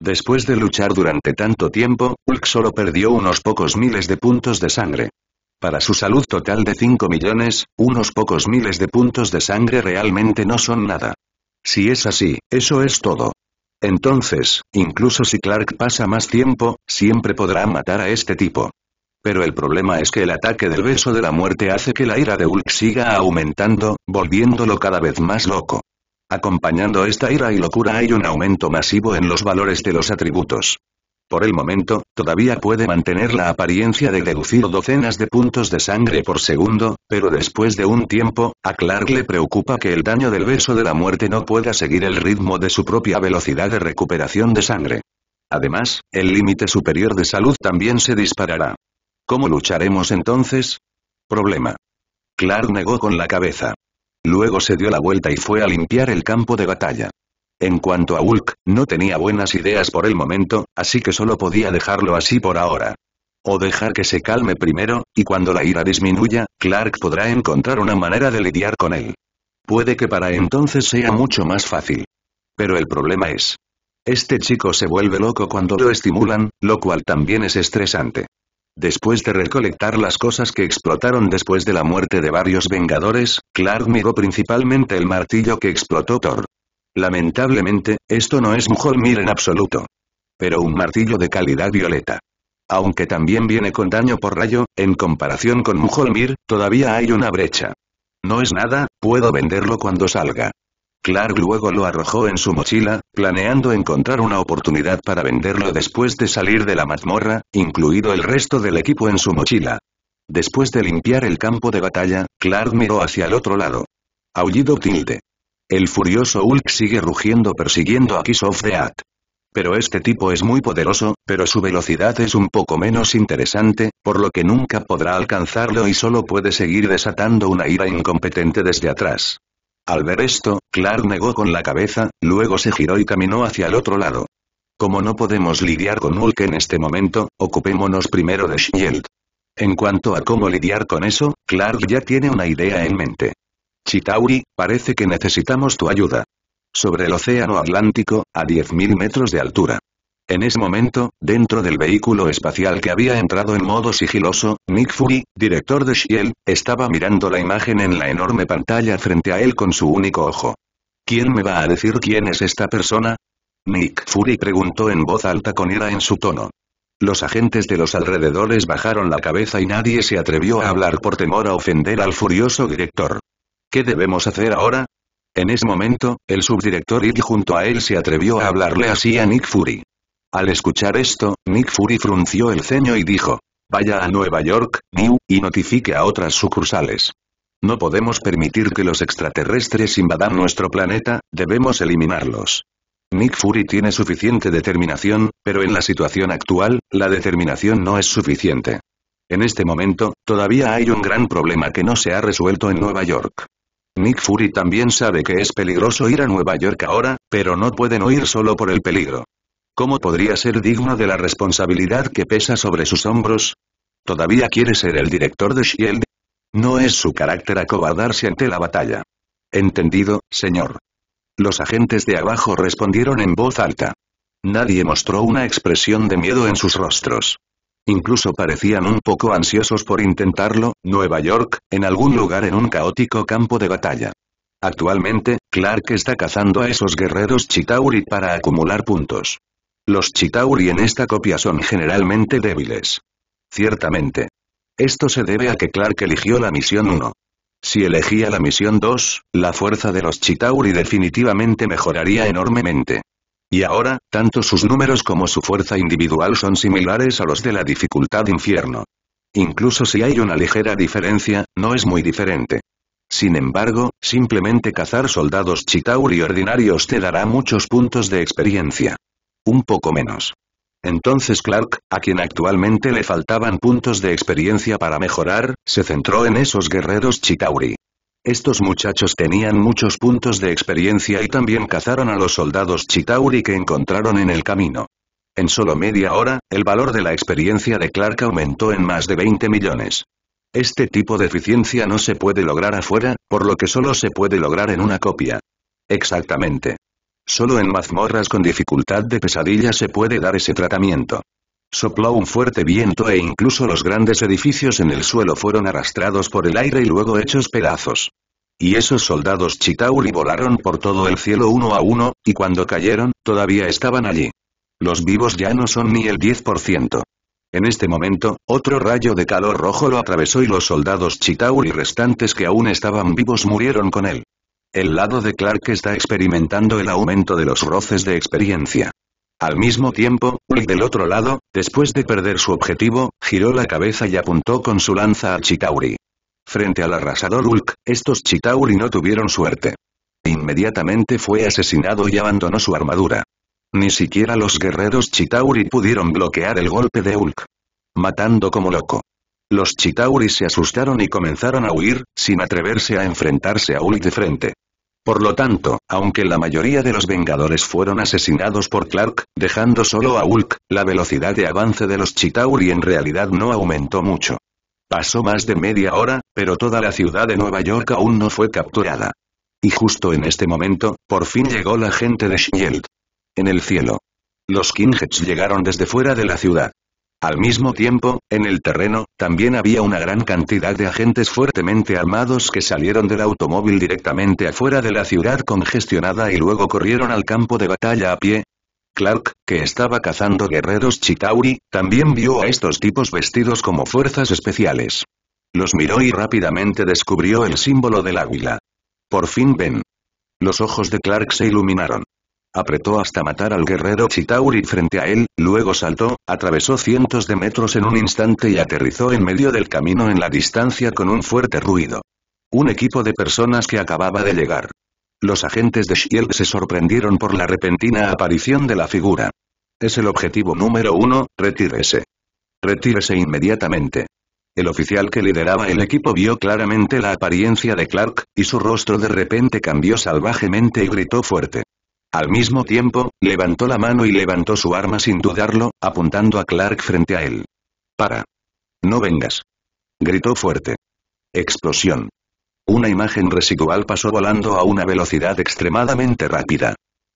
Después de luchar durante tanto tiempo, Hulk solo perdió unos pocos miles de puntos de sangre. Para su salud total de 5 millones, unos pocos miles de puntos de sangre realmente no son nada. Si es así, eso es todo. Entonces, incluso si Clark pasa más tiempo, siempre podrá matar a este tipo. Pero el problema es que el ataque del beso de la muerte hace que la ira de Hulk siga aumentando, volviéndolo cada vez más loco. Acompañando esta ira y locura hay un aumento masivo en los valores de los atributos. Por el momento, todavía puede mantener la apariencia de reducir docenas de puntos de sangre por segundo, pero después de un tiempo, a Clark le preocupa que el daño del beso de la muerte no pueda seguir el ritmo de su propia velocidad de recuperación de sangre. Además, el límite superior de salud también se disparará. ¿Cómo lucharemos entonces? Problema. Clark negó con la cabeza. Luego se dio la vuelta y fue a limpiar el campo de batalla. En cuanto a Hulk, no tenía buenas ideas por el momento, así que solo podía dejarlo así por ahora. O dejar que se calme primero, y cuando la ira disminuya, Clark podrá encontrar una manera de lidiar con él. Puede que para entonces sea mucho más fácil. Pero el problema es. Este chico se vuelve loco cuando lo estimulan, lo cual también es estresante. Después de recolectar las cosas que explotaron después de la muerte de varios Vengadores, Clark miró principalmente el martillo que explotó Thor. Lamentablemente, esto no es Mjolnir en absoluto. Pero un martillo de calidad violeta. Aunque también viene con daño por rayo, en comparación con Mjolnir, todavía hay una brecha. No es nada, puedo venderlo cuando salga. Clark luego lo arrojó en su mochila, planeando encontrar una oportunidad para venderlo después de salir de la mazmorra, incluido el resto del equipo en su mochila. Después de limpiar el campo de batalla, Clark miró hacia el otro lado. Aullido tilde. El furioso Hulk sigue rugiendo persiguiendo a Kiss of the Hat. Pero este tipo es muy poderoso, pero su velocidad es un poco menos interesante, por lo que nunca podrá alcanzarlo y solo puede seguir desatando una ira incompetente desde atrás. Al ver esto, Clark negó con la cabeza, luego se giró y caminó hacia el otro lado. Como no podemos lidiar con Hulk en este momento, ocupémonos primero de Shield. En cuanto a cómo lidiar con eso, Clark ya tiene una idea en mente. Chitauri, parece que necesitamos tu ayuda. Sobre el océano Atlántico, a 10.000 metros de altura. En ese momento, dentro del vehículo espacial que había entrado en modo sigiloso, Nick Fury, director de Shield, estaba mirando la imagen en la enorme pantalla frente a él con su único ojo. ¿Quién me va a decir quién es esta persona? Nick Fury preguntó en voz alta con ira en su tono. Los agentes de los alrededores bajaron la cabeza y nadie se atrevió a hablar por temor a ofender al furioso director. ¿Qué debemos hacer ahora? En ese momento, el subdirector y junto a él se atrevió a hablarle así a Nick Fury. Al escuchar esto, Nick Fury frunció el ceño y dijo, vaya a Nueva York, New, y notifique a otras sucursales. No podemos permitir que los extraterrestres invadan nuestro planeta, debemos eliminarlos. Nick Fury tiene suficiente determinación, pero en la situación actual, la determinación no es suficiente. En este momento, todavía hay un gran problema que no se ha resuelto en Nueva York. Nick Fury también sabe que es peligroso ir a Nueva York ahora, pero no pueden huir solo por el peligro. ¿Cómo podría ser digno de la responsabilidad que pesa sobre sus hombros? ¿Todavía quiere ser el director de Shield? No es su carácter acobardarse ante la batalla. Entendido, señor. Los agentes de abajo respondieron en voz alta. Nadie mostró una expresión de miedo en sus rostros. Incluso parecían un poco ansiosos por intentarlo, Nueva York, en algún lugar en un caótico campo de batalla. Actualmente, Clark está cazando a esos guerreros Chitauri para acumular puntos. Los Chitauri en esta copia son generalmente débiles. Ciertamente. Esto se debe a que Clark eligió la misión 1. Si elegía la misión 2, la fuerza de los Chitauri definitivamente mejoraría enormemente. Y ahora, tanto sus números como su fuerza individual son similares a los de la dificultad infierno. Incluso si hay una ligera diferencia, no es muy diferente. Sin embargo, simplemente cazar soldados Chitauri ordinarios te dará muchos puntos de experiencia. Un poco menos. Entonces Clark, a quien actualmente le faltaban puntos de experiencia para mejorar, se centró en esos guerreros Chitauri. Estos muchachos tenían muchos puntos de experiencia y también cazaron a los soldados Chitauri que encontraron en el camino. En solo media hora, el valor de la experiencia de Clark aumentó en más de 20 millones. Este tipo de eficiencia no se puede lograr afuera, por lo que solo se puede lograr en una copia. Exactamente. Solo en mazmorras con dificultad de pesadilla se puede dar ese tratamiento. Sopló un fuerte viento e incluso los grandes edificios en el suelo fueron arrastrados por el aire y luego hechos pedazos. Y esos soldados Chitauri volaron por todo el cielo uno a uno, y cuando cayeron, todavía estaban allí. Los vivos ya no son ni el 10%. En este momento, otro rayo de calor rojo lo atravesó y los soldados Chitauri restantes que aún estaban vivos murieron con él. El lado de Clark está experimentando el aumento de los roces de experiencia. Al mismo tiempo, el del otro lado, después de perder su objetivo, giró la cabeza y apuntó con su lanza a Chitauri. Frente al arrasador Hulk, estos Chitauri no tuvieron suerte. Inmediatamente fue asesinado y abandonó su armadura. Ni siquiera los guerreros Chitauri pudieron bloquear el golpe de Hulk. Matando como loco. Los Chitauri se asustaron y comenzaron a huir, sin atreverse a enfrentarse a Hulk de frente. Por lo tanto, aunque la mayoría de los Vengadores fueron asesinados por Clark, dejando solo a Hulk, la velocidad de avance de los Chitauri en realidad no aumentó mucho. Pasó más de media hora, pero toda la ciudad de Nueva York aún no fue capturada. Y justo en este momento, por fin llegó la gente de S.H.I.E.L.D. En el cielo. Los Kingheads llegaron desde fuera de la ciudad. Al mismo tiempo, en el terreno, también había una gran cantidad de agentes fuertemente armados que salieron del automóvil directamente afuera de la ciudad congestionada y luego corrieron al campo de batalla a pie. Clark, que estaba cazando guerreros Chitauri, también vio a estos tipos vestidos como fuerzas especiales. Los miró y rápidamente descubrió el símbolo del águila. Por fin ven. Los ojos de Clark se iluminaron. Apretó hasta matar al guerrero Chitauri frente a él, luego saltó, atravesó cientos de metros en un instante y aterrizó en medio del camino en la distancia con un fuerte ruido. Un equipo de personas que acababa de llegar. Los agentes de Shield se sorprendieron por la repentina aparición de la figura. Es el objetivo número uno, retírese. Retírese inmediatamente. El oficial que lideraba el equipo vio claramente la apariencia de Clark, y su rostro de repente cambió salvajemente y gritó fuerte. Al mismo tiempo, levantó la mano y levantó su arma sin dudarlo, apuntando a Clark frente a él. Para. No vengas. Gritó fuerte. Explosión. Una imagen residual pasó volando a una velocidad extremadamente rápida.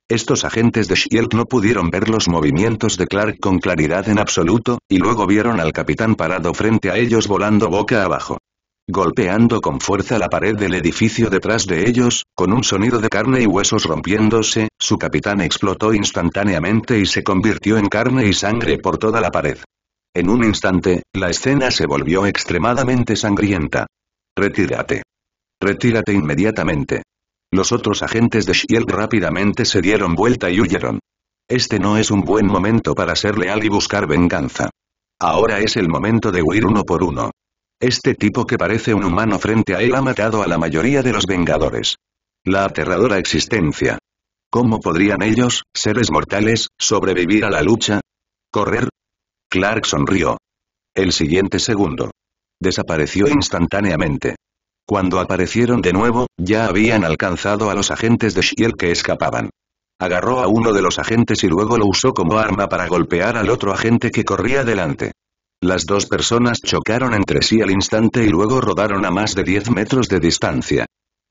Estos agentes de Shield no pudieron ver los movimientos de Clark con claridad en absoluto, y luego vieron al capitán parado frente a ellos volando boca abajo golpeando con fuerza la pared del edificio detrás de ellos, con un sonido de carne y huesos rompiéndose, su capitán explotó instantáneamente y se convirtió en carne y sangre por toda la pared. En un instante, la escena se volvió extremadamente sangrienta. Retírate. Retírate inmediatamente. Los otros agentes de Shield rápidamente se dieron vuelta y huyeron. Este no es un buen momento para ser leal y buscar venganza. Ahora es el momento de huir uno por uno. Este tipo que parece un humano frente a él ha matado a la mayoría de los Vengadores. La aterradora existencia. ¿Cómo podrían ellos, seres mortales, sobrevivir a la lucha? ¿Correr? Clark sonrió. El siguiente segundo. Desapareció instantáneamente. Cuando aparecieron de nuevo, ya habían alcanzado a los agentes de Shield que escapaban. Agarró a uno de los agentes y luego lo usó como arma para golpear al otro agente que corría delante. Las dos personas chocaron entre sí al instante y luego rodaron a más de 10 metros de distancia.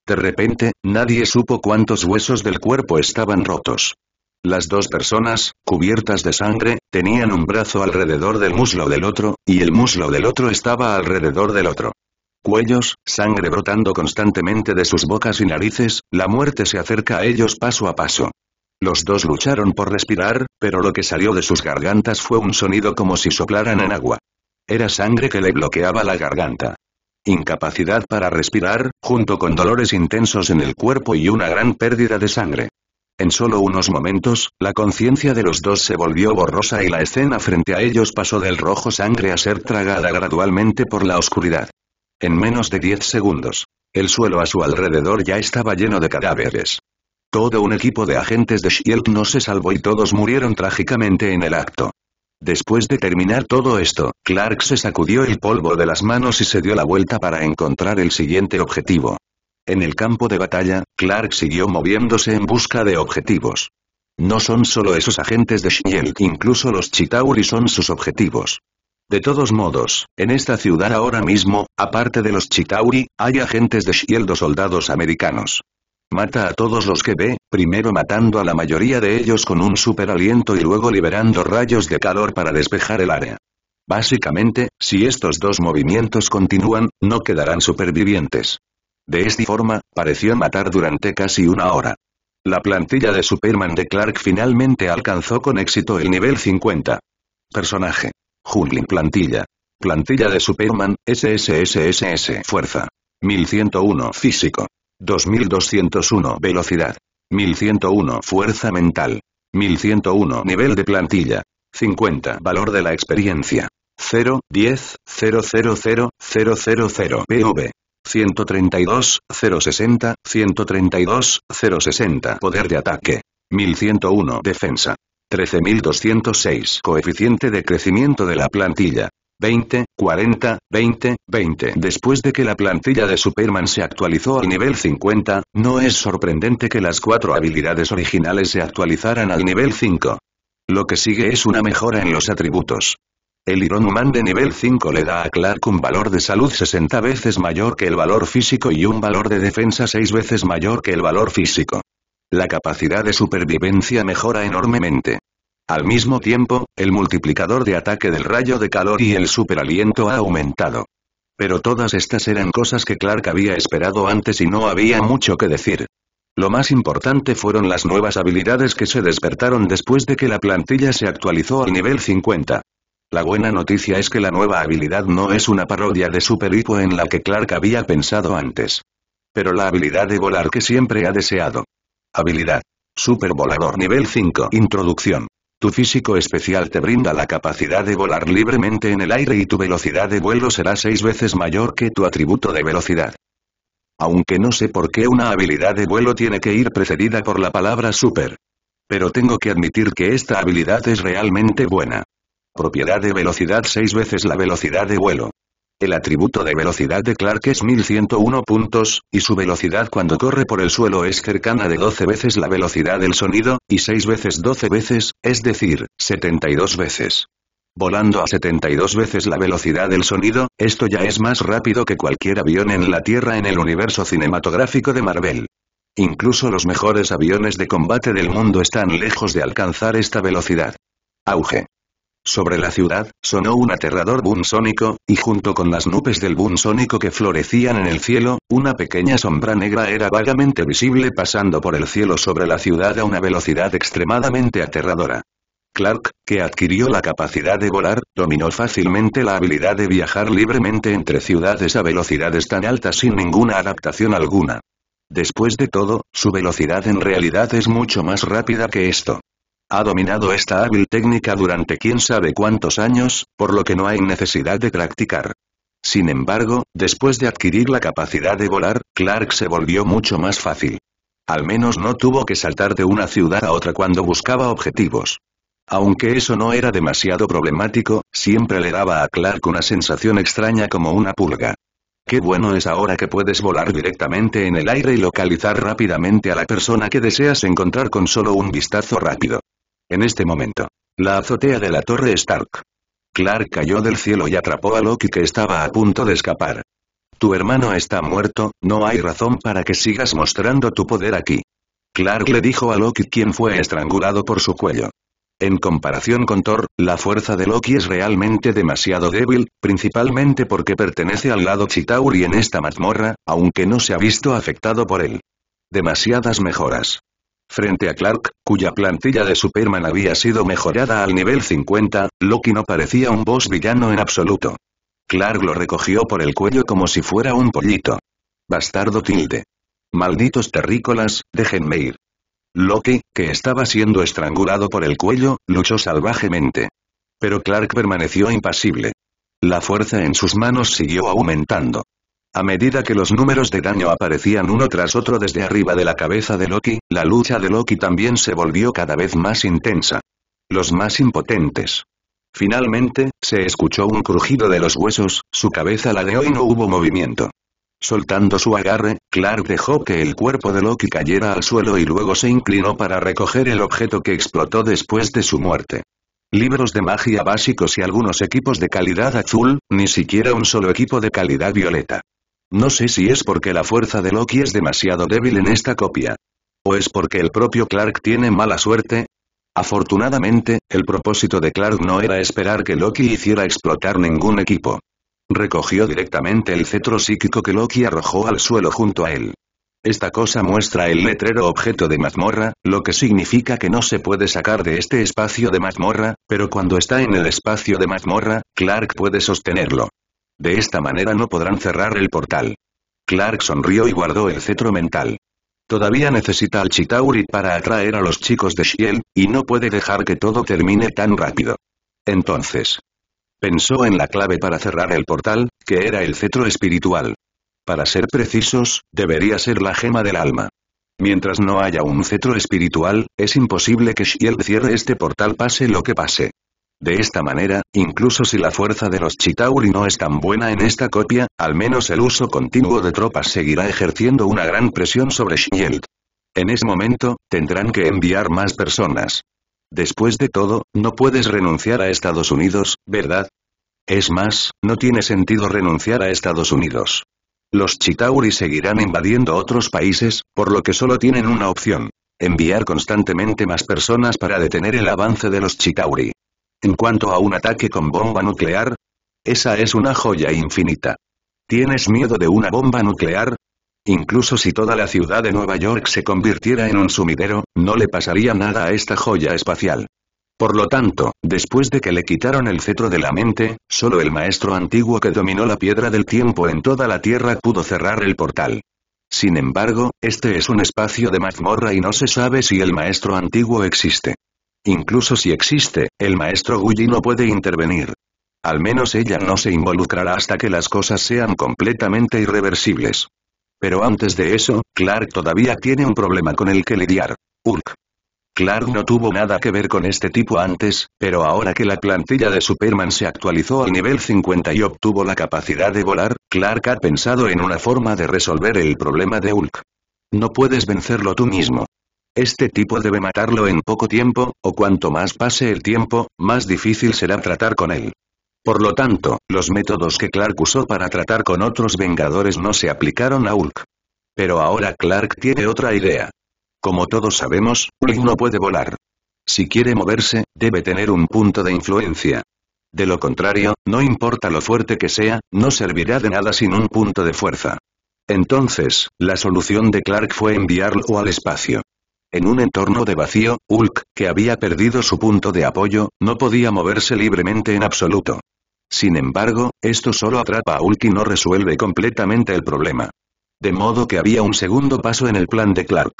De repente, nadie supo cuántos huesos del cuerpo estaban rotos. Las dos personas, cubiertas de sangre, tenían un brazo alrededor del muslo del otro, y el muslo del otro estaba alrededor del otro. Cuellos, sangre brotando constantemente de sus bocas y narices, la muerte se acerca a ellos paso a paso. Los dos lucharon por respirar, pero lo que salió de sus gargantas fue un sonido como si soplaran en agua. Era sangre que le bloqueaba la garganta. Incapacidad para respirar, junto con dolores intensos en el cuerpo y una gran pérdida de sangre. En solo unos momentos, la conciencia de los dos se volvió borrosa y la escena frente a ellos pasó del rojo sangre a ser tragada gradualmente por la oscuridad. En menos de 10 segundos, el suelo a su alrededor ya estaba lleno de cadáveres. Todo un equipo de agentes de S.H.I.E.L.D. no se salvó y todos murieron trágicamente en el acto. Después de terminar todo esto, Clark se sacudió el polvo de las manos y se dio la vuelta para encontrar el siguiente objetivo. En el campo de batalla, Clark siguió moviéndose en busca de objetivos. No son solo esos agentes de S.H.I.E.L.D., incluso los Chitauri son sus objetivos. De todos modos, en esta ciudad ahora mismo, aparte de los Chitauri, hay agentes de S.H.I.E.L.D. o soldados americanos. Mata a todos los que ve, primero matando a la mayoría de ellos con un super aliento y luego liberando rayos de calor para despejar el área. Básicamente, si estos dos movimientos continúan, no quedarán supervivientes. De esta forma, pareció matar durante casi una hora. La plantilla de Superman de Clark finalmente alcanzó con éxito el nivel 50. Personaje. Jungling plantilla. Plantilla de Superman, SSSSS Fuerza. 1101 Físico. 2201 Velocidad. 1101 Fuerza mental. 1101 Nivel de plantilla. 50 Valor de la experiencia. 0, 10, 000, 000, 000 PV. 132, 060, 132, 060 Poder de ataque. 1101 Defensa. 13206 Coeficiente de crecimiento de la plantilla. 20, 40, 20, 20. Después de que la plantilla de Superman se actualizó al nivel 50, no es sorprendente que las cuatro habilidades originales se actualizaran al nivel 5. Lo que sigue es una mejora en los atributos. El Iron Man de nivel 5 le da a Clark un valor de salud 60 veces mayor que el valor físico y un valor de defensa 6 veces mayor que el valor físico. La capacidad de supervivencia mejora enormemente. Al mismo tiempo, el multiplicador de ataque del rayo de calor y el superaliento ha aumentado. Pero todas estas eran cosas que Clark había esperado antes y no había mucho que decir. Lo más importante fueron las nuevas habilidades que se despertaron después de que la plantilla se actualizó al nivel 50. La buena noticia es que la nueva habilidad no es una parodia de Super Hippo en la que Clark había pensado antes. Pero la habilidad de volar que siempre ha deseado. Habilidad. Super Volador nivel 5. Introducción. Tu físico especial te brinda la capacidad de volar libremente en el aire y tu velocidad de vuelo será seis veces mayor que tu atributo de velocidad. Aunque no sé por qué una habilidad de vuelo tiene que ir precedida por la palabra super. Pero tengo que admitir que esta habilidad es realmente buena. Propiedad de velocidad seis veces la velocidad de vuelo. El atributo de velocidad de Clark es 1101 puntos, y su velocidad cuando corre por el suelo es cercana de 12 veces la velocidad del sonido, y 6 veces 12 veces, es decir, 72 veces. Volando a 72 veces la velocidad del sonido, esto ya es más rápido que cualquier avión en la Tierra en el universo cinematográfico de Marvel. Incluso los mejores aviones de combate del mundo están lejos de alcanzar esta velocidad. Auge. Sobre la ciudad, sonó un aterrador boom sónico, y junto con las nubes del boom sónico que florecían en el cielo, una pequeña sombra negra era vagamente visible pasando por el cielo sobre la ciudad a una velocidad extremadamente aterradora. Clark, que adquirió la capacidad de volar, dominó fácilmente la habilidad de viajar libremente entre ciudades a velocidades tan altas sin ninguna adaptación alguna. Después de todo, su velocidad en realidad es mucho más rápida que esto. Ha dominado esta hábil técnica durante quién sabe cuántos años, por lo que no hay necesidad de practicar. Sin embargo, después de adquirir la capacidad de volar, Clark se volvió mucho más fácil. Al menos no tuvo que saltar de una ciudad a otra cuando buscaba objetivos. Aunque eso no era demasiado problemático, siempre le daba a Clark una sensación extraña como una pulga. Qué bueno es ahora que puedes volar directamente en el aire y localizar rápidamente a la persona que deseas encontrar con solo un vistazo rápido. En este momento. La azotea de la torre Stark. Clark cayó del cielo y atrapó a Loki que estaba a punto de escapar. Tu hermano está muerto, no hay razón para que sigas mostrando tu poder aquí. Clark le dijo a Loki quien fue estrangulado por su cuello. En comparación con Thor, la fuerza de Loki es realmente demasiado débil, principalmente porque pertenece al lado Chitauri en esta mazmorra, aunque no se ha visto afectado por él. Demasiadas mejoras. Frente a Clark, cuya plantilla de Superman había sido mejorada al nivel 50, Loki no parecía un boss villano en absoluto. Clark lo recogió por el cuello como si fuera un pollito. Bastardo tilde. Malditos terrícolas, déjenme ir. Loki, que estaba siendo estrangulado por el cuello, luchó salvajemente. Pero Clark permaneció impasible. La fuerza en sus manos siguió aumentando. A medida que los números de daño aparecían uno tras otro desde arriba de la cabeza de Loki, la lucha de Loki también se volvió cada vez más intensa. Los más impotentes. Finalmente, se escuchó un crujido de los huesos, su cabeza la de y no hubo movimiento. Soltando su agarre, Clark dejó que el cuerpo de Loki cayera al suelo y luego se inclinó para recoger el objeto que explotó después de su muerte libros de magia básicos y algunos equipos de calidad azul, ni siquiera un solo equipo de calidad violeta. No sé si es porque la fuerza de Loki es demasiado débil en esta copia. O es porque el propio Clark tiene mala suerte. Afortunadamente, el propósito de Clark no era esperar que Loki hiciera explotar ningún equipo. Recogió directamente el cetro psíquico que Loki arrojó al suelo junto a él. Esta cosa muestra el letrero objeto de mazmorra, lo que significa que no se puede sacar de este espacio de mazmorra, pero cuando está en el espacio de mazmorra, Clark puede sostenerlo. De esta manera no podrán cerrar el portal. Clark sonrió y guardó el cetro mental. Todavía necesita al Chitauri para atraer a los chicos de Shiel, y no puede dejar que todo termine tan rápido. Entonces. Pensó en la clave para cerrar el portal, que era el cetro espiritual. Para ser precisos, debería ser la gema del alma. Mientras no haya un cetro espiritual, es imposible que Shiel cierre este portal pase lo que pase. De esta manera, incluso si la fuerza de los Chitauri no es tan buena en esta copia, al menos el uso continuo de tropas seguirá ejerciendo una gran presión sobre Shield. En ese momento, tendrán que enviar más personas. Después de todo, no puedes renunciar a Estados Unidos, ¿verdad? Es más, no tiene sentido renunciar a Estados Unidos. Los Chitauri seguirán invadiendo otros países, por lo que solo tienen una opción. Enviar constantemente más personas para detener el avance de los Chitauri. En cuanto a un ataque con bomba nuclear, esa es una joya infinita. ¿Tienes miedo de una bomba nuclear? Incluso si toda la ciudad de Nueva York se convirtiera en un sumidero, no le pasaría nada a esta joya espacial. Por lo tanto, después de que le quitaron el cetro de la mente, solo el maestro antiguo que dominó la piedra del tiempo en toda la Tierra pudo cerrar el portal. Sin embargo, este es un espacio de mazmorra y no se sabe si el maestro antiguo existe. Incluso si existe, el maestro Guy no puede intervenir. Al menos ella no se involucrará hasta que las cosas sean completamente irreversibles. Pero antes de eso, Clark todavía tiene un problema con el que lidiar. Ulk. Clark no tuvo nada que ver con este tipo antes, pero ahora que la plantilla de Superman se actualizó al nivel 50 y obtuvo la capacidad de volar, Clark ha pensado en una forma de resolver el problema de Hulk. No puedes vencerlo tú mismo, este tipo debe matarlo en poco tiempo, o cuanto más pase el tiempo, más difícil será tratar con él. Por lo tanto, los métodos que Clark usó para tratar con otros Vengadores no se aplicaron a Hulk. Pero ahora Clark tiene otra idea. Como todos sabemos, Hulk no puede volar. Si quiere moverse, debe tener un punto de influencia. De lo contrario, no importa lo fuerte que sea, no servirá de nada sin un punto de fuerza. Entonces, la solución de Clark fue enviarlo al espacio. En un entorno de vacío, Ulk, que había perdido su punto de apoyo, no podía moverse libremente en absoluto. Sin embargo, esto solo atrapa a Ulk y no resuelve completamente el problema. De modo que había un segundo paso en el plan de Clark.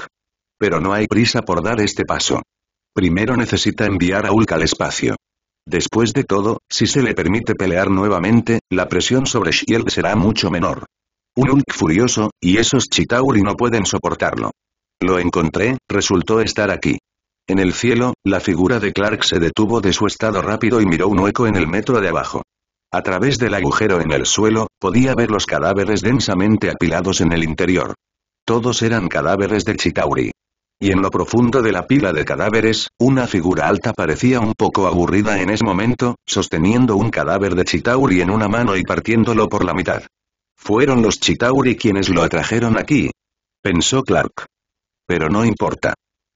Pero no hay prisa por dar este paso. Primero necesita enviar a Ulk al espacio. Después de todo, si se le permite pelear nuevamente, la presión sobre Shield será mucho menor. Un Ulk furioso, y esos Chitauri no pueden soportarlo. Lo encontré, resultó estar aquí. En el cielo, la figura de Clark se detuvo de su estado rápido y miró un hueco en el metro de abajo. A través del agujero en el suelo, podía ver los cadáveres densamente apilados en el interior. Todos eran cadáveres de Chitauri. Y en lo profundo de la pila de cadáveres, una figura alta parecía un poco aburrida en ese momento, sosteniendo un cadáver de Chitauri en una mano y partiéndolo por la mitad. Fueron los Chitauri quienes lo atrajeron aquí. Pensó Clark pero no importa.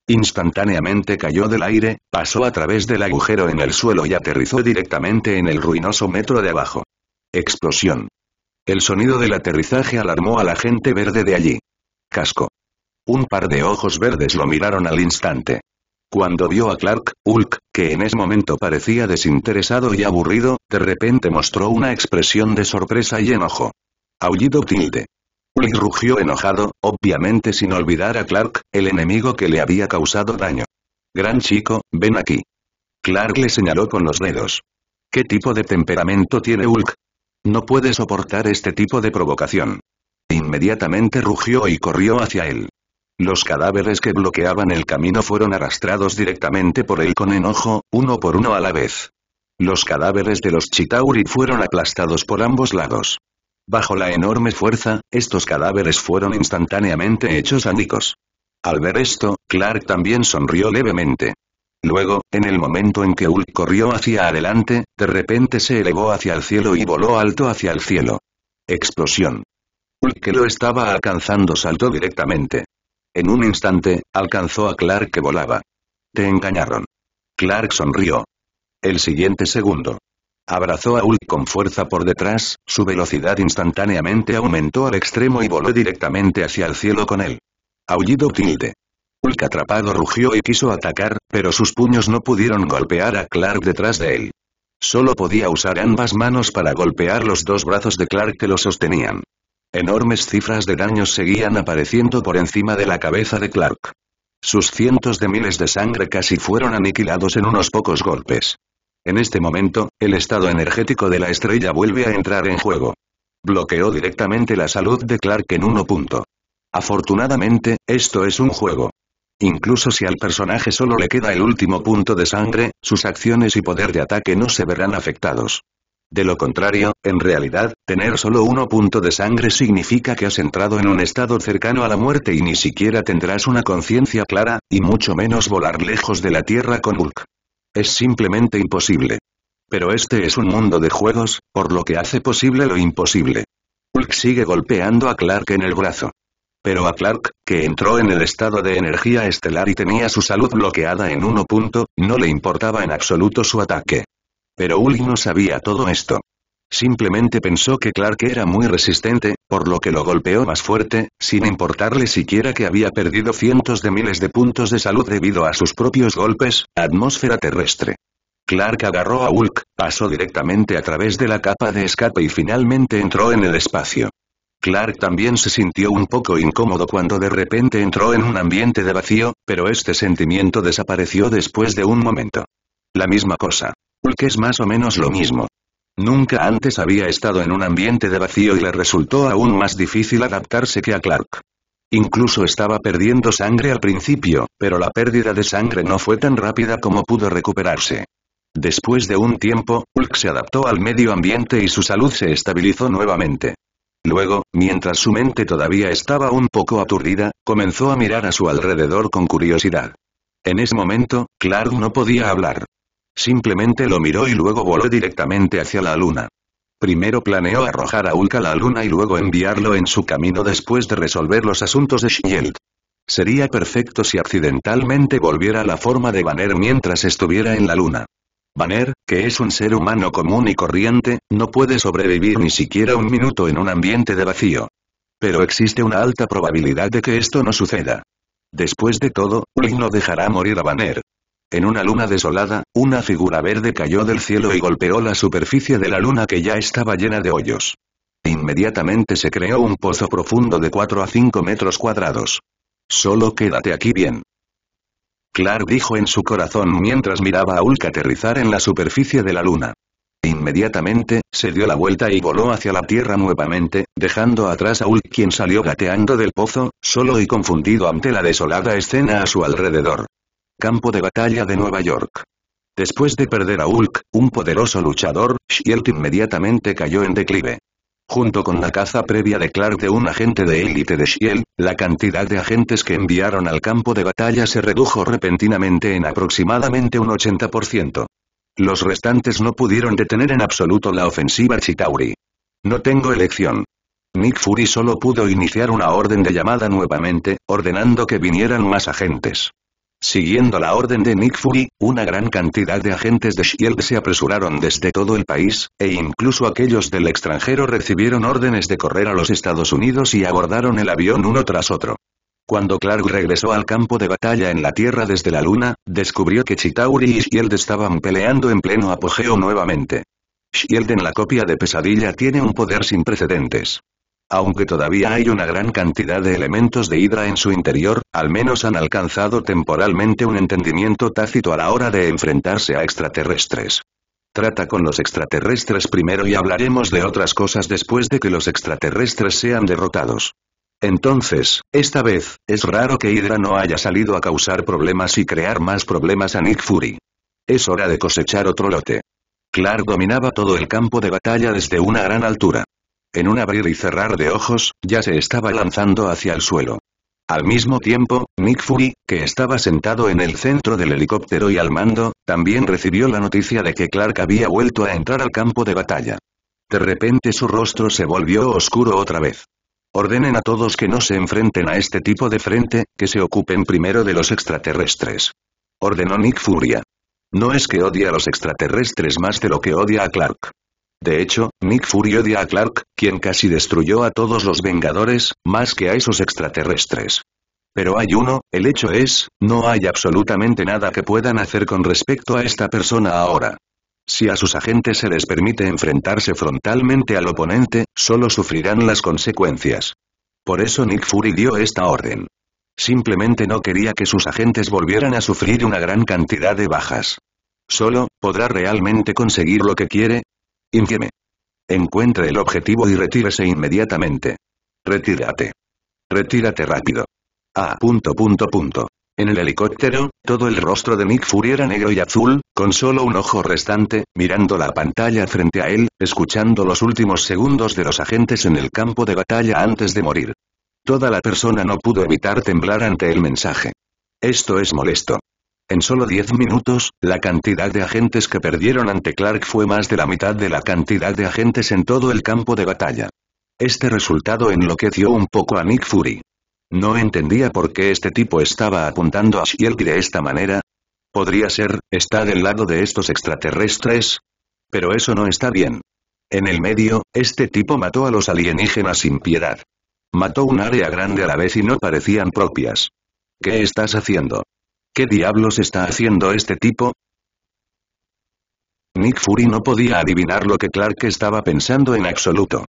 Instantáneamente cayó del aire, pasó a través del agujero en el suelo y aterrizó directamente en el ruinoso metro de abajo. Explosión. El sonido del aterrizaje alarmó a la gente verde de allí. Casco. Un par de ojos verdes lo miraron al instante. Cuando vio a Clark, Hulk, que en ese momento parecía desinteresado y aburrido, de repente mostró una expresión de sorpresa y enojo. Aullido tilde. Ulk rugió enojado, obviamente sin olvidar a Clark, el enemigo que le había causado daño. Gran chico, ven aquí. Clark le señaló con los dedos. ¿Qué tipo de temperamento tiene Hulk? No puede soportar este tipo de provocación. Inmediatamente rugió y corrió hacia él. Los cadáveres que bloqueaban el camino fueron arrastrados directamente por él con enojo, uno por uno a la vez. Los cadáveres de los Chitauri fueron aplastados por ambos lados. Bajo la enorme fuerza, estos cadáveres fueron instantáneamente hechos ánicos. Al ver esto, Clark también sonrió levemente. Luego, en el momento en que Hulk corrió hacia adelante, de repente se elevó hacia el cielo y voló alto hacia el cielo. Explosión. Hulk que lo estaba alcanzando saltó directamente. En un instante, alcanzó a Clark que volaba. Te engañaron. Clark sonrió. El siguiente segundo. Abrazó a Hulk con fuerza por detrás, su velocidad instantáneamente aumentó al extremo y voló directamente hacia el cielo con él. Aullido tilde. Hulk atrapado rugió y quiso atacar, pero sus puños no pudieron golpear a Clark detrás de él. Solo podía usar ambas manos para golpear los dos brazos de Clark que lo sostenían. Enormes cifras de daño seguían apareciendo por encima de la cabeza de Clark. Sus cientos de miles de sangre casi fueron aniquilados en unos pocos golpes. En este momento, el estado energético de la estrella vuelve a entrar en juego. Bloqueó directamente la salud de Clark en uno punto. Afortunadamente, esto es un juego. Incluso si al personaje solo le queda el último punto de sangre, sus acciones y poder de ataque no se verán afectados. De lo contrario, en realidad, tener solo uno punto de sangre significa que has entrado en un estado cercano a la muerte y ni siquiera tendrás una conciencia clara, y mucho menos volar lejos de la Tierra con Hulk. Es simplemente imposible. Pero este es un mundo de juegos, por lo que hace posible lo imposible. Hulk sigue golpeando a Clark en el brazo. Pero a Clark, que entró en el estado de energía estelar y tenía su salud bloqueada en uno punto, no le importaba en absoluto su ataque. Pero Hulk no sabía todo esto. Simplemente pensó que Clark era muy resistente, por lo que lo golpeó más fuerte, sin importarle siquiera que había perdido cientos de miles de puntos de salud debido a sus propios golpes, atmósfera terrestre. Clark agarró a Hulk, pasó directamente a través de la capa de escape y finalmente entró en el espacio. Clark también se sintió un poco incómodo cuando de repente entró en un ambiente de vacío, pero este sentimiento desapareció después de un momento. La misma cosa. Hulk es más o menos lo mismo. Nunca antes había estado en un ambiente de vacío y le resultó aún más difícil adaptarse que a Clark. Incluso estaba perdiendo sangre al principio, pero la pérdida de sangre no fue tan rápida como pudo recuperarse. Después de un tiempo, Hulk se adaptó al medio ambiente y su salud se estabilizó nuevamente. Luego, mientras su mente todavía estaba un poco aturdida, comenzó a mirar a su alrededor con curiosidad. En ese momento, Clark no podía hablar. Simplemente lo miró y luego voló directamente hacia la luna. Primero planeó arrojar a ulka a la luna y luego enviarlo en su camino después de resolver los asuntos de S.H.I.E.L.D. Sería perfecto si accidentalmente volviera a la forma de Banner mientras estuviera en la luna. Banner, que es un ser humano común y corriente, no puede sobrevivir ni siquiera un minuto en un ambiente de vacío. Pero existe una alta probabilidad de que esto no suceda. Después de todo, Ulin no dejará morir a Banner, en una luna desolada, una figura verde cayó del cielo y golpeó la superficie de la luna que ya estaba llena de hoyos. Inmediatamente se creó un pozo profundo de 4 a 5 metros cuadrados. Solo quédate aquí bien. Clark dijo en su corazón mientras miraba a Hulk aterrizar en la superficie de la luna. Inmediatamente, se dio la vuelta y voló hacia la Tierra nuevamente, dejando atrás a Hulk quien salió gateando del pozo, solo y confundido ante la desolada escena a su alrededor campo de batalla de Nueva York. Después de perder a Hulk, un poderoso luchador, Shield inmediatamente cayó en declive. Junto con la caza previa de Clark de un agente de élite de Shield, la cantidad de agentes que enviaron al campo de batalla se redujo repentinamente en aproximadamente un 80%. Los restantes no pudieron detener en absoluto la ofensiva Chitauri. No tengo elección. Nick Fury solo pudo iniciar una orden de llamada nuevamente, ordenando que vinieran más agentes. Siguiendo la orden de Nick Fury, una gran cantidad de agentes de SHIELD se apresuraron desde todo el país, e incluso aquellos del extranjero recibieron órdenes de correr a los Estados Unidos y abordaron el avión uno tras otro. Cuando Clark regresó al campo de batalla en la Tierra desde la Luna, descubrió que Chitauri y Shield estaban peleando en pleno apogeo nuevamente. Shield en la copia de Pesadilla tiene un poder sin precedentes. Aunque todavía hay una gran cantidad de elementos de Hydra en su interior, al menos han alcanzado temporalmente un entendimiento tácito a la hora de enfrentarse a extraterrestres. Trata con los extraterrestres primero y hablaremos de otras cosas después de que los extraterrestres sean derrotados. Entonces, esta vez, es raro que Hydra no haya salido a causar problemas y crear más problemas a Nick Fury. Es hora de cosechar otro lote. Clark dominaba todo el campo de batalla desde una gran altura en un abrir y cerrar de ojos, ya se estaba lanzando hacia el suelo. Al mismo tiempo, Nick Fury, que estaba sentado en el centro del helicóptero y al mando, también recibió la noticia de que Clark había vuelto a entrar al campo de batalla. De repente su rostro se volvió oscuro otra vez. Ordenen a todos que no se enfrenten a este tipo de frente, que se ocupen primero de los extraterrestres. Ordenó Nick Furia. No es que odie a los extraterrestres más de lo que odia a Clark. De hecho, Nick Fury odia a Clark, quien casi destruyó a todos los Vengadores, más que a esos extraterrestres. Pero hay uno, el hecho es, no hay absolutamente nada que puedan hacer con respecto a esta persona ahora. Si a sus agentes se les permite enfrentarse frontalmente al oponente, solo sufrirán las consecuencias. Por eso Nick Fury dio esta orden. Simplemente no quería que sus agentes volvieran a sufrir una gran cantidad de bajas. Solo, podrá realmente conseguir lo que quiere, Infime. Encuentre el objetivo y retírese inmediatamente. Retírate. Retírate rápido. A punto punto punto. En el helicóptero, todo el rostro de Nick Fury era negro y azul, con solo un ojo restante, mirando la pantalla frente a él, escuchando los últimos segundos de los agentes en el campo de batalla antes de morir. Toda la persona no pudo evitar temblar ante el mensaje. Esto es molesto. En solo 10 minutos, la cantidad de agentes que perdieron ante Clark fue más de la mitad de la cantidad de agentes en todo el campo de batalla. Este resultado enloqueció un poco a Nick Fury. No entendía por qué este tipo estaba apuntando a Shield de esta manera. Podría ser, está del lado de estos extraterrestres. Pero eso no está bien. En el medio, este tipo mató a los alienígenas sin piedad. Mató un área grande a la vez y no parecían propias. ¿Qué estás haciendo? ¿Qué diablos está haciendo este tipo? Nick Fury no podía adivinar lo que Clark estaba pensando en absoluto.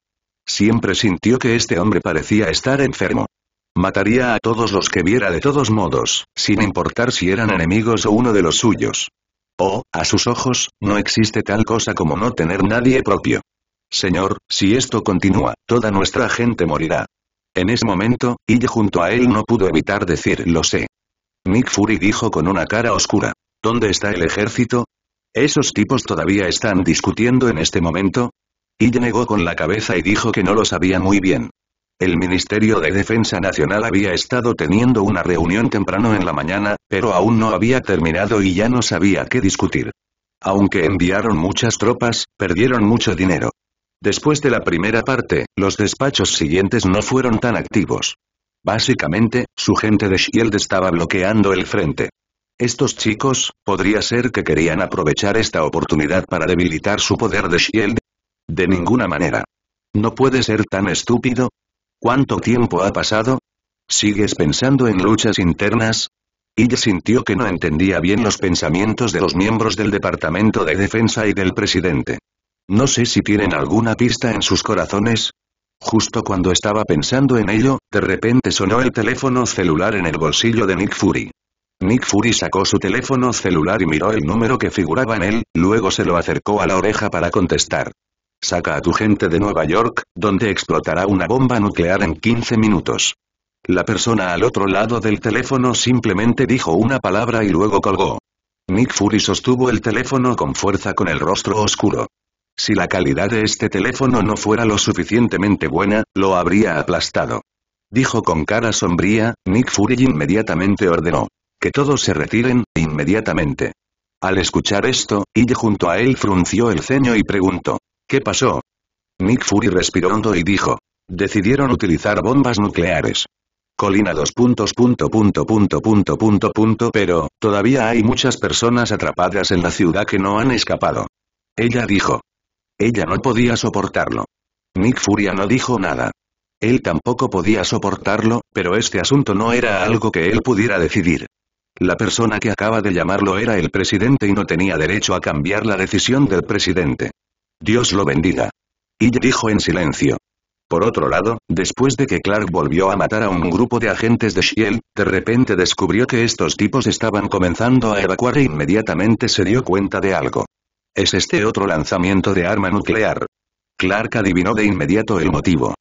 Siempre sintió que este hombre parecía estar enfermo. Mataría a todos los que viera de todos modos, sin importar si eran enemigos o uno de los suyos. O, oh, a sus ojos, no existe tal cosa como no tener nadie propio. Señor, si esto continúa, toda nuestra gente morirá. En ese momento, y junto a él no pudo evitar decir lo sé. Nick Fury dijo con una cara oscura. ¿Dónde está el ejército? ¿Esos tipos todavía están discutiendo en este momento? Y negó con la cabeza y dijo que no lo sabía muy bien. El Ministerio de Defensa Nacional había estado teniendo una reunión temprano en la mañana, pero aún no había terminado y ya no sabía qué discutir. Aunque enviaron muchas tropas, perdieron mucho dinero. Después de la primera parte, los despachos siguientes no fueron tan activos. Básicamente, su gente de Shield estaba bloqueando el frente. Estos chicos, podría ser que querían aprovechar esta oportunidad para debilitar su poder de Shield. De ninguna manera. No puede ser tan estúpido. ¿Cuánto tiempo ha pasado? ¿Sigues pensando en luchas internas? Ella sintió que no entendía bien los pensamientos de los miembros del Departamento de Defensa y del presidente. No sé si tienen alguna pista en sus corazones, Justo cuando estaba pensando en ello, de repente sonó el teléfono celular en el bolsillo de Nick Fury. Nick Fury sacó su teléfono celular y miró el número que figuraba en él, luego se lo acercó a la oreja para contestar. Saca a tu gente de Nueva York, donde explotará una bomba nuclear en 15 minutos. La persona al otro lado del teléfono simplemente dijo una palabra y luego colgó. Nick Fury sostuvo el teléfono con fuerza con el rostro oscuro. Si la calidad de este teléfono no fuera lo suficientemente buena, lo habría aplastado. Dijo con cara sombría, Nick Fury inmediatamente ordenó. Que todos se retiren, inmediatamente. Al escuchar esto, ella junto a él frunció el ceño y preguntó. ¿Qué pasó? Nick Fury respiró hondo y dijo. Decidieron utilizar bombas nucleares. Colina dos pero, todavía hay muchas personas atrapadas en la ciudad que no han escapado. Ella dijo. Ella no podía soportarlo. Nick Furia no dijo nada. Él tampoco podía soportarlo, pero este asunto no era algo que él pudiera decidir. La persona que acaba de llamarlo era el presidente y no tenía derecho a cambiar la decisión del presidente. Dios lo bendiga. Y dijo en silencio. Por otro lado, después de que Clark volvió a matar a un grupo de agentes de Shield, de repente descubrió que estos tipos estaban comenzando a evacuar e inmediatamente se dio cuenta de algo. ¿Es este otro lanzamiento de arma nuclear? Clark adivinó de inmediato el motivo.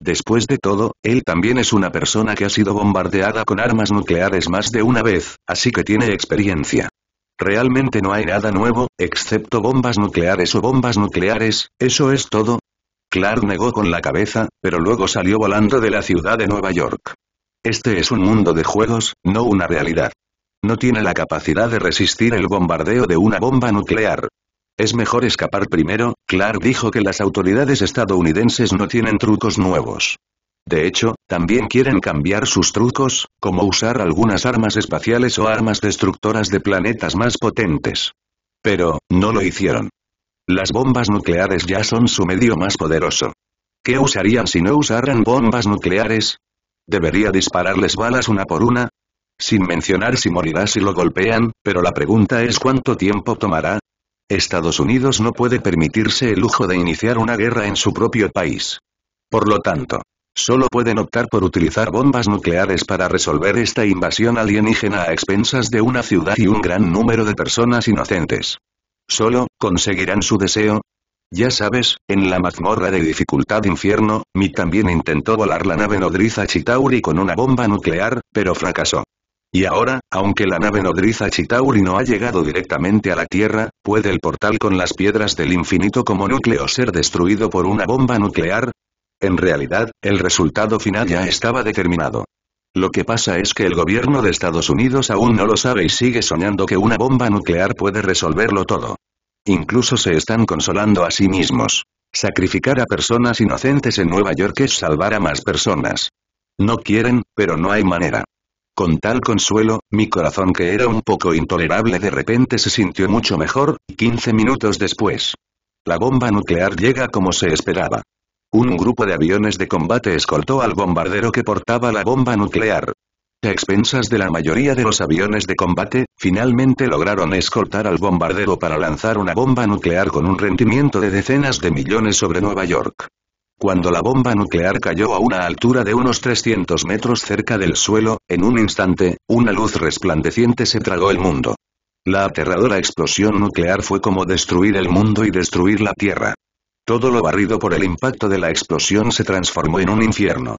Después de todo, él también es una persona que ha sido bombardeada con armas nucleares más de una vez, así que tiene experiencia. Realmente no hay nada nuevo, excepto bombas nucleares o bombas nucleares, eso es todo. Clark negó con la cabeza, pero luego salió volando de la ciudad de Nueva York. Este es un mundo de juegos, no una realidad. No tiene la capacidad de resistir el bombardeo de una bomba nuclear, es mejor escapar primero, Clark dijo que las autoridades estadounidenses no tienen trucos nuevos. De hecho, también quieren cambiar sus trucos, como usar algunas armas espaciales o armas destructoras de planetas más potentes. Pero, no lo hicieron. Las bombas nucleares ya son su medio más poderoso. ¿Qué usarían si no usaran bombas nucleares? ¿Debería dispararles balas una por una? Sin mencionar si morirá si lo golpean, pero la pregunta es cuánto tiempo tomará, Estados Unidos no puede permitirse el lujo de iniciar una guerra en su propio país. Por lo tanto, solo pueden optar por utilizar bombas nucleares para resolver esta invasión alienígena a expensas de una ciudad y un gran número de personas inocentes. Solo, conseguirán su deseo, ya sabes, en la mazmorra de dificultad infierno, Mi también intentó volar la nave nodriza Chitauri con una bomba nuclear, pero fracasó. Y ahora, aunque la nave nodriza Chitauri no ha llegado directamente a la Tierra, ¿puede el portal con las piedras del infinito como núcleo ser destruido por una bomba nuclear? En realidad, el resultado final ya estaba determinado. Lo que pasa es que el gobierno de Estados Unidos aún no lo sabe y sigue soñando que una bomba nuclear puede resolverlo todo. Incluso se están consolando a sí mismos. Sacrificar a personas inocentes en Nueva York es salvar a más personas. No quieren, pero no hay manera. Con tal consuelo, mi corazón que era un poco intolerable de repente se sintió mucho mejor, 15 minutos después. La bomba nuclear llega como se esperaba. Un grupo de aviones de combate escoltó al bombardero que portaba la bomba nuclear. A expensas de la mayoría de los aviones de combate, finalmente lograron escoltar al bombardero para lanzar una bomba nuclear con un rendimiento de decenas de millones sobre Nueva York. Cuando la bomba nuclear cayó a una altura de unos 300 metros cerca del suelo, en un instante, una luz resplandeciente se tragó el mundo. La aterradora explosión nuclear fue como destruir el mundo y destruir la Tierra. Todo lo barrido por el impacto de la explosión se transformó en un infierno.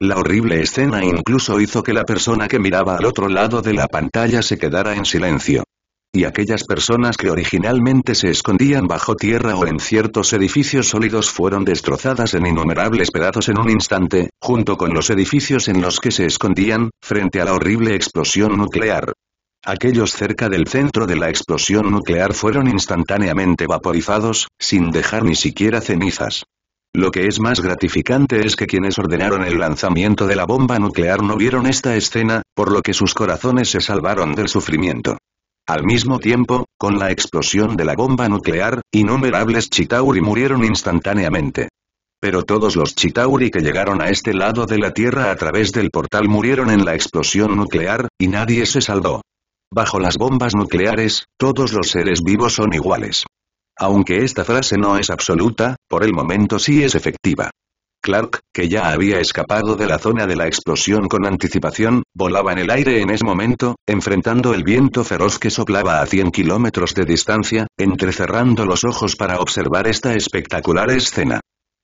La horrible escena incluso hizo que la persona que miraba al otro lado de la pantalla se quedara en silencio y aquellas personas que originalmente se escondían bajo tierra o en ciertos edificios sólidos fueron destrozadas en innumerables pedazos en un instante, junto con los edificios en los que se escondían, frente a la horrible explosión nuclear. Aquellos cerca del centro de la explosión nuclear fueron instantáneamente vaporizados, sin dejar ni siquiera cenizas. Lo que es más gratificante es que quienes ordenaron el lanzamiento de la bomba nuclear no vieron esta escena, por lo que sus corazones se salvaron del sufrimiento. Al mismo tiempo, con la explosión de la bomba nuclear, innumerables Chitauri murieron instantáneamente. Pero todos los Chitauri que llegaron a este lado de la Tierra a través del portal murieron en la explosión nuclear, y nadie se salvó. Bajo las bombas nucleares, todos los seres vivos son iguales. Aunque esta frase no es absoluta, por el momento sí es efectiva. Clark, que ya había escapado de la zona de la explosión con anticipación, volaba en el aire en ese momento, enfrentando el viento feroz que soplaba a 100 kilómetros de distancia, entrecerrando los ojos para observar esta espectacular escena.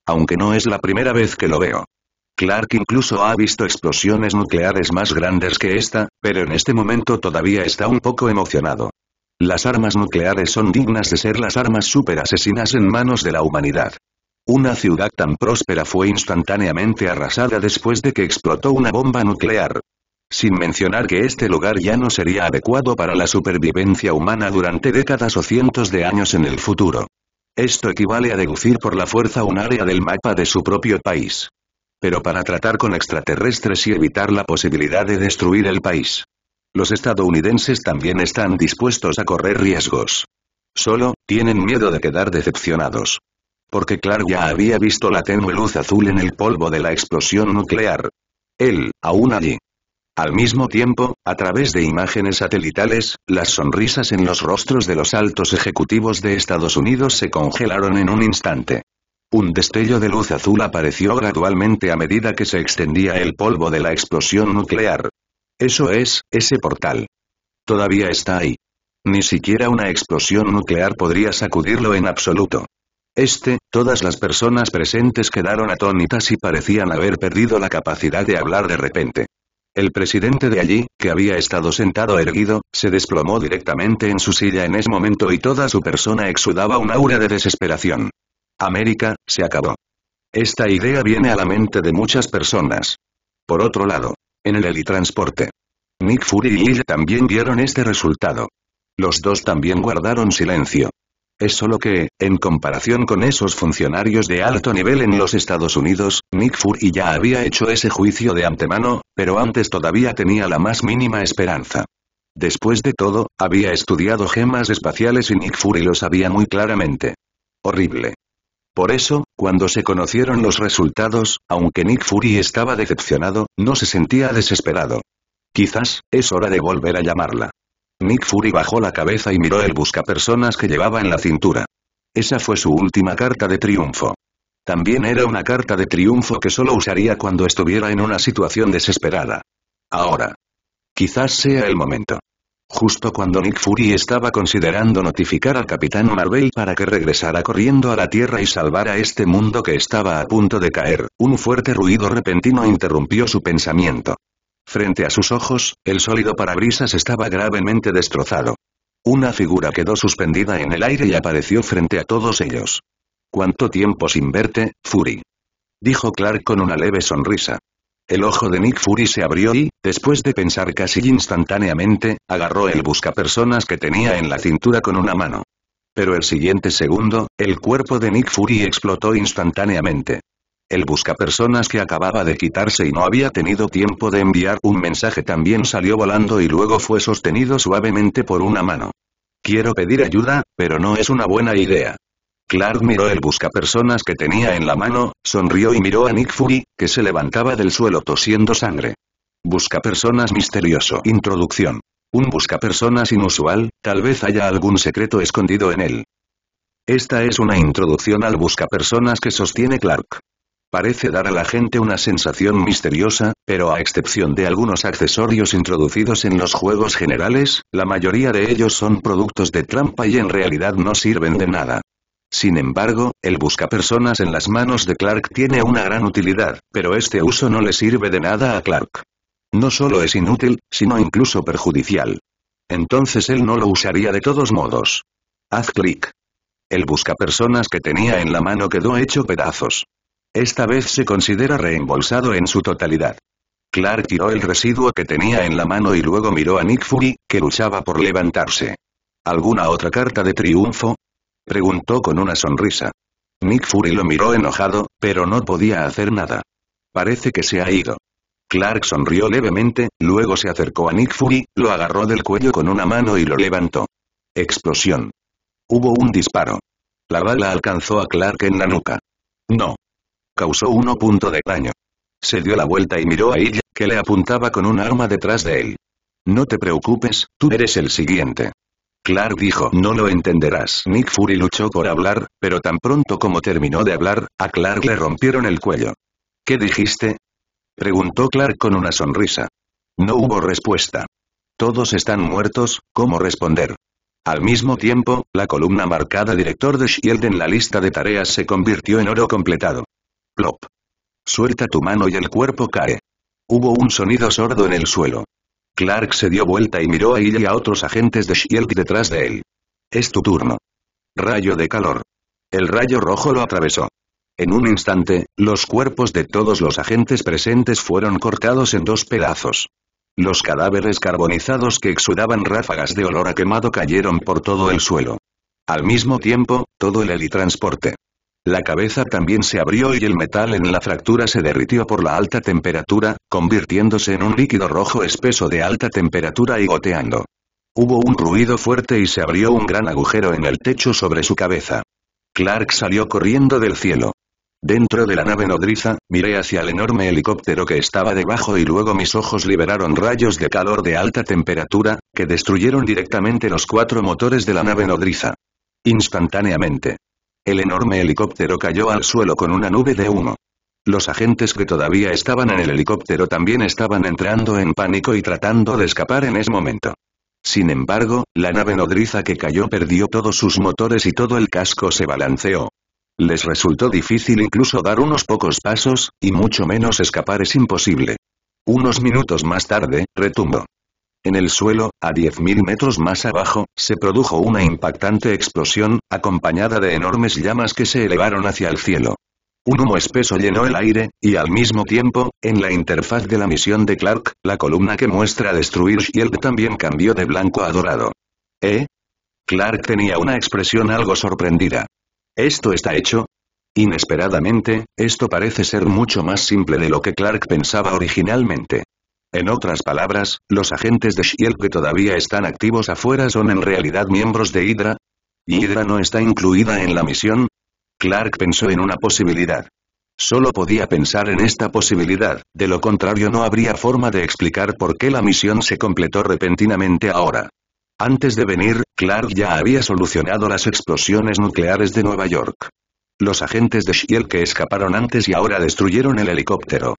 Aunque no es la primera vez que lo veo. Clark incluso ha visto explosiones nucleares más grandes que esta, pero en este momento todavía está un poco emocionado. Las armas nucleares son dignas de ser las armas asesinas en manos de la humanidad. Una ciudad tan próspera fue instantáneamente arrasada después de que explotó una bomba nuclear. Sin mencionar que este lugar ya no sería adecuado para la supervivencia humana durante décadas o cientos de años en el futuro. Esto equivale a deducir por la fuerza un área del mapa de su propio país. Pero para tratar con extraterrestres y evitar la posibilidad de destruir el país. Los estadounidenses también están dispuestos a correr riesgos. Solo, tienen miedo de quedar decepcionados porque Clark ya había visto la tenue luz azul en el polvo de la explosión nuclear. Él, aún allí. Al mismo tiempo, a través de imágenes satelitales, las sonrisas en los rostros de los altos ejecutivos de Estados Unidos se congelaron en un instante. Un destello de luz azul apareció gradualmente a medida que se extendía el polvo de la explosión nuclear. Eso es, ese portal. Todavía está ahí. Ni siquiera una explosión nuclear podría sacudirlo en absoluto. Este, todas las personas presentes quedaron atónitas y parecían haber perdido la capacidad de hablar de repente. El presidente de allí, que había estado sentado erguido, se desplomó directamente en su silla en ese momento y toda su persona exudaba un aura de desesperación. América, se acabó. Esta idea viene a la mente de muchas personas. Por otro lado, en el helitransporte. Nick Fury y Lil también vieron este resultado. Los dos también guardaron silencio. Es solo que, en comparación con esos funcionarios de alto nivel en los Estados Unidos, Nick Fury ya había hecho ese juicio de antemano, pero antes todavía tenía la más mínima esperanza. Después de todo, había estudiado gemas espaciales y Nick Fury lo sabía muy claramente. Horrible. Por eso, cuando se conocieron los resultados, aunque Nick Fury estaba decepcionado, no se sentía desesperado. Quizás, es hora de volver a llamarla. Nick Fury bajó la cabeza y miró el busca personas que llevaba en la cintura. Esa fue su última carta de triunfo. También era una carta de triunfo que solo usaría cuando estuviera en una situación desesperada. Ahora. Quizás sea el momento. Justo cuando Nick Fury estaba considerando notificar al Capitán Marvel para que regresara corriendo a la Tierra y salvara este mundo que estaba a punto de caer, un fuerte ruido repentino interrumpió su pensamiento. Frente a sus ojos, el sólido parabrisas estaba gravemente destrozado. Una figura quedó suspendida en el aire y apareció frente a todos ellos. ¿Cuánto tiempo sin verte, Fury? Dijo Clark con una leve sonrisa. El ojo de Nick Fury se abrió y, después de pensar casi instantáneamente, agarró el buscapersonas que tenía en la cintura con una mano. Pero el siguiente segundo, el cuerpo de Nick Fury explotó instantáneamente. El buscapersonas que acababa de quitarse y no había tenido tiempo de enviar un mensaje también salió volando y luego fue sostenido suavemente por una mano. Quiero pedir ayuda, pero no es una buena idea. Clark miró el buscapersonas que tenía en la mano, sonrió y miró a Nick Fury, que se levantaba del suelo tosiendo sangre. Buscapersonas misterioso. Introducción. Un buscapersonas inusual, tal vez haya algún secreto escondido en él. Esta es una introducción al buscapersonas que sostiene Clark. Parece dar a la gente una sensación misteriosa, pero a excepción de algunos accesorios introducidos en los juegos generales, la mayoría de ellos son productos de trampa y en realidad no sirven de nada. Sin embargo, el busca personas en las manos de Clark tiene una gran utilidad, pero este uso no le sirve de nada a Clark. No solo es inútil, sino incluso perjudicial. Entonces él no lo usaría de todos modos. Haz clic. El personas que tenía en la mano quedó hecho pedazos. Esta vez se considera reembolsado en su totalidad. Clark tiró el residuo que tenía en la mano y luego miró a Nick Fury, que luchaba por levantarse. ¿Alguna otra carta de triunfo? Preguntó con una sonrisa. Nick Fury lo miró enojado, pero no podía hacer nada. Parece que se ha ido. Clark sonrió levemente, luego se acercó a Nick Fury, lo agarró del cuello con una mano y lo levantó. Explosión. Hubo un disparo. La bala alcanzó a Clark en la nuca. No causó uno punto de daño. Se dio la vuelta y miró a ella, que le apuntaba con un arma detrás de él. No te preocupes, tú eres el siguiente. Clark dijo, no lo entenderás. Nick Fury luchó por hablar, pero tan pronto como terminó de hablar, a Clark le rompieron el cuello. ¿Qué dijiste? Preguntó Clark con una sonrisa. No hubo respuesta. Todos están muertos, ¿cómo responder? Al mismo tiempo, la columna marcada director de Shield en la lista de tareas se convirtió en oro completado. Plop. Suelta tu mano y el cuerpo cae. Hubo un sonido sordo en el suelo. Clark se dio vuelta y miró a ella y a otros agentes de Shield detrás de él. Es tu turno. Rayo de calor. El rayo rojo lo atravesó. En un instante, los cuerpos de todos los agentes presentes fueron cortados en dos pedazos. Los cadáveres carbonizados que exudaban ráfagas de olor a quemado cayeron por todo el suelo. Al mismo tiempo, todo el helitransporte la cabeza también se abrió y el metal en la fractura se derritió por la alta temperatura, convirtiéndose en un líquido rojo espeso de alta temperatura y goteando. Hubo un ruido fuerte y se abrió un gran agujero en el techo sobre su cabeza. Clark salió corriendo del cielo. Dentro de la nave nodriza, miré hacia el enorme helicóptero que estaba debajo y luego mis ojos liberaron rayos de calor de alta temperatura, que destruyeron directamente los cuatro motores de la nave nodriza. Instantáneamente. El enorme helicóptero cayó al suelo con una nube de humo. Los agentes que todavía estaban en el helicóptero también estaban entrando en pánico y tratando de escapar en ese momento. Sin embargo, la nave nodriza que cayó perdió todos sus motores y todo el casco se balanceó. Les resultó difícil incluso dar unos pocos pasos, y mucho menos escapar es imposible. Unos minutos más tarde, retumbó. En el suelo, a 10.000 metros más abajo, se produjo una impactante explosión, acompañada de enormes llamas que se elevaron hacia el cielo. Un humo espeso llenó el aire, y al mismo tiempo, en la interfaz de la misión de Clark, la columna que muestra destruir Shield también cambió de blanco a dorado. ¿Eh? Clark tenía una expresión algo sorprendida. ¿Esto está hecho? Inesperadamente, esto parece ser mucho más simple de lo que Clark pensaba originalmente. En otras palabras, los agentes de Shield que todavía están activos afuera son en realidad miembros de Hydra. ¿Y Hydra no está incluida en la misión? Clark pensó en una posibilidad. Solo podía pensar en esta posibilidad, de lo contrario no habría forma de explicar por qué la misión se completó repentinamente ahora. Antes de venir, Clark ya había solucionado las explosiones nucleares de Nueva York. Los agentes de Shield que escaparon antes y ahora destruyeron el helicóptero.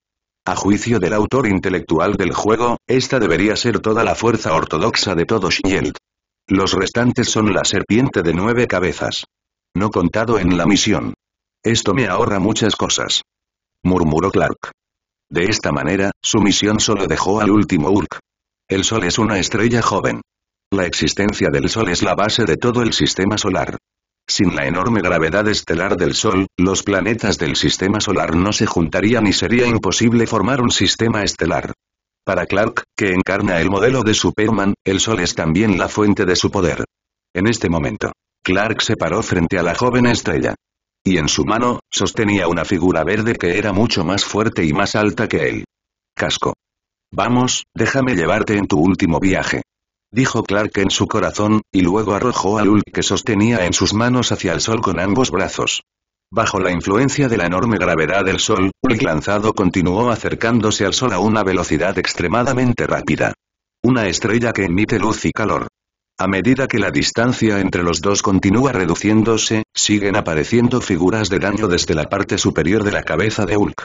A juicio del autor intelectual del juego, esta debería ser toda la fuerza ortodoxa de todo Shield. Los restantes son la serpiente de nueve cabezas. No contado en la misión. Esto me ahorra muchas cosas. Murmuró Clark. De esta manera, su misión solo dejó al último Urk. El Sol es una estrella joven. La existencia del Sol es la base de todo el sistema solar. Sin la enorme gravedad estelar del Sol, los planetas del sistema solar no se juntarían y sería imposible formar un sistema estelar. Para Clark, que encarna el modelo de Superman, el Sol es también la fuente de su poder. En este momento, Clark se paró frente a la joven estrella. Y en su mano, sostenía una figura verde que era mucho más fuerte y más alta que él. Casco. Vamos, déjame llevarte en tu último viaje dijo Clark en su corazón, y luego arrojó a Hulk que sostenía en sus manos hacia el sol con ambos brazos. Bajo la influencia de la enorme gravedad del sol, Hulk lanzado continuó acercándose al sol a una velocidad extremadamente rápida. Una estrella que emite luz y calor. A medida que la distancia entre los dos continúa reduciéndose, siguen apareciendo figuras de daño desde la parte superior de la cabeza de Hulk.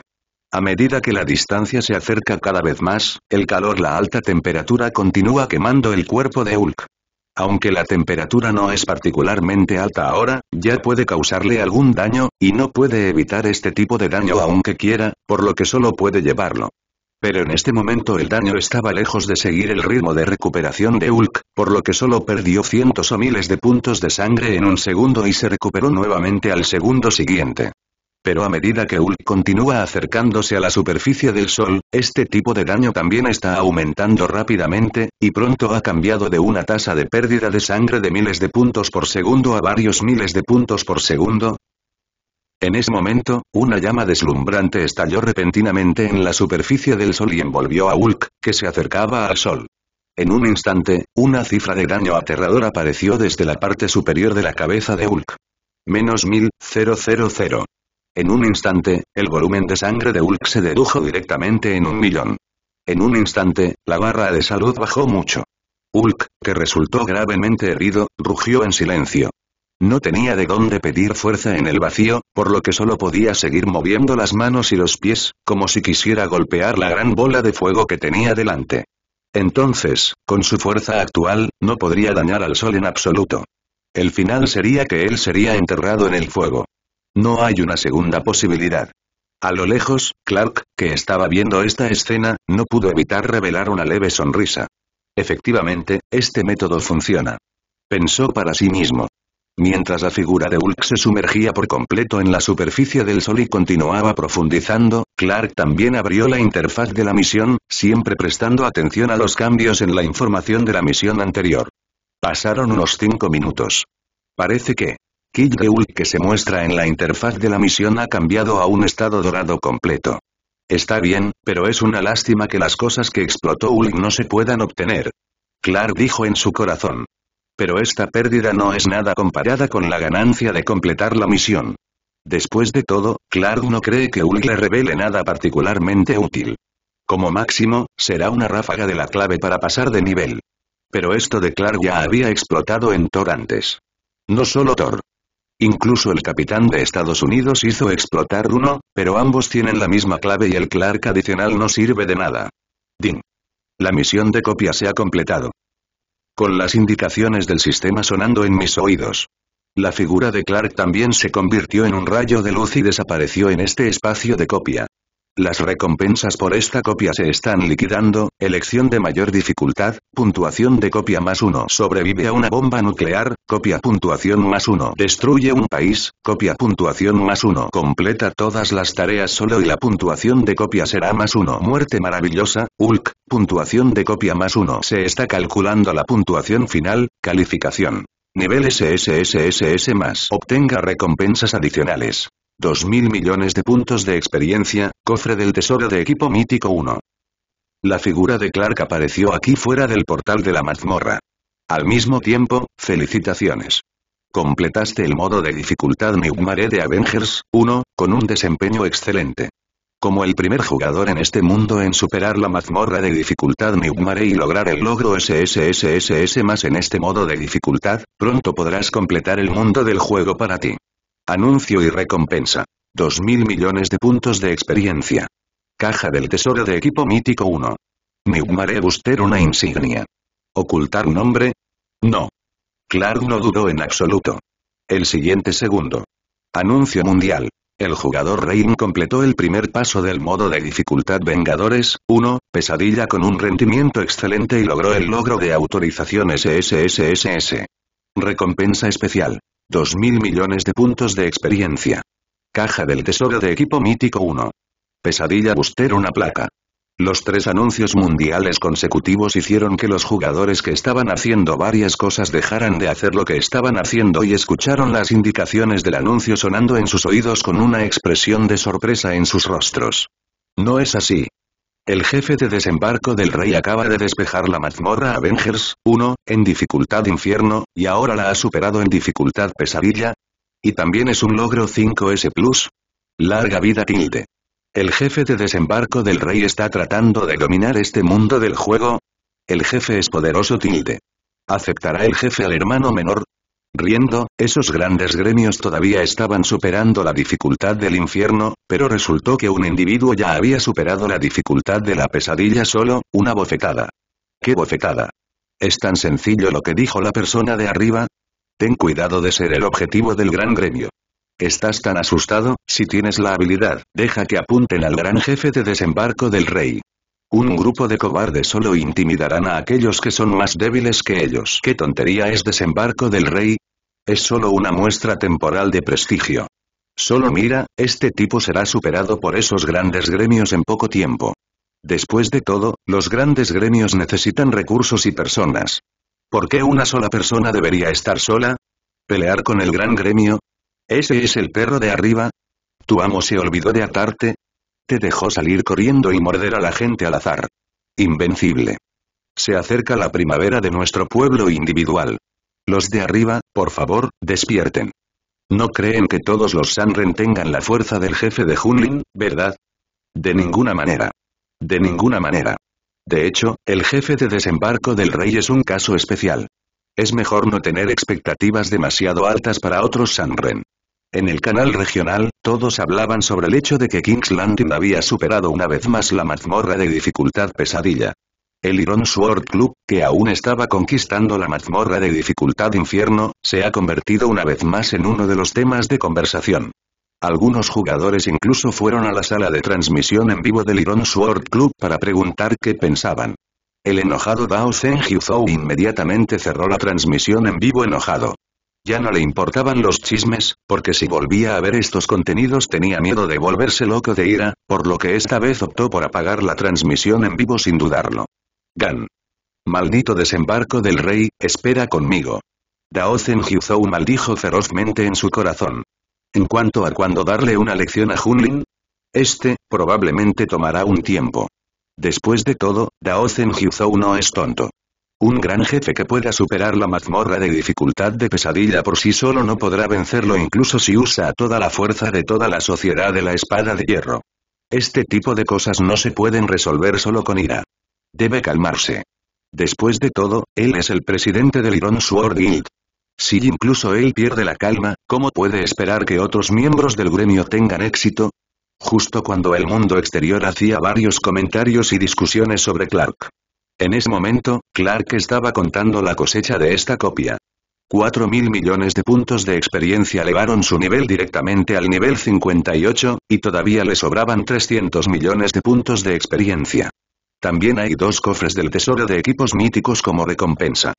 A medida que la distancia se acerca cada vez más, el calor la alta temperatura continúa quemando el cuerpo de Hulk. Aunque la temperatura no es particularmente alta ahora, ya puede causarle algún daño, y no puede evitar este tipo de daño aunque quiera, por lo que solo puede llevarlo. Pero en este momento el daño estaba lejos de seguir el ritmo de recuperación de Hulk, por lo que solo perdió cientos o miles de puntos de sangre en un segundo y se recuperó nuevamente al segundo siguiente. Pero a medida que Hulk continúa acercándose a la superficie del Sol, este tipo de daño también está aumentando rápidamente, y pronto ha cambiado de una tasa de pérdida de sangre de miles de puntos por segundo a varios miles de puntos por segundo, en ese momento, una llama deslumbrante estalló repentinamente en la superficie del Sol y envolvió a Hulk, que se acercaba al Sol. En un instante, una cifra de daño aterrador apareció desde la parte superior de la cabeza de Hulk. Menos 1000, en un instante, el volumen de sangre de Hulk se dedujo directamente en un millón. En un instante, la barra de salud bajó mucho. Hulk, que resultó gravemente herido, rugió en silencio. No tenía de dónde pedir fuerza en el vacío, por lo que solo podía seguir moviendo las manos y los pies, como si quisiera golpear la gran bola de fuego que tenía delante. Entonces, con su fuerza actual, no podría dañar al sol en absoluto. El final sería que él sería enterrado en el fuego. No hay una segunda posibilidad. A lo lejos, Clark, que estaba viendo esta escena, no pudo evitar revelar una leve sonrisa. Efectivamente, este método funciona. Pensó para sí mismo. Mientras la figura de Hulk se sumergía por completo en la superficie del Sol y continuaba profundizando, Clark también abrió la interfaz de la misión, siempre prestando atención a los cambios en la información de la misión anterior. Pasaron unos cinco minutos. Parece que de Hulk que se muestra en la interfaz de la misión ha cambiado a un estado dorado completo. Está bien, pero es una lástima que las cosas que explotó Ulk no se puedan obtener. Clark dijo en su corazón. Pero esta pérdida no es nada comparada con la ganancia de completar la misión. Después de todo, Clark no cree que Ulk le revele nada particularmente útil. Como máximo, será una ráfaga de la clave para pasar de nivel. Pero esto de Clark ya había explotado en Thor antes. No solo Thor. Incluso el capitán de Estados Unidos hizo explotar uno, pero ambos tienen la misma clave y el Clark adicional no sirve de nada. Ding. La misión de copia se ha completado. Con las indicaciones del sistema sonando en mis oídos. La figura de Clark también se convirtió en un rayo de luz y desapareció en este espacio de copia. Las recompensas por esta copia se están liquidando, elección de mayor dificultad, puntuación de copia más 1 sobrevive a una bomba nuclear, copia puntuación más uno. destruye un país, copia puntuación más uno. completa todas las tareas solo y la puntuación de copia será más 1 muerte maravillosa, Hulk, puntuación de copia más 1 se está calculando la puntuación final, calificación. Nivel SSSSS más. Obtenga recompensas adicionales. 2.000 millones de puntos de experiencia, cofre del tesoro de equipo mítico 1. La figura de Clark apareció aquí fuera del portal de la mazmorra. Al mismo tiempo, felicitaciones. Completaste el modo de dificultad Mare de Avengers 1, con un desempeño excelente. Como el primer jugador en este mundo en superar la mazmorra de dificultad Newmare y lograr el logro SSSSS más en este modo de dificultad, pronto podrás completar el mundo del juego para ti. Anuncio y recompensa. 2.000 millones de puntos de experiencia. Caja del tesoro de equipo mítico 1. Neumare Buster una insignia. ¿Ocultar un hombre? No. Clark no dudó en absoluto. El siguiente segundo. Anuncio mundial. El jugador Rein completó el primer paso del modo de dificultad Vengadores 1, pesadilla con un rendimiento excelente y logró el logro de autorización SSSSS. Recompensa especial. 2.000 millones de puntos de experiencia. Caja del tesoro de equipo mítico 1. Pesadilla Buster una placa. Los tres anuncios mundiales consecutivos hicieron que los jugadores que estaban haciendo varias cosas dejaran de hacer lo que estaban haciendo y escucharon las indicaciones del anuncio sonando en sus oídos con una expresión de sorpresa en sus rostros. No es así, el jefe de desembarco del rey acaba de despejar la mazmorra Avengers 1, en dificultad infierno, y ahora la ha superado en dificultad pesadilla. Y también es un logro 5S+. Plus Larga vida Tilde. El jefe de desembarco del rey está tratando de dominar este mundo del juego. El jefe es poderoso Tilde. ¿Aceptará el jefe al hermano menor? Riendo, esos grandes gremios todavía estaban superando la dificultad del infierno, pero resultó que un individuo ya había superado la dificultad de la pesadilla solo, una bofetada. ¿Qué bofetada? ¿Es tan sencillo lo que dijo la persona de arriba? Ten cuidado de ser el objetivo del gran gremio. Estás tan asustado, si tienes la habilidad, deja que apunten al gran jefe de desembarco del rey. Un grupo de cobardes solo intimidarán a aquellos que son más débiles que ellos. ¿Qué tontería es desembarco del rey? Es solo una muestra temporal de prestigio. Solo mira, este tipo será superado por esos grandes gremios en poco tiempo. Después de todo, los grandes gremios necesitan recursos y personas. ¿Por qué una sola persona debería estar sola? ¿Pelear con el gran gremio? ¿Ese es el perro de arriba? ¿Tu amo se olvidó de atarte? dejó salir corriendo y morder a la gente al azar. Invencible. Se acerca la primavera de nuestro pueblo individual. Los de arriba, por favor, despierten. No creen que todos los Sanren tengan la fuerza del jefe de Hunlin, ¿verdad? De ninguna manera. De ninguna manera. De hecho, el jefe de desembarco del rey es un caso especial. Es mejor no tener expectativas demasiado altas para otros Sanren. En el canal regional, todos hablaban sobre el hecho de que King's Landing había superado una vez más la mazmorra de dificultad pesadilla. El Iron Sword Club, que aún estaba conquistando la mazmorra de dificultad infierno, se ha convertido una vez más en uno de los temas de conversación. Algunos jugadores incluso fueron a la sala de transmisión en vivo del Iron Sword Club para preguntar qué pensaban. El enojado Dao Zen inmediatamente cerró la transmisión en vivo enojado. Ya no le importaban los chismes, porque si volvía a ver estos contenidos tenía miedo de volverse loco de ira, por lo que esta vez optó por apagar la transmisión en vivo sin dudarlo. Gan. Maldito desembarco del rey, espera conmigo. Dao Zen maldijo ferozmente en su corazón. En cuanto a cuándo darle una lección a Junlin, este, probablemente tomará un tiempo. Después de todo, Dao Zen no es tonto. Un gran jefe que pueda superar la mazmorra de dificultad de pesadilla por sí solo no podrá vencerlo incluso si usa toda la fuerza de toda la sociedad de la espada de hierro. Este tipo de cosas no se pueden resolver solo con ira. Debe calmarse. Después de todo, él es el presidente del Iron Sword Guild. Si incluso él pierde la calma, ¿cómo puede esperar que otros miembros del gremio tengan éxito? Justo cuando el mundo exterior hacía varios comentarios y discusiones sobre Clark. En ese momento, Clark estaba contando la cosecha de esta copia. 4.000 mil millones de puntos de experiencia elevaron su nivel directamente al nivel 58, y todavía le sobraban 300 millones de puntos de experiencia. También hay dos cofres del tesoro de equipos míticos como recompensa.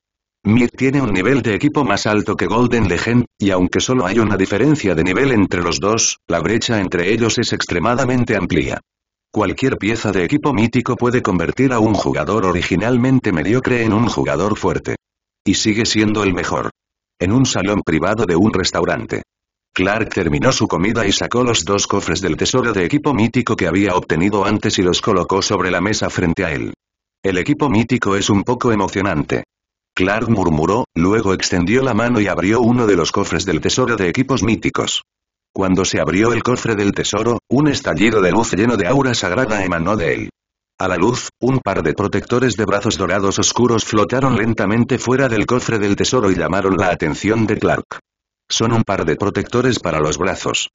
Myth tiene un nivel de equipo más alto que Golden Legend, y aunque solo hay una diferencia de nivel entre los dos, la brecha entre ellos es extremadamente amplia. Cualquier pieza de equipo mítico puede convertir a un jugador originalmente mediocre en un jugador fuerte. Y sigue siendo el mejor. En un salón privado de un restaurante. Clark terminó su comida y sacó los dos cofres del tesoro de equipo mítico que había obtenido antes y los colocó sobre la mesa frente a él. El equipo mítico es un poco emocionante. Clark murmuró, luego extendió la mano y abrió uno de los cofres del tesoro de equipos míticos. Cuando se abrió el cofre del tesoro, un estallido de luz lleno de aura sagrada emanó de él. A la luz, un par de protectores de brazos dorados oscuros flotaron lentamente fuera del cofre del tesoro y llamaron la atención de Clark. Son un par de protectores para los brazos.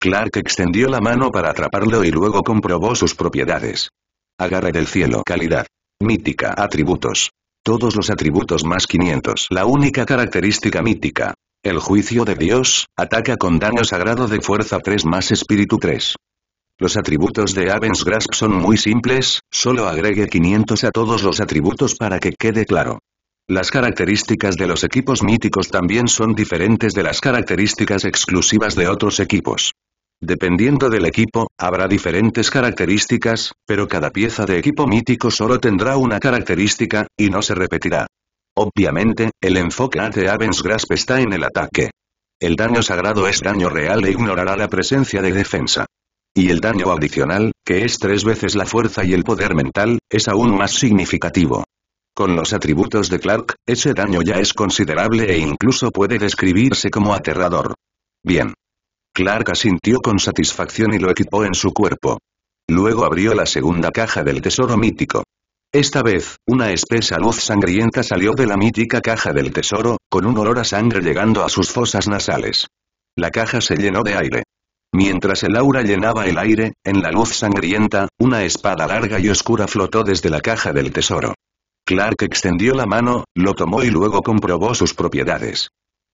Clark extendió la mano para atraparlo y luego comprobó sus propiedades. Agarre del cielo. Calidad. Mítica. Atributos. Todos los atributos más 500. La única característica mítica. El juicio de Dios, ataca con daño sagrado de fuerza 3 más espíritu 3. Los atributos de Avens Grasp son muy simples, solo agregue 500 a todos los atributos para que quede claro. Las características de los equipos míticos también son diferentes de las características exclusivas de otros equipos. Dependiendo del equipo, habrá diferentes características, pero cada pieza de equipo mítico solo tendrá una característica, y no se repetirá. Obviamente, el enfoque de Avens Grasp está en el ataque. El daño sagrado es daño real e ignorará la presencia de defensa. Y el daño adicional, que es tres veces la fuerza y el poder mental, es aún más significativo. Con los atributos de Clark, ese daño ya es considerable e incluso puede describirse como aterrador. Bien. Clark asintió con satisfacción y lo equipó en su cuerpo. Luego abrió la segunda caja del tesoro mítico. Esta vez, una espesa luz sangrienta salió de la mítica caja del tesoro, con un olor a sangre llegando a sus fosas nasales. La caja se llenó de aire. Mientras el aura llenaba el aire, en la luz sangrienta, una espada larga y oscura flotó desde la caja del tesoro. Clark extendió la mano, lo tomó y luego comprobó sus propiedades.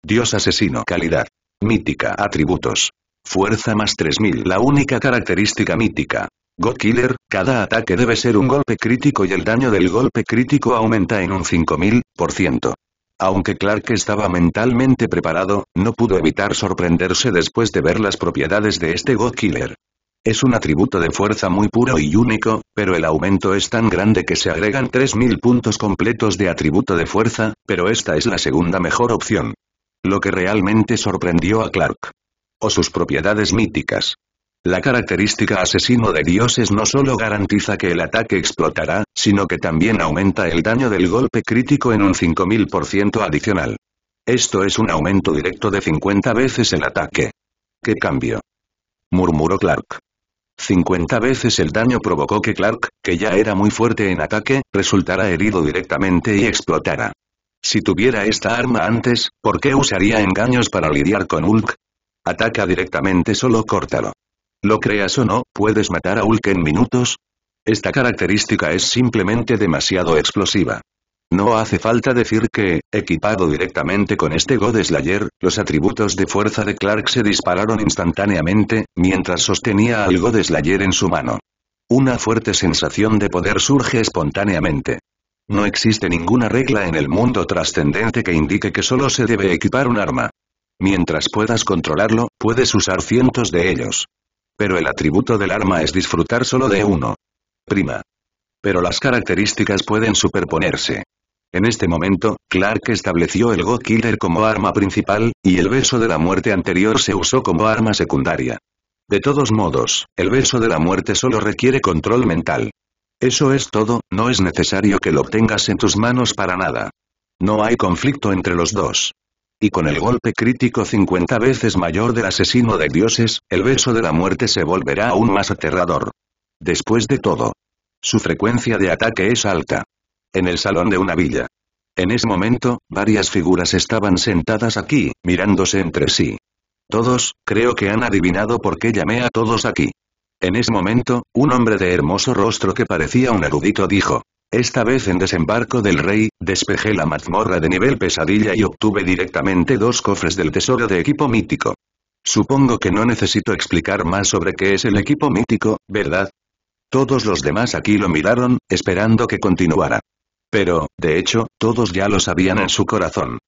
Dios asesino calidad. Mítica atributos. Fuerza más 3000 la única característica mítica. God Killer, cada ataque debe ser un golpe crítico y el daño del golpe crítico aumenta en un 5000%. Aunque Clark estaba mentalmente preparado, no pudo evitar sorprenderse después de ver las propiedades de este God Killer. Es un atributo de fuerza muy puro y único, pero el aumento es tan grande que se agregan 3000 puntos completos de atributo de fuerza, pero esta es la segunda mejor opción. Lo que realmente sorprendió a Clark. O sus propiedades míticas. La característica asesino de dioses no solo garantiza que el ataque explotará, sino que también aumenta el daño del golpe crítico en un 5000% adicional. Esto es un aumento directo de 50 veces el ataque. ¿Qué cambio? murmuró Clark. 50 veces el daño provocó que Clark, que ya era muy fuerte en ataque, resultara herido directamente y explotara. Si tuviera esta arma antes, ¿por qué usaría engaños para lidiar con Hulk? Ataca directamente solo córtalo. Lo creas o no, puedes matar a Hulk en minutos. Esta característica es simplemente demasiado explosiva. No hace falta decir que, equipado directamente con este God los atributos de fuerza de Clark se dispararon instantáneamente, mientras sostenía al God Slayer en su mano. Una fuerte sensación de poder surge espontáneamente. No existe ninguna regla en el mundo trascendente que indique que solo se debe equipar un arma. Mientras puedas controlarlo, puedes usar cientos de ellos. Pero el atributo del arma es disfrutar solo de uno. Prima. Pero las características pueden superponerse. En este momento, Clark estableció el God Killer como arma principal, y el beso de la muerte anterior se usó como arma secundaria. De todos modos, el beso de la muerte solo requiere control mental. Eso es todo, no es necesario que lo obtengas en tus manos para nada. No hay conflicto entre los dos. Y con el golpe crítico 50 veces mayor del asesino de dioses, el beso de la muerte se volverá aún más aterrador. Después de todo. Su frecuencia de ataque es alta. En el salón de una villa. En ese momento, varias figuras estaban sentadas aquí, mirándose entre sí. Todos, creo que han adivinado por qué llamé a todos aquí. En ese momento, un hombre de hermoso rostro que parecía un erudito dijo, esta vez en Desembarco del Rey, despejé la mazmorra de nivel pesadilla y obtuve directamente dos cofres del tesoro de equipo mítico. Supongo que no necesito explicar más sobre qué es el equipo mítico, ¿verdad? Todos los demás aquí lo miraron, esperando que continuara. Pero, de hecho, todos ya lo sabían en su corazón.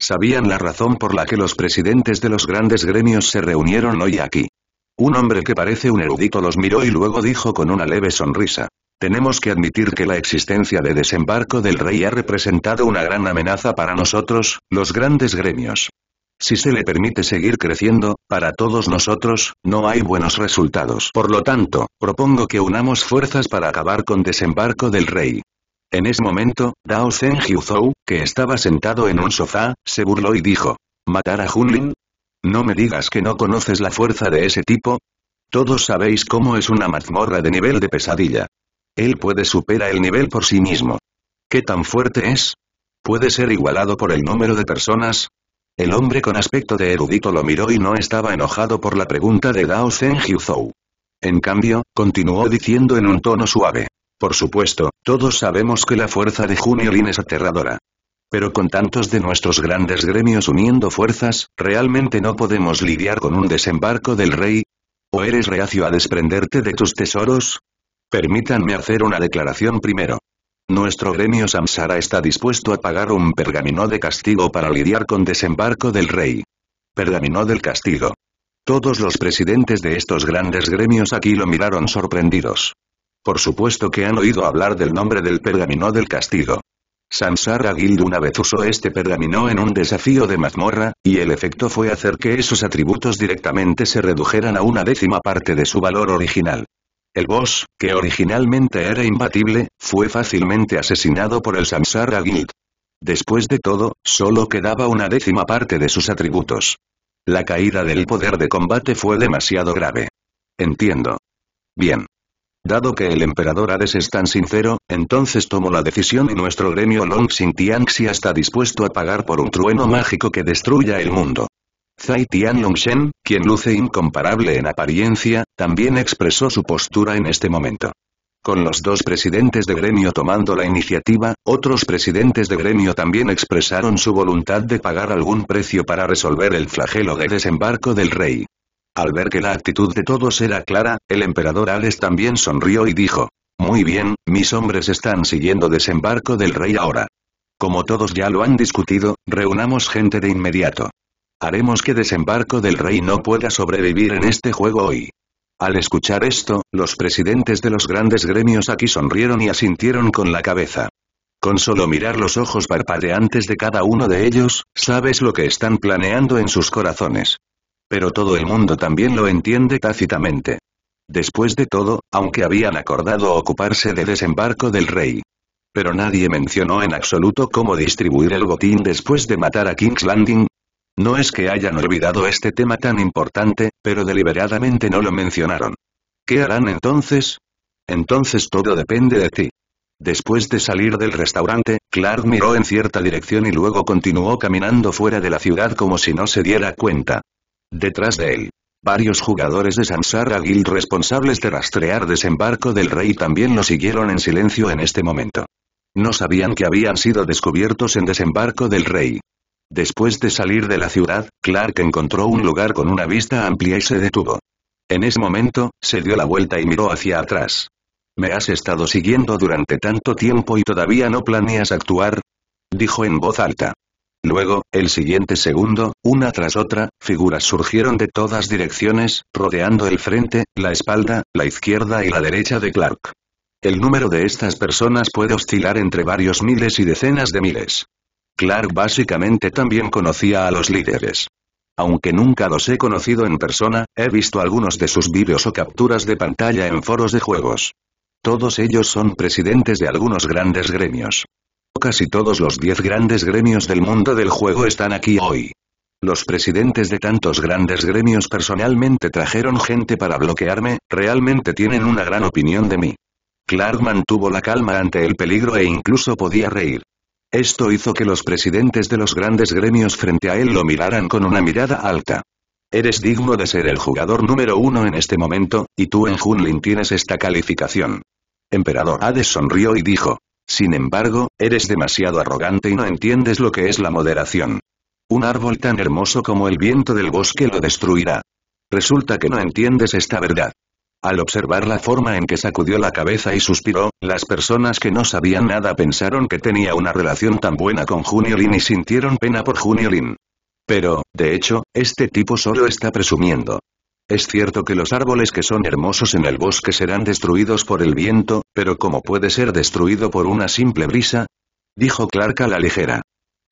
Sabían la razón por la que los presidentes de los grandes gremios se reunieron hoy aquí. Un hombre que parece un erudito los miró y luego dijo con una leve sonrisa. Tenemos que admitir que la existencia de desembarco del rey ha representado una gran amenaza para nosotros, los grandes gremios. Si se le permite seguir creciendo, para todos nosotros, no hay buenos resultados. Por lo tanto, propongo que unamos fuerzas para acabar con desembarco del rey. En ese momento, Dao Zhen Zhou, que estaba sentado en un sofá, se burló y dijo, ¿Matar a Junlin? No me digas que no conoces la fuerza de ese tipo. Todos sabéis cómo es una mazmorra de nivel de pesadilla. Él puede superar el nivel por sí mismo. ¿Qué tan fuerte es? ¿Puede ser igualado por el número de personas? El hombre con aspecto de erudito lo miró y no estaba enojado por la pregunta de Dao Zhen Zhou. En cambio, continuó diciendo en un tono suave. Por supuesto, todos sabemos que la fuerza de Lin es aterradora. Pero con tantos de nuestros grandes gremios uniendo fuerzas, ¿realmente no podemos lidiar con un desembarco del rey? ¿O eres reacio a desprenderte de tus tesoros? Permítanme hacer una declaración primero. Nuestro gremio Samsara está dispuesto a pagar un pergamino de castigo para lidiar con desembarco del rey. Pergamino del castigo. Todos los presidentes de estos grandes gremios aquí lo miraron sorprendidos. Por supuesto que han oído hablar del nombre del pergamino del castigo. Samsara Guild una vez usó este pergamino en un desafío de mazmorra, y el efecto fue hacer que esos atributos directamente se redujeran a una décima parte de su valor original. El boss, que originalmente era imbatible, fue fácilmente asesinado por el Samsara Guild. Después de todo, solo quedaba una décima parte de sus atributos. La caída del poder de combate fue demasiado grave. Entiendo. Bien. Dado que el emperador Hades es tan sincero, entonces tomó la decisión y nuestro gremio Long Tianxia está dispuesto a pagar por un trueno mágico que destruya el mundo. Zai Shen, quien luce incomparable en apariencia, también expresó su postura en este momento. Con los dos presidentes de gremio tomando la iniciativa, otros presidentes de gremio también expresaron su voluntad de pagar algún precio para resolver el flagelo de desembarco del rey. Al ver que la actitud de todos era clara, el emperador Ales también sonrió y dijo, Muy bien, mis hombres están siguiendo desembarco del rey ahora. Como todos ya lo han discutido, reunamos gente de inmediato. Haremos que desembarco del rey no pueda sobrevivir en este juego hoy. Al escuchar esto, los presidentes de los grandes gremios aquí sonrieron y asintieron con la cabeza. Con solo mirar los ojos parpadeantes de cada uno de ellos, sabes lo que están planeando en sus corazones. Pero todo el mundo también lo entiende tácitamente. Después de todo, aunque habían acordado ocuparse de desembarco del rey. Pero nadie mencionó en absoluto cómo distribuir el botín después de matar a King's Landing, no es que hayan olvidado este tema tan importante, pero deliberadamente no lo mencionaron. ¿Qué harán entonces? Entonces todo depende de ti. Después de salir del restaurante, Clark miró en cierta dirección y luego continuó caminando fuera de la ciudad como si no se diera cuenta. Detrás de él, varios jugadores de Samsara Guild responsables de rastrear desembarco del rey también lo siguieron en silencio en este momento. No sabían que habían sido descubiertos en desembarco del rey. Después de salir de la ciudad, Clark encontró un lugar con una vista amplia y se detuvo. En ese momento, se dio la vuelta y miró hacia atrás. ¿Me has estado siguiendo durante tanto tiempo y todavía no planeas actuar? Dijo en voz alta. Luego, el siguiente segundo, una tras otra, figuras surgieron de todas direcciones, rodeando el frente, la espalda, la izquierda y la derecha de Clark. El número de estas personas puede oscilar entre varios miles y decenas de miles. Clark básicamente también conocía a los líderes. Aunque nunca los he conocido en persona, he visto algunos de sus vídeos o capturas de pantalla en foros de juegos. Todos ellos son presidentes de algunos grandes gremios. Casi todos los 10 grandes gremios del mundo del juego están aquí hoy. Los presidentes de tantos grandes gremios personalmente trajeron gente para bloquearme, realmente tienen una gran opinión de mí. Clark mantuvo la calma ante el peligro e incluso podía reír. Esto hizo que los presidentes de los grandes gremios frente a él lo miraran con una mirada alta. Eres digno de ser el jugador número uno en este momento, y tú en Hunlin tienes esta calificación. Emperador Hades sonrió y dijo. Sin embargo, eres demasiado arrogante y no entiendes lo que es la moderación. Un árbol tan hermoso como el viento del bosque lo destruirá. Resulta que no entiendes esta verdad. Al observar la forma en que sacudió la cabeza y suspiró, las personas que no sabían nada pensaron que tenía una relación tan buena con Juniorin y sintieron pena por Juniorin. Pero, de hecho, este tipo solo está presumiendo. Es cierto que los árboles que son hermosos en el bosque serán destruidos por el viento, pero ¿cómo puede ser destruido por una simple brisa? Dijo Clark a la ligera.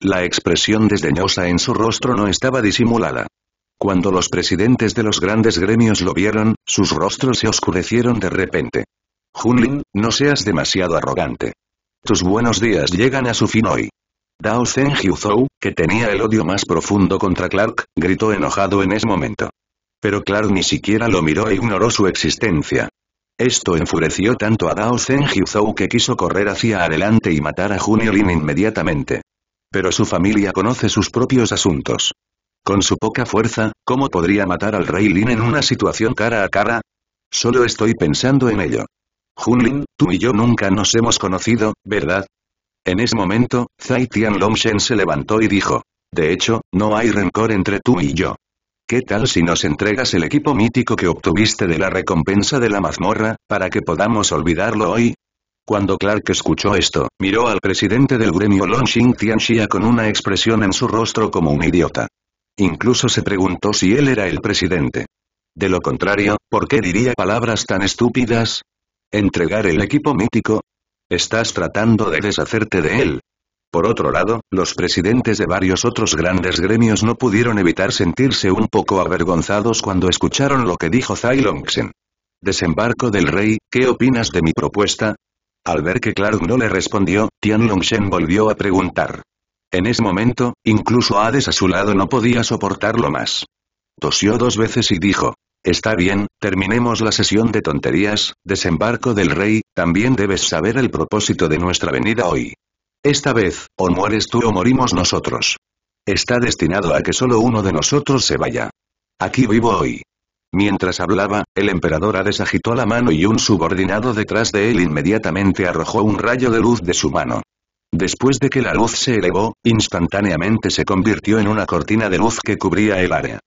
La expresión desdeñosa en su rostro no estaba disimulada. Cuando los presidentes de los grandes gremios lo vieron, sus rostros se oscurecieron de repente. Lin, no seas demasiado arrogante. Tus buenos días llegan a su fin hoy. Dao Zhen Zhou, que tenía el odio más profundo contra Clark, gritó enojado en ese momento. Pero Clark ni siquiera lo miró e ignoró su existencia. Esto enfureció tanto a Dao Zhen Zhou que quiso correr hacia adelante y matar a y Lin inmediatamente. Pero su familia conoce sus propios asuntos. Con su poca fuerza, ¿cómo podría matar al rey Lin en una situación cara a cara? Solo estoy pensando en ello. Lin, tú y yo nunca nos hemos conocido, ¿verdad? En ese momento, Zai Tian Longshen se levantó y dijo. De hecho, no hay rencor entre tú y yo. ¿Qué tal si nos entregas el equipo mítico que obtuviste de la recompensa de la mazmorra, para que podamos olvidarlo hoy? Cuando Clark escuchó esto, miró al presidente del gremio Long Tianxia con una expresión en su rostro como un idiota. Incluso se preguntó si él era el presidente. De lo contrario, ¿por qué diría palabras tan estúpidas? ¿Entregar el equipo mítico? Estás tratando de deshacerte de él. Por otro lado, los presidentes de varios otros grandes gremios no pudieron evitar sentirse un poco avergonzados cuando escucharon lo que dijo Longshen. Desembarco del rey, ¿qué opinas de mi propuesta? Al ver que Clark no le respondió, Tian Longshen volvió a preguntar. En ese momento, incluso Hades a su lado no podía soportarlo más. Tosió dos veces y dijo, Está bien, terminemos la sesión de tonterías, desembarco del rey, también debes saber el propósito de nuestra venida hoy. Esta vez, o mueres tú o morimos nosotros. Está destinado a que solo uno de nosotros se vaya. Aquí vivo hoy. Mientras hablaba, el emperador Hades agitó la mano y un subordinado detrás de él inmediatamente arrojó un rayo de luz de su mano. Después de que la luz se elevó, instantáneamente se convirtió en una cortina de luz que cubría el área.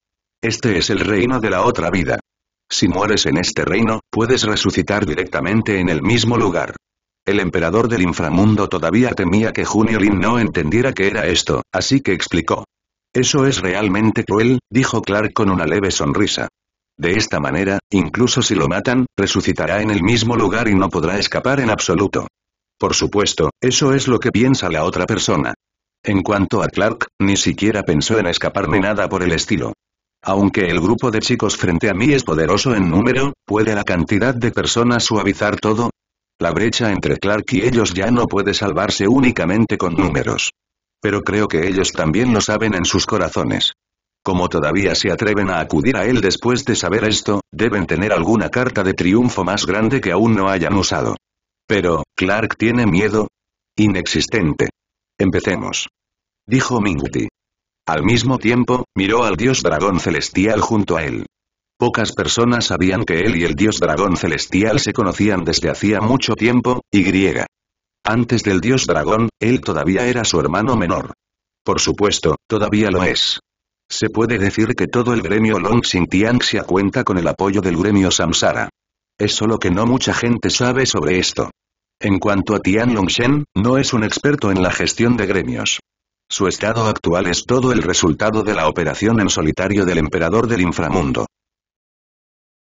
Este es el reino de la otra vida. Si mueres en este reino, puedes resucitar directamente en el mismo lugar. El emperador del inframundo todavía temía que Junio Lin no entendiera qué era esto, así que explicó. Eso es realmente cruel, dijo Clark con una leve sonrisa. De esta manera, incluso si lo matan, resucitará en el mismo lugar y no podrá escapar en absoluto. Por supuesto, eso es lo que piensa la otra persona. En cuanto a Clark, ni siquiera pensó en escapar ni nada por el estilo. Aunque el grupo de chicos frente a mí es poderoso en número, ¿puede la cantidad de personas suavizar todo? La brecha entre Clark y ellos ya no puede salvarse únicamente con números. Pero creo que ellos también lo saben en sus corazones. Como todavía se atreven a acudir a él después de saber esto, deben tener alguna carta de triunfo más grande que aún no hayan usado. Pero, Clark tiene miedo. Inexistente. Empecemos. Dijo Minguti. Al mismo tiempo, miró al dios dragón celestial junto a él. Pocas personas sabían que él y el dios dragón celestial se conocían desde hacía mucho tiempo, y griega. Antes del dios dragón, él todavía era su hermano menor. Por supuesto, todavía lo es. Se puede decir que todo el gremio Long Xintianxia cuenta con el apoyo del gremio Samsara es solo que no mucha gente sabe sobre esto. En cuanto a Tian Longshen, no es un experto en la gestión de gremios. Su estado actual es todo el resultado de la operación en solitario del emperador del inframundo.